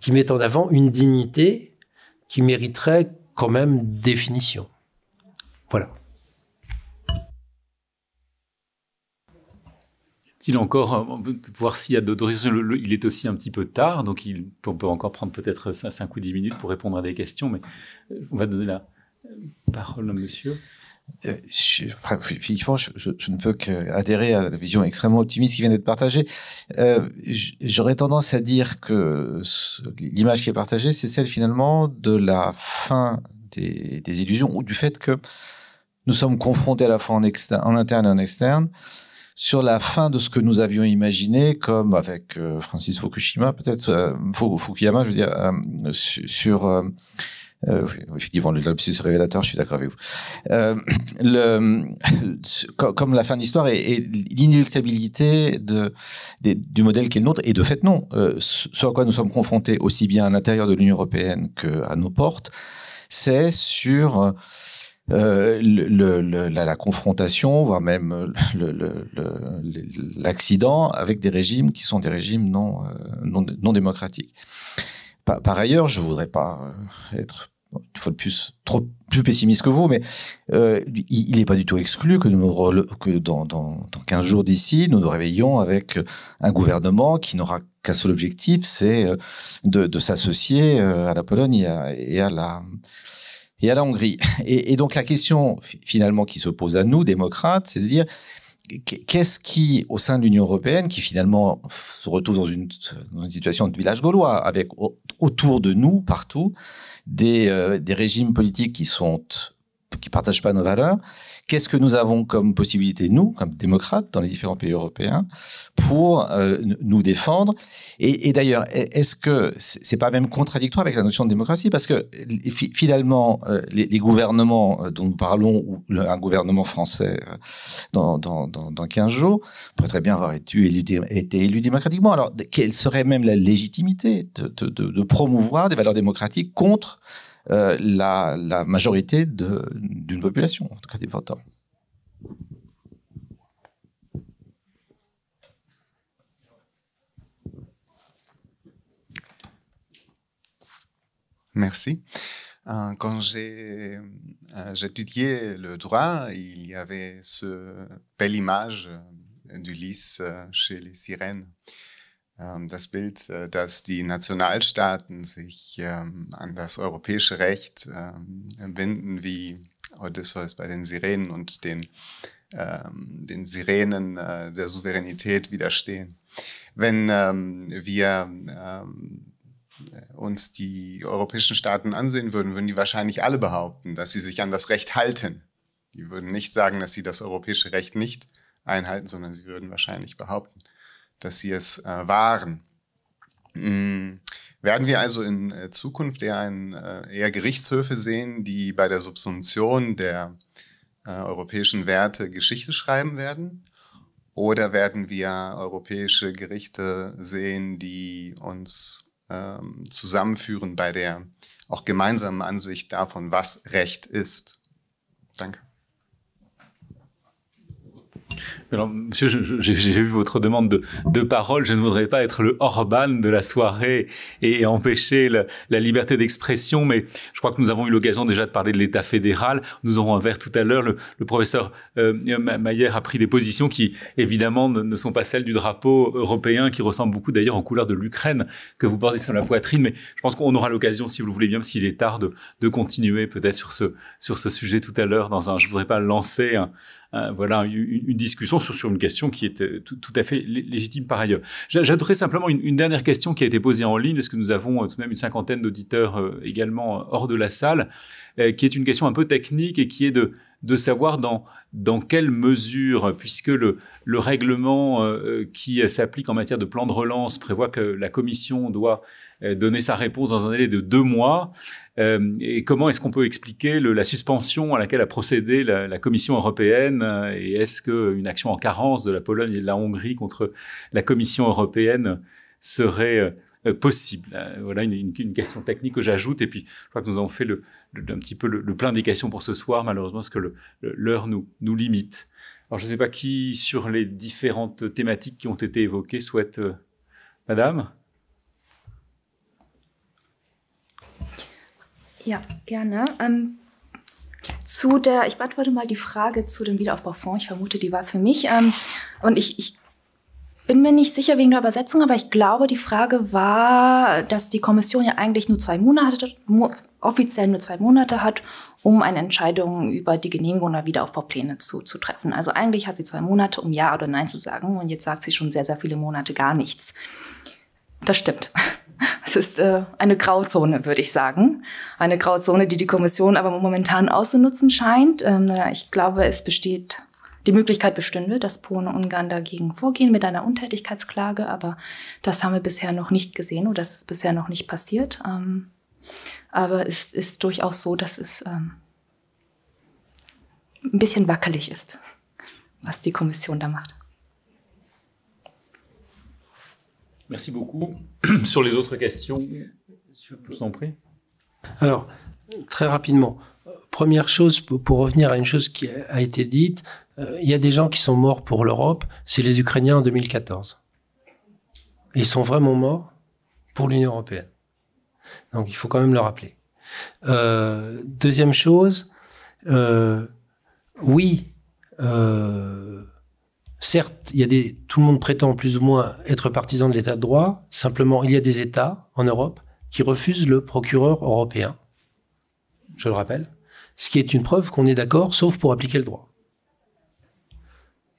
qui met en avant une dignité qui mériterait quand même définition. Voilà. Il encore, euh, voir s'il y a d'autres Il est aussi un petit peu tard, donc il, on peut encore prendre peut-être 5 ou 10 minutes pour répondre à des questions, mais on va donner la parole à monsieur. Euh, je, je, je, ne peux qu'adhérer à la vision extrêmement optimiste qui vient d'être partagée. Euh, J'aurais tendance à dire que l'image qui est partagée, c'est celle finalement de la fin des, des, illusions ou du fait que nous sommes confrontés à la fois en, en interne et en externe sur la fin de ce que nous avions imaginé, comme avec euh, Francis Fukushima, peut-être euh, Fukuyama, je veux dire, sur euh, effectivement, le lapsus révélateur, je suis d'accord avec vous. Euh, le, comme la fin de l'histoire et, l'inéluctabilité de, du modèle qui est le nôtre, et de fait non, euh, ce à quoi nous sommes confrontés aussi bien à l'intérieur de l'Union européenne qu'à nos portes, c'est sur euh, le, le, la, confrontation, voire même l'accident avec des régimes qui sont des régimes non, euh, non, non démocratiques. Par, ailleurs, je voudrais pas euh, être une fois de plus, trop plus pessimiste que vous, mais euh, il n'est pas du tout exclu que, nous, que dans, dans, 15 jours d'ici, nous nous réveillons avec un gouvernement qui n'aura qu'un seul objectif, c'est euh, de, s'associer euh, à la Pologne et à, la et à la Hongrie. Et, donc la question finalement qui se pose à nous, démocrates, c'est de dire qu'est-ce qui, au sein de l'Union européenne, qui finalement se retrouve dans une, situation de village gaulois, avec autour de nous, partout, des, euh, des régimes politiques qui sont qui partagent pas nos valeurs Qu'est-ce que nous avons comme possibilité, nous, comme démocrates, dans les différents pays européens, pour euh, nous défendre Et, et d'ailleurs, e-, est-ce que c'est pas même contradictoire avec la notion de démocratie Parce que finalement, euh, les, les, gouvernements euh, dont nous parlons, ou un gouvernement français dans, dans, dans, dans 15 jours, pourrait très bien avoir été élu, été élu démocratiquement. Alors, quelle serait même la légitimité de, de, de promouvoir des valeurs démocratiques contre euh, la, majorité d'une population, en tout cas des votants. Merci. Euh, quand j'ai euh, j'étudiais le droit, il y avait ce belle image du lys chez les sirènes. Ähm, das Bild, äh, dass die Nationalstaaten sich ähm, an das europäische Recht ähm, binden, wie Odysseus bei den Sirenen und den, den Sirenen äh, der Souveränität widerstehen. Wenn wir uns die europäischen Staaten ansehen würden, würden die wahrscheinlich alle behaupten, dass sie sich an das Recht halten. Die würden nicht sagen, dass sie das europäische Recht nicht einhalten, sondern sie würden wahrscheinlich behaupten, dass sie es äh, waren. Mm. Werden wir also in äh, Zukunft eher, ein, äh, eher, Gerichtshöfe sehen, die bei der Subsumption der äh, europäischen Werte Geschichte schreiben werden? Oder werden wir europäische Gerichte sehen, die uns ähm, zusammenführen bei der auch gemeinsamen Ansicht davon, was Recht ist? Danke. monsieur, j'ai vu votre demande de, parole. Je ne voudrais pas être le Orban de la soirée et empêcher la, liberté d'expression, mais je crois que nous avons eu l'occasion déjà de parler de l'État fédéral. Nous aurons un verre tout à l'heure. Le, professeur euh, Maillère Mayer a pris des positions qui, évidemment, ne, sont pas celles du drapeau européen, qui ressemble beaucoup d'ailleurs aux couleurs de l'Ukraine que vous portez sur la poitrine. Mais je pense qu'on aura l'occasion, si vous le voulez bien, s'il est tard, de, continuer peut-être sur ce, sur ce sujet tout à l'heure dans un, je voudrais pas lancer un, euh, voilà, une, discussion sur, une question qui est euh, tout, à fait légitime par ailleurs. J'ajouterai simplement une, dernière question qui a été posée en ligne, parce que nous avons euh, tout de même une cinquantaine d'auditeurs également hors de la salle, qui est une question un peu technique et qui est de savoir dans, dans quelle mesure, puisque le, règlement qui s'applique en matière de plan de relance prévoit que la Commission doit euh, donner sa réponse dans un délai de deux mois. Euh, et comment est-ce qu'on peut expliquer la suspension à laquelle a procédé la, Commission européenne euh, Et est-ce qu'une action en carence de la Pologne et de la Hongrie contre la Commission européenne serait possible Voilà une, question technique que j'ajoute. Et puis, je crois que nous avons fait un petit peu le, plein des questions pour ce soir, malheureusement, parce que l'heure nous, nous, limite. Alors, je ne sais pas qui, sur les différentes thématiques qui ont été évoquées, souhaite... Madame Ja, gerne. Ähm, zu der, ich beantworte mal die Frage zu dem Wiederaufbaufonds. Ich vermute, die war für mich. Ähm, und ich, ich bin mir nicht sicher wegen der Übersetzung, aber ich glaube, die Frage war, dass die Kommission ja eigentlich nur zwei Monate, offiziell nur zwei Monate hat, um eine Entscheidung über die Genehmigung der Wiederaufbaupläne zu, zu treffen. Also eigentlich hat sie zwei Monate, um Ja oder Nein zu sagen. Und jetzt sagt sie schon sehr, sehr viele Monate gar nichts das stimmt. *laughs* Es ist äh, eine Grauzone, würde ich sagen. Eine Grauzone, die die Kommission aber momentan auszunutzen scheint. Ähm, ich glaube, es besteht, die Möglichkeit bestünde, dass Polen und Ungarn dagegen vorgehen mit einer Untätigkeitsklage, aber das haben wir bisher noch nicht gesehen oder das ist bisher noch nicht passiert. Ähm, aber es ist durchaus so, dass es ähm, ein bisschen wackelig ist, was die Kommission da macht. Merci beaucoup. *clears throat* Sur les autres questions, je vous en prie. Alors, très rapidement. Première chose, pour revenir à une chose qui a été dite, euh, il y a des gens qui sont morts pour l'Europe, c'est les Ukrainiens en 2014. Ils sont vraiment morts pour l'Union européenne. Donc il faut quand même le rappeler. Euh, deuxième chose, euh, oui, Certes, il des, tout le monde prétend plus ou moins être partisan de l'état de droit. Simplement, il y a des États en Europe qui refusent le procureur européen. Je le rappelle. Ce qui est une preuve qu'on est d'accord, sauf pour appliquer le droit.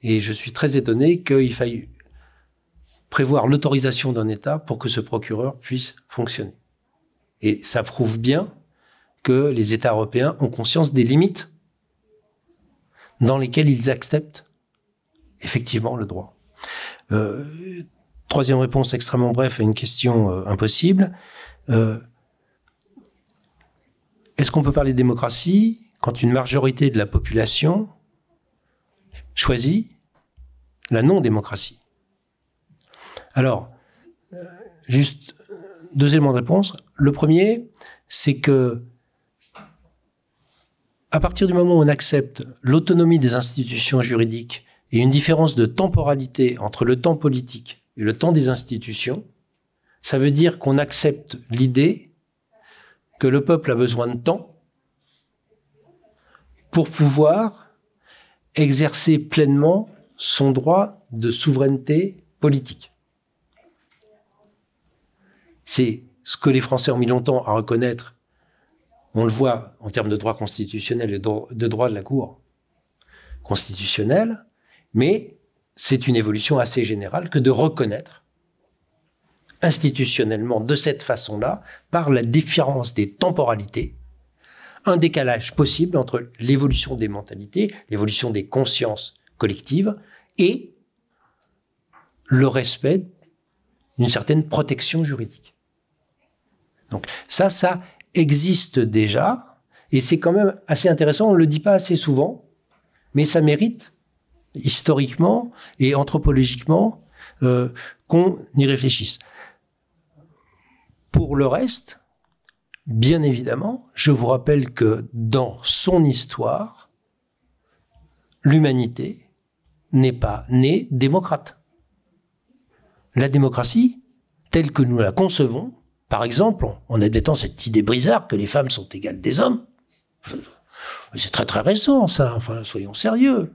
Et je suis très étonné qu'il faille prévoir l'autorisation d'un État pour que ce procureur puisse fonctionner. Et ça prouve bien que les États européens ont conscience des limites dans lesquelles ils acceptent effectivement le droit. Euh, troisième réponse extrêmement bref à une question euh, impossible. Euh, est-ce qu'on peut parler de démocratie quand une majorité de la population choisit la non-démocratie Alors, juste deux éléments de réponse. Le premier, c'est que à partir du moment où on accepte l'autonomie des institutions juridiques et une différence de temporalité entre le temps politique et le temps des institutions, ça veut dire qu'on accepte l'idée que le peuple a besoin de temps pour pouvoir exercer pleinement son droit de souveraineté politique. C'est ce que les Français ont mis longtemps à reconnaître. On le voit en termes de droit constitutionnel et de droit de la Cour constitutionnelle. Mais c'est une évolution assez générale que de reconnaître institutionnellement de cette façon-là, par la différence des temporalités, un décalage possible entre l'évolution des mentalités, l'évolution des consciences collectives et le respect d'une certaine protection juridique. Donc ça, ça existe déjà, et c'est quand même assez intéressant, on ne le dit pas assez souvent, mais ça mérite historiquement et anthropologiquement euh, qu'on y réfléchisse. Pour le reste, bien évidemment, je vous rappelle que dans son histoire, l'humanité n'est pas née démocrate. La démocratie, telle que nous la concevons, par exemple, on a cette idée bizarre que les femmes sont égales des hommes. *laughs* C'est très très récent, ça. Enfin, soyons sérieux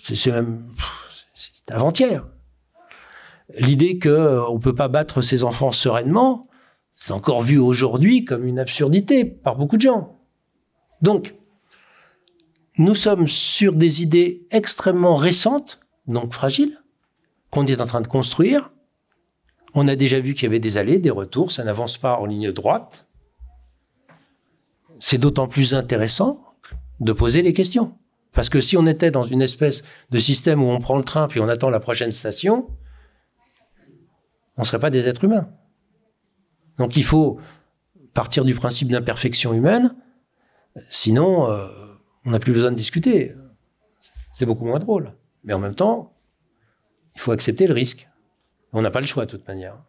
c'est même avant-hier. L'idée que euh, ne peut pas battre ses enfants sereinement, c'est encore vu aujourd'hui comme une absurdité par beaucoup de gens. Donc, nous sommes sur des idées extrêmement récentes, donc fragiles, qu'on est en train de construire. On a déjà vu qu'il y avait des allées, des retours, ça n'avance pas en ligne droite. C'est d'autant plus intéressant de poser les questions. Parce que si on était dans une espèce de système où on prend le train puis on attend la prochaine station, on ne serait pas des êtres humains. Donc il faut partir du principe d'imperfection humaine, sinon euh, on n'a plus besoin de discuter. C'est beaucoup moins drôle. Mais en même temps, il faut accepter le risque. On n'a pas le choix de toute manière.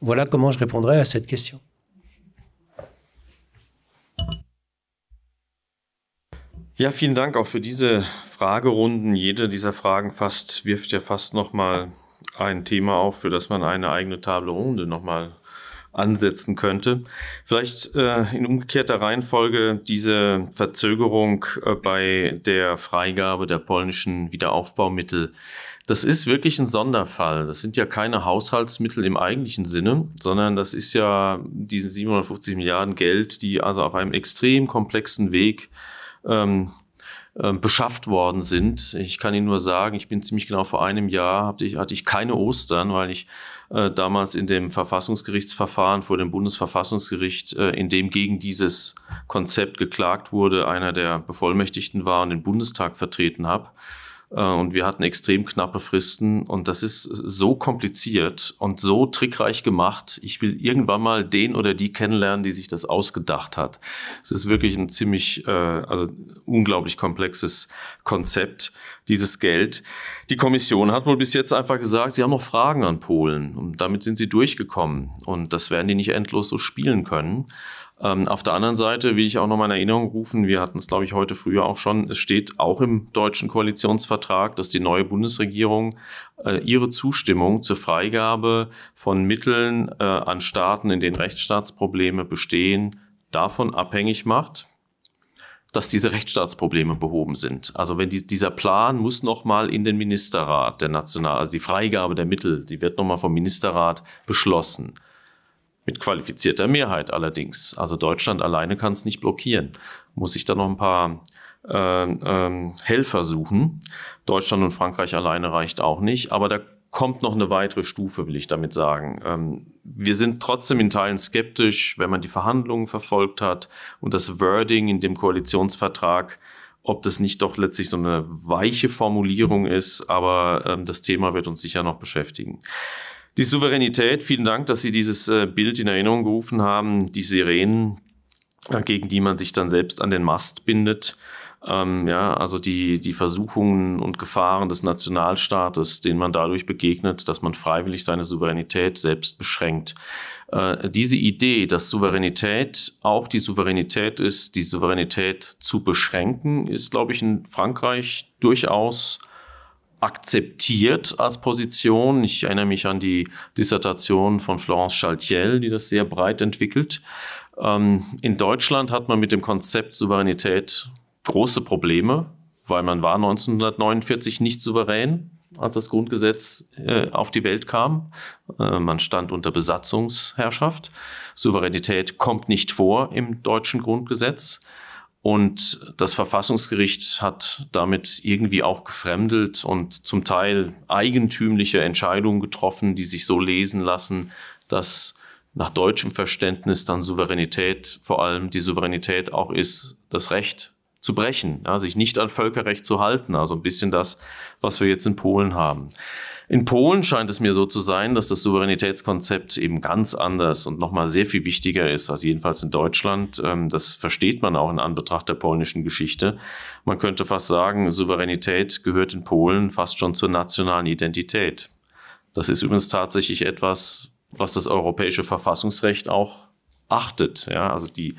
Voilà comment je répondrais à cette question. Ja, vielen Dank auch für diese Fragerunden. Jede dieser Fragen fast, wirft ja fast nochmal ein Thema auf, für das man eine eigene Table Runde nochmal ansetzen könnte. Vielleicht äh, in umgekehrter Reihenfolge diese Verzögerung äh, bei der Freigabe der polnischen Wiederaufbaumittel. Das ist wirklich ein Sonderfall. Das sind ja keine Haushaltsmittel im eigentlichen Sinne, sondern das ist ja diese 750 Milliarden Geld, die also auf einem extrem komplexen Weg ähm, äh, beschafft worden sind. Ich kann Ihnen nur sagen, ich bin ziemlich genau vor einem Jahr, ich, hatte ich keine Ostern, weil ich äh, damals in dem Verfassungsgerichtsverfahren vor dem Bundesverfassungsgericht, äh, in dem gegen dieses Konzept geklagt wurde, einer der Bevollmächtigten war und den Bundestag vertreten habe. Äh, und wir hatten extrem knappe Fristen und das ist so kompliziert und so trickreich gemacht. Ich will irgendwann mal den oder die kennenlernen, die sich das ausgedacht hat. Es ist wirklich ein ziemlich, äh, also unglaublich komplexes Konzept, dieses Geld. Die Kommission hat wohl bis jetzt einfach gesagt, sie haben noch Fragen an Polen und damit sind sie durchgekommen und das werden die nicht endlos so spielen können. Ähm, auf der anderen Seite will ich auch nochmal in Erinnerung rufen, wir hatten es, glaube ich, heute früher auch schon, es steht auch im deutschen Koalitionsvertrag, dass die neue Bundesregierung äh, ihre Zustimmung zur Freigabe von Mitteln äh, an Staaten, in denen Rechtsstaatsprobleme bestehen, davon abhängig macht, dass diese Rechtsstaatsprobleme behoben sind. Also wenn die, dieser Plan muss nochmal in den Ministerrat, der National, also die Freigabe der Mittel, die wird nochmal vom Ministerrat beschlossen. Mit qualifizierter Mehrheit allerdings. Also Deutschland alleine kann es nicht blockieren. Muss ich da noch ein paar äh, ähm, Helfer suchen. Deutschland und Frankreich alleine reicht auch nicht. Aber da kommt noch eine weitere Stufe, will ich damit sagen. Ähm, wir sind trotzdem in Teilen skeptisch, wenn man die Verhandlungen verfolgt hat und das Wording in dem Koalitionsvertrag, ob das nicht doch letztlich so eine weiche Formulierung ist. Aber ähm, das Thema wird uns sicher noch beschäftigen. Die Souveränität, vielen Dank, dass Sie dieses äh, Bild in Erinnerung gerufen haben. Die Sirenen, äh, gegen die man sich dann selbst an den Mast bindet. Ähm, ja, also die, die Versuchungen und Gefahren des Nationalstaates, denen man dadurch begegnet, dass man freiwillig seine Souveränität selbst beschränkt. Äh, diese Idee, dass Souveränität auch die Souveränität ist, die Souveränität zu beschränken, ist, glaube ich, in Frankreich durchaus akzeptiert als Position. Ich erinnere mich an die Dissertation von Florence Chaltiel, die das sehr breit entwickelt. Ähm, in Deutschland hat man mit dem Konzept Souveränität große Probleme, weil man war 1949 nicht souverän, als das Grundgesetz äh, auf die Welt kam. Äh, man stand unter Besatzungsherrschaft. Souveränität kommt nicht vor im deutschen Grundgesetz. Und das Verfassungsgericht hat damit irgendwie auch gefremdelt und zum Teil eigentümliche Entscheidungen getroffen, die sich so lesen lassen, dass nach deutschem Verständnis dann Souveränität, vor allem die Souveränität auch ist, das Recht zu brechen, ja, sich nicht an Völkerrecht zu halten, also ein bisschen das, was wir jetzt in Polen haben. In Polen scheint es mir so zu sein, dass das Souveränitätskonzept eben ganz anders und nochmal sehr viel wichtiger ist als jedenfalls in Deutschland. Ähm, das versteht man auch in Anbetracht der polnischen Geschichte. Man könnte fast sagen, Souveränität gehört in Polen fast schon zur nationalen Identität. Das ist übrigens tatsächlich etwas, was das europäische Verfassungsrecht auch achtet. Ja, also die,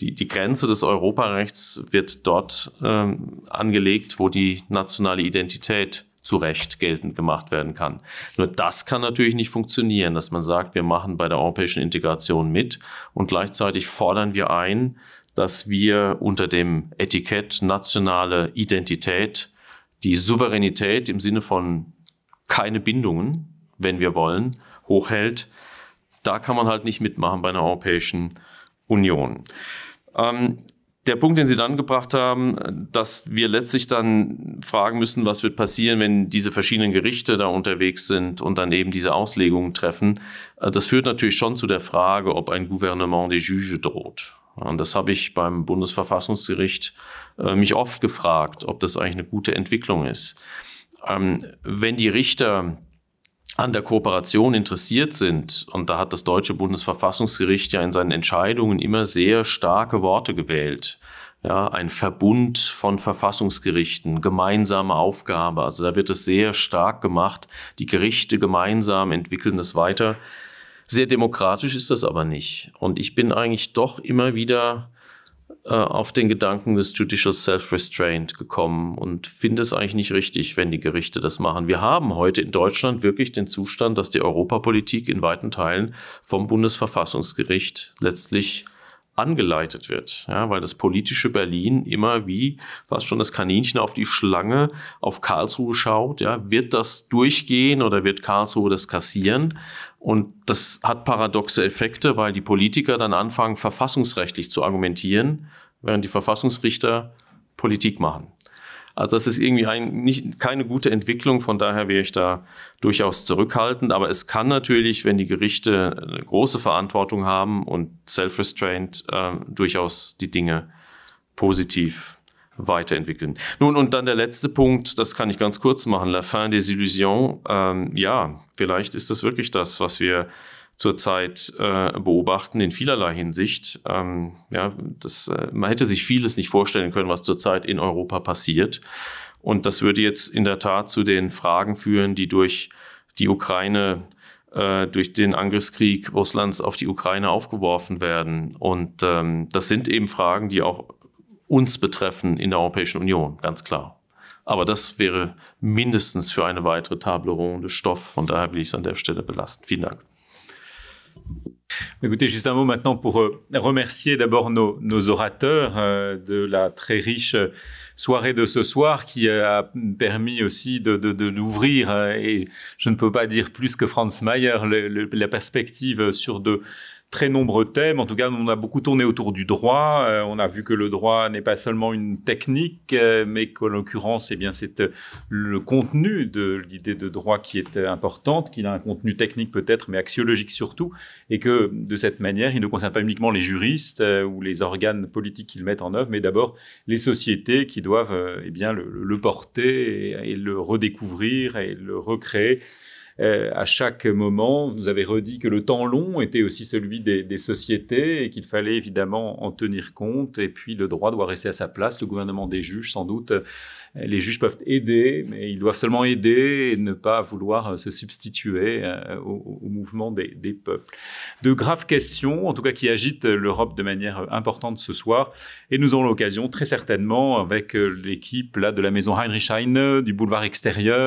die, die Grenze des Europarechts wird dort ähm, angelegt, wo die nationale Identität zu Recht geltend gemacht werden kann. Nur das kann natürlich nicht funktionieren, dass man sagt, wir machen bei der europäischen Integration mit und gleichzeitig fordern wir ein, dass wir unter dem Etikett nationale Identität die Souveränität im Sinne von keine Bindungen, wenn wir wollen, hochhält. Da kann man halt nicht mitmachen bei einer Europäischen Union. Ähm, der Punkt, den Sie dann gebracht haben, dass wir letztlich dann fragen müssen, was wird passieren, wenn diese verschiedenen Gerichte da unterwegs sind und dann eben diese Auslegungen treffen, äh, das führt natürlich schon zu der Frage, ob ein Gouvernement des Juges droht. Und das habe ich beim Bundesverfassungsgericht äh, mich oft gefragt, ob das eigentlich eine gute Entwicklung ist. Ähm, wenn die Richter an der Kooperation interessiert sind, und da hat das deutsche Bundesverfassungsgericht ja in seinen Entscheidungen immer sehr starke Worte gewählt, ja, ein Verbund von Verfassungsgerichten, gemeinsame Aufgabe. Also da wird es sehr stark gemacht. Die Gerichte gemeinsam entwickeln das weiter. Sehr demokratisch ist das aber nicht. Und ich bin eigentlich doch immer wieder äh, auf den Gedanken des Judicial Self-Restraint gekommen und finde es eigentlich nicht richtig, wenn die Gerichte das machen. Wir haben heute in Deutschland wirklich den Zustand, dass die Europapolitik in weiten Teilen vom Bundesverfassungsgericht letztlich angeleitet wird, ja, weil das politische Berlin immer wie fast schon das Kaninchen auf die Schlange auf Karlsruhe schaut, ja, wird das durchgehen oder wird Karlsruhe das kassieren? Und das hat paradoxe Effekte, weil die Politiker dann anfangen, verfassungsrechtlich zu argumentieren, während die Verfassungsrichter Politik machen. Also das ist irgendwie ein, nicht, keine gute Entwicklung, von daher wäre ich da durchaus zurückhaltend. Aber es kann natürlich, wenn die Gerichte eine große Verantwortung haben und self-restraint, äh, durchaus die Dinge positiv weiterentwickeln. Nun, und dann der letzte Punkt, das kann ich ganz kurz machen, La fin des Illusions. Ähm, ja, vielleicht ist das wirklich das, was wir zurzeit äh, beobachten in vielerlei Hinsicht. Ähm, ja, das, äh, man hätte sich vieles nicht vorstellen können, was zurzeit in Europa passiert. Und das würde jetzt in der Tat zu den Fragen führen, die durch die Ukraine, äh, durch den Angriffskrieg Russlands auf die Ukraine aufgeworfen werden. Und ähm, das sind eben Fragen, die auch uns betreffen in la Europäischen Union, ganz klar. Aber das wäre mindestens für eine weitere Table ronde de Stoff. Von daher will ich es an der Stelle belasten. Vielen Écoutez, juste un mot maintenant pour euh, remercier d'abord nos, orateurs euh, de la très riche euh, soirée de ce soir qui a permis aussi de, l'ouvrir. Et je ne peux pas dire plus que Franz Mayer, la perspective sur de très nombreux thèmes. En tout cas, on a beaucoup tourné autour du droit. Euh, on a vu que le droit n'est pas seulement une technique, euh, mais qu'en l'occurrence, eh bien, c'est euh, le contenu de l'idée de droit qui est importante, qu'il a un contenu technique peut-être, mais axiologique surtout, et que de cette manière, il ne concerne pas uniquement les juristes ou les organes politiques qu'ils mettent en œuvre, mais d'abord les sociétés qui doivent eh bien, le, porter et le redécouvrir et le recréer. Euh, à chaque moment, vous avez redit que le temps long était aussi celui des, des sociétés et qu'il fallait évidemment en tenir compte. Et puis le droit doit rester à sa place. Le gouvernement des juges, sans doute, les juges peuvent aider, mais ils doivent seulement aider et ne pas vouloir euh, se substituer euh, au, mouvement des, peuples. De graves questions, en tout cas qui agitent l'Europe de manière importante ce soir, et nous aurons l'occasion très certainement avec euh, l'équipe là de la maison Heinrich Heine, du boulevard extérieur,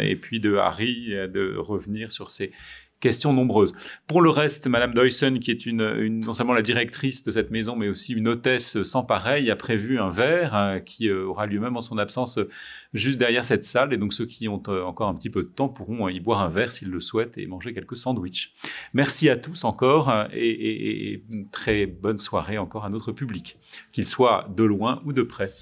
et puis de Harry, de revenir sur ces questions nombreuses. Pour le reste, Madame Deussen, qui est une, non seulement la directrice de cette maison, mais aussi une hôtesse sans pareil, a prévu un verre hein, qui euh, aura lieu même en son absence euh, juste derrière cette salle. Et donc ceux qui ont euh, encore un petit peu de temps pourront hein, y boire un verre s'ils le souhaitent et manger quelques sandwichs. Merci à tous encore hein, et, et très bonne soirée encore à notre public, qu'il soit de loin ou de près.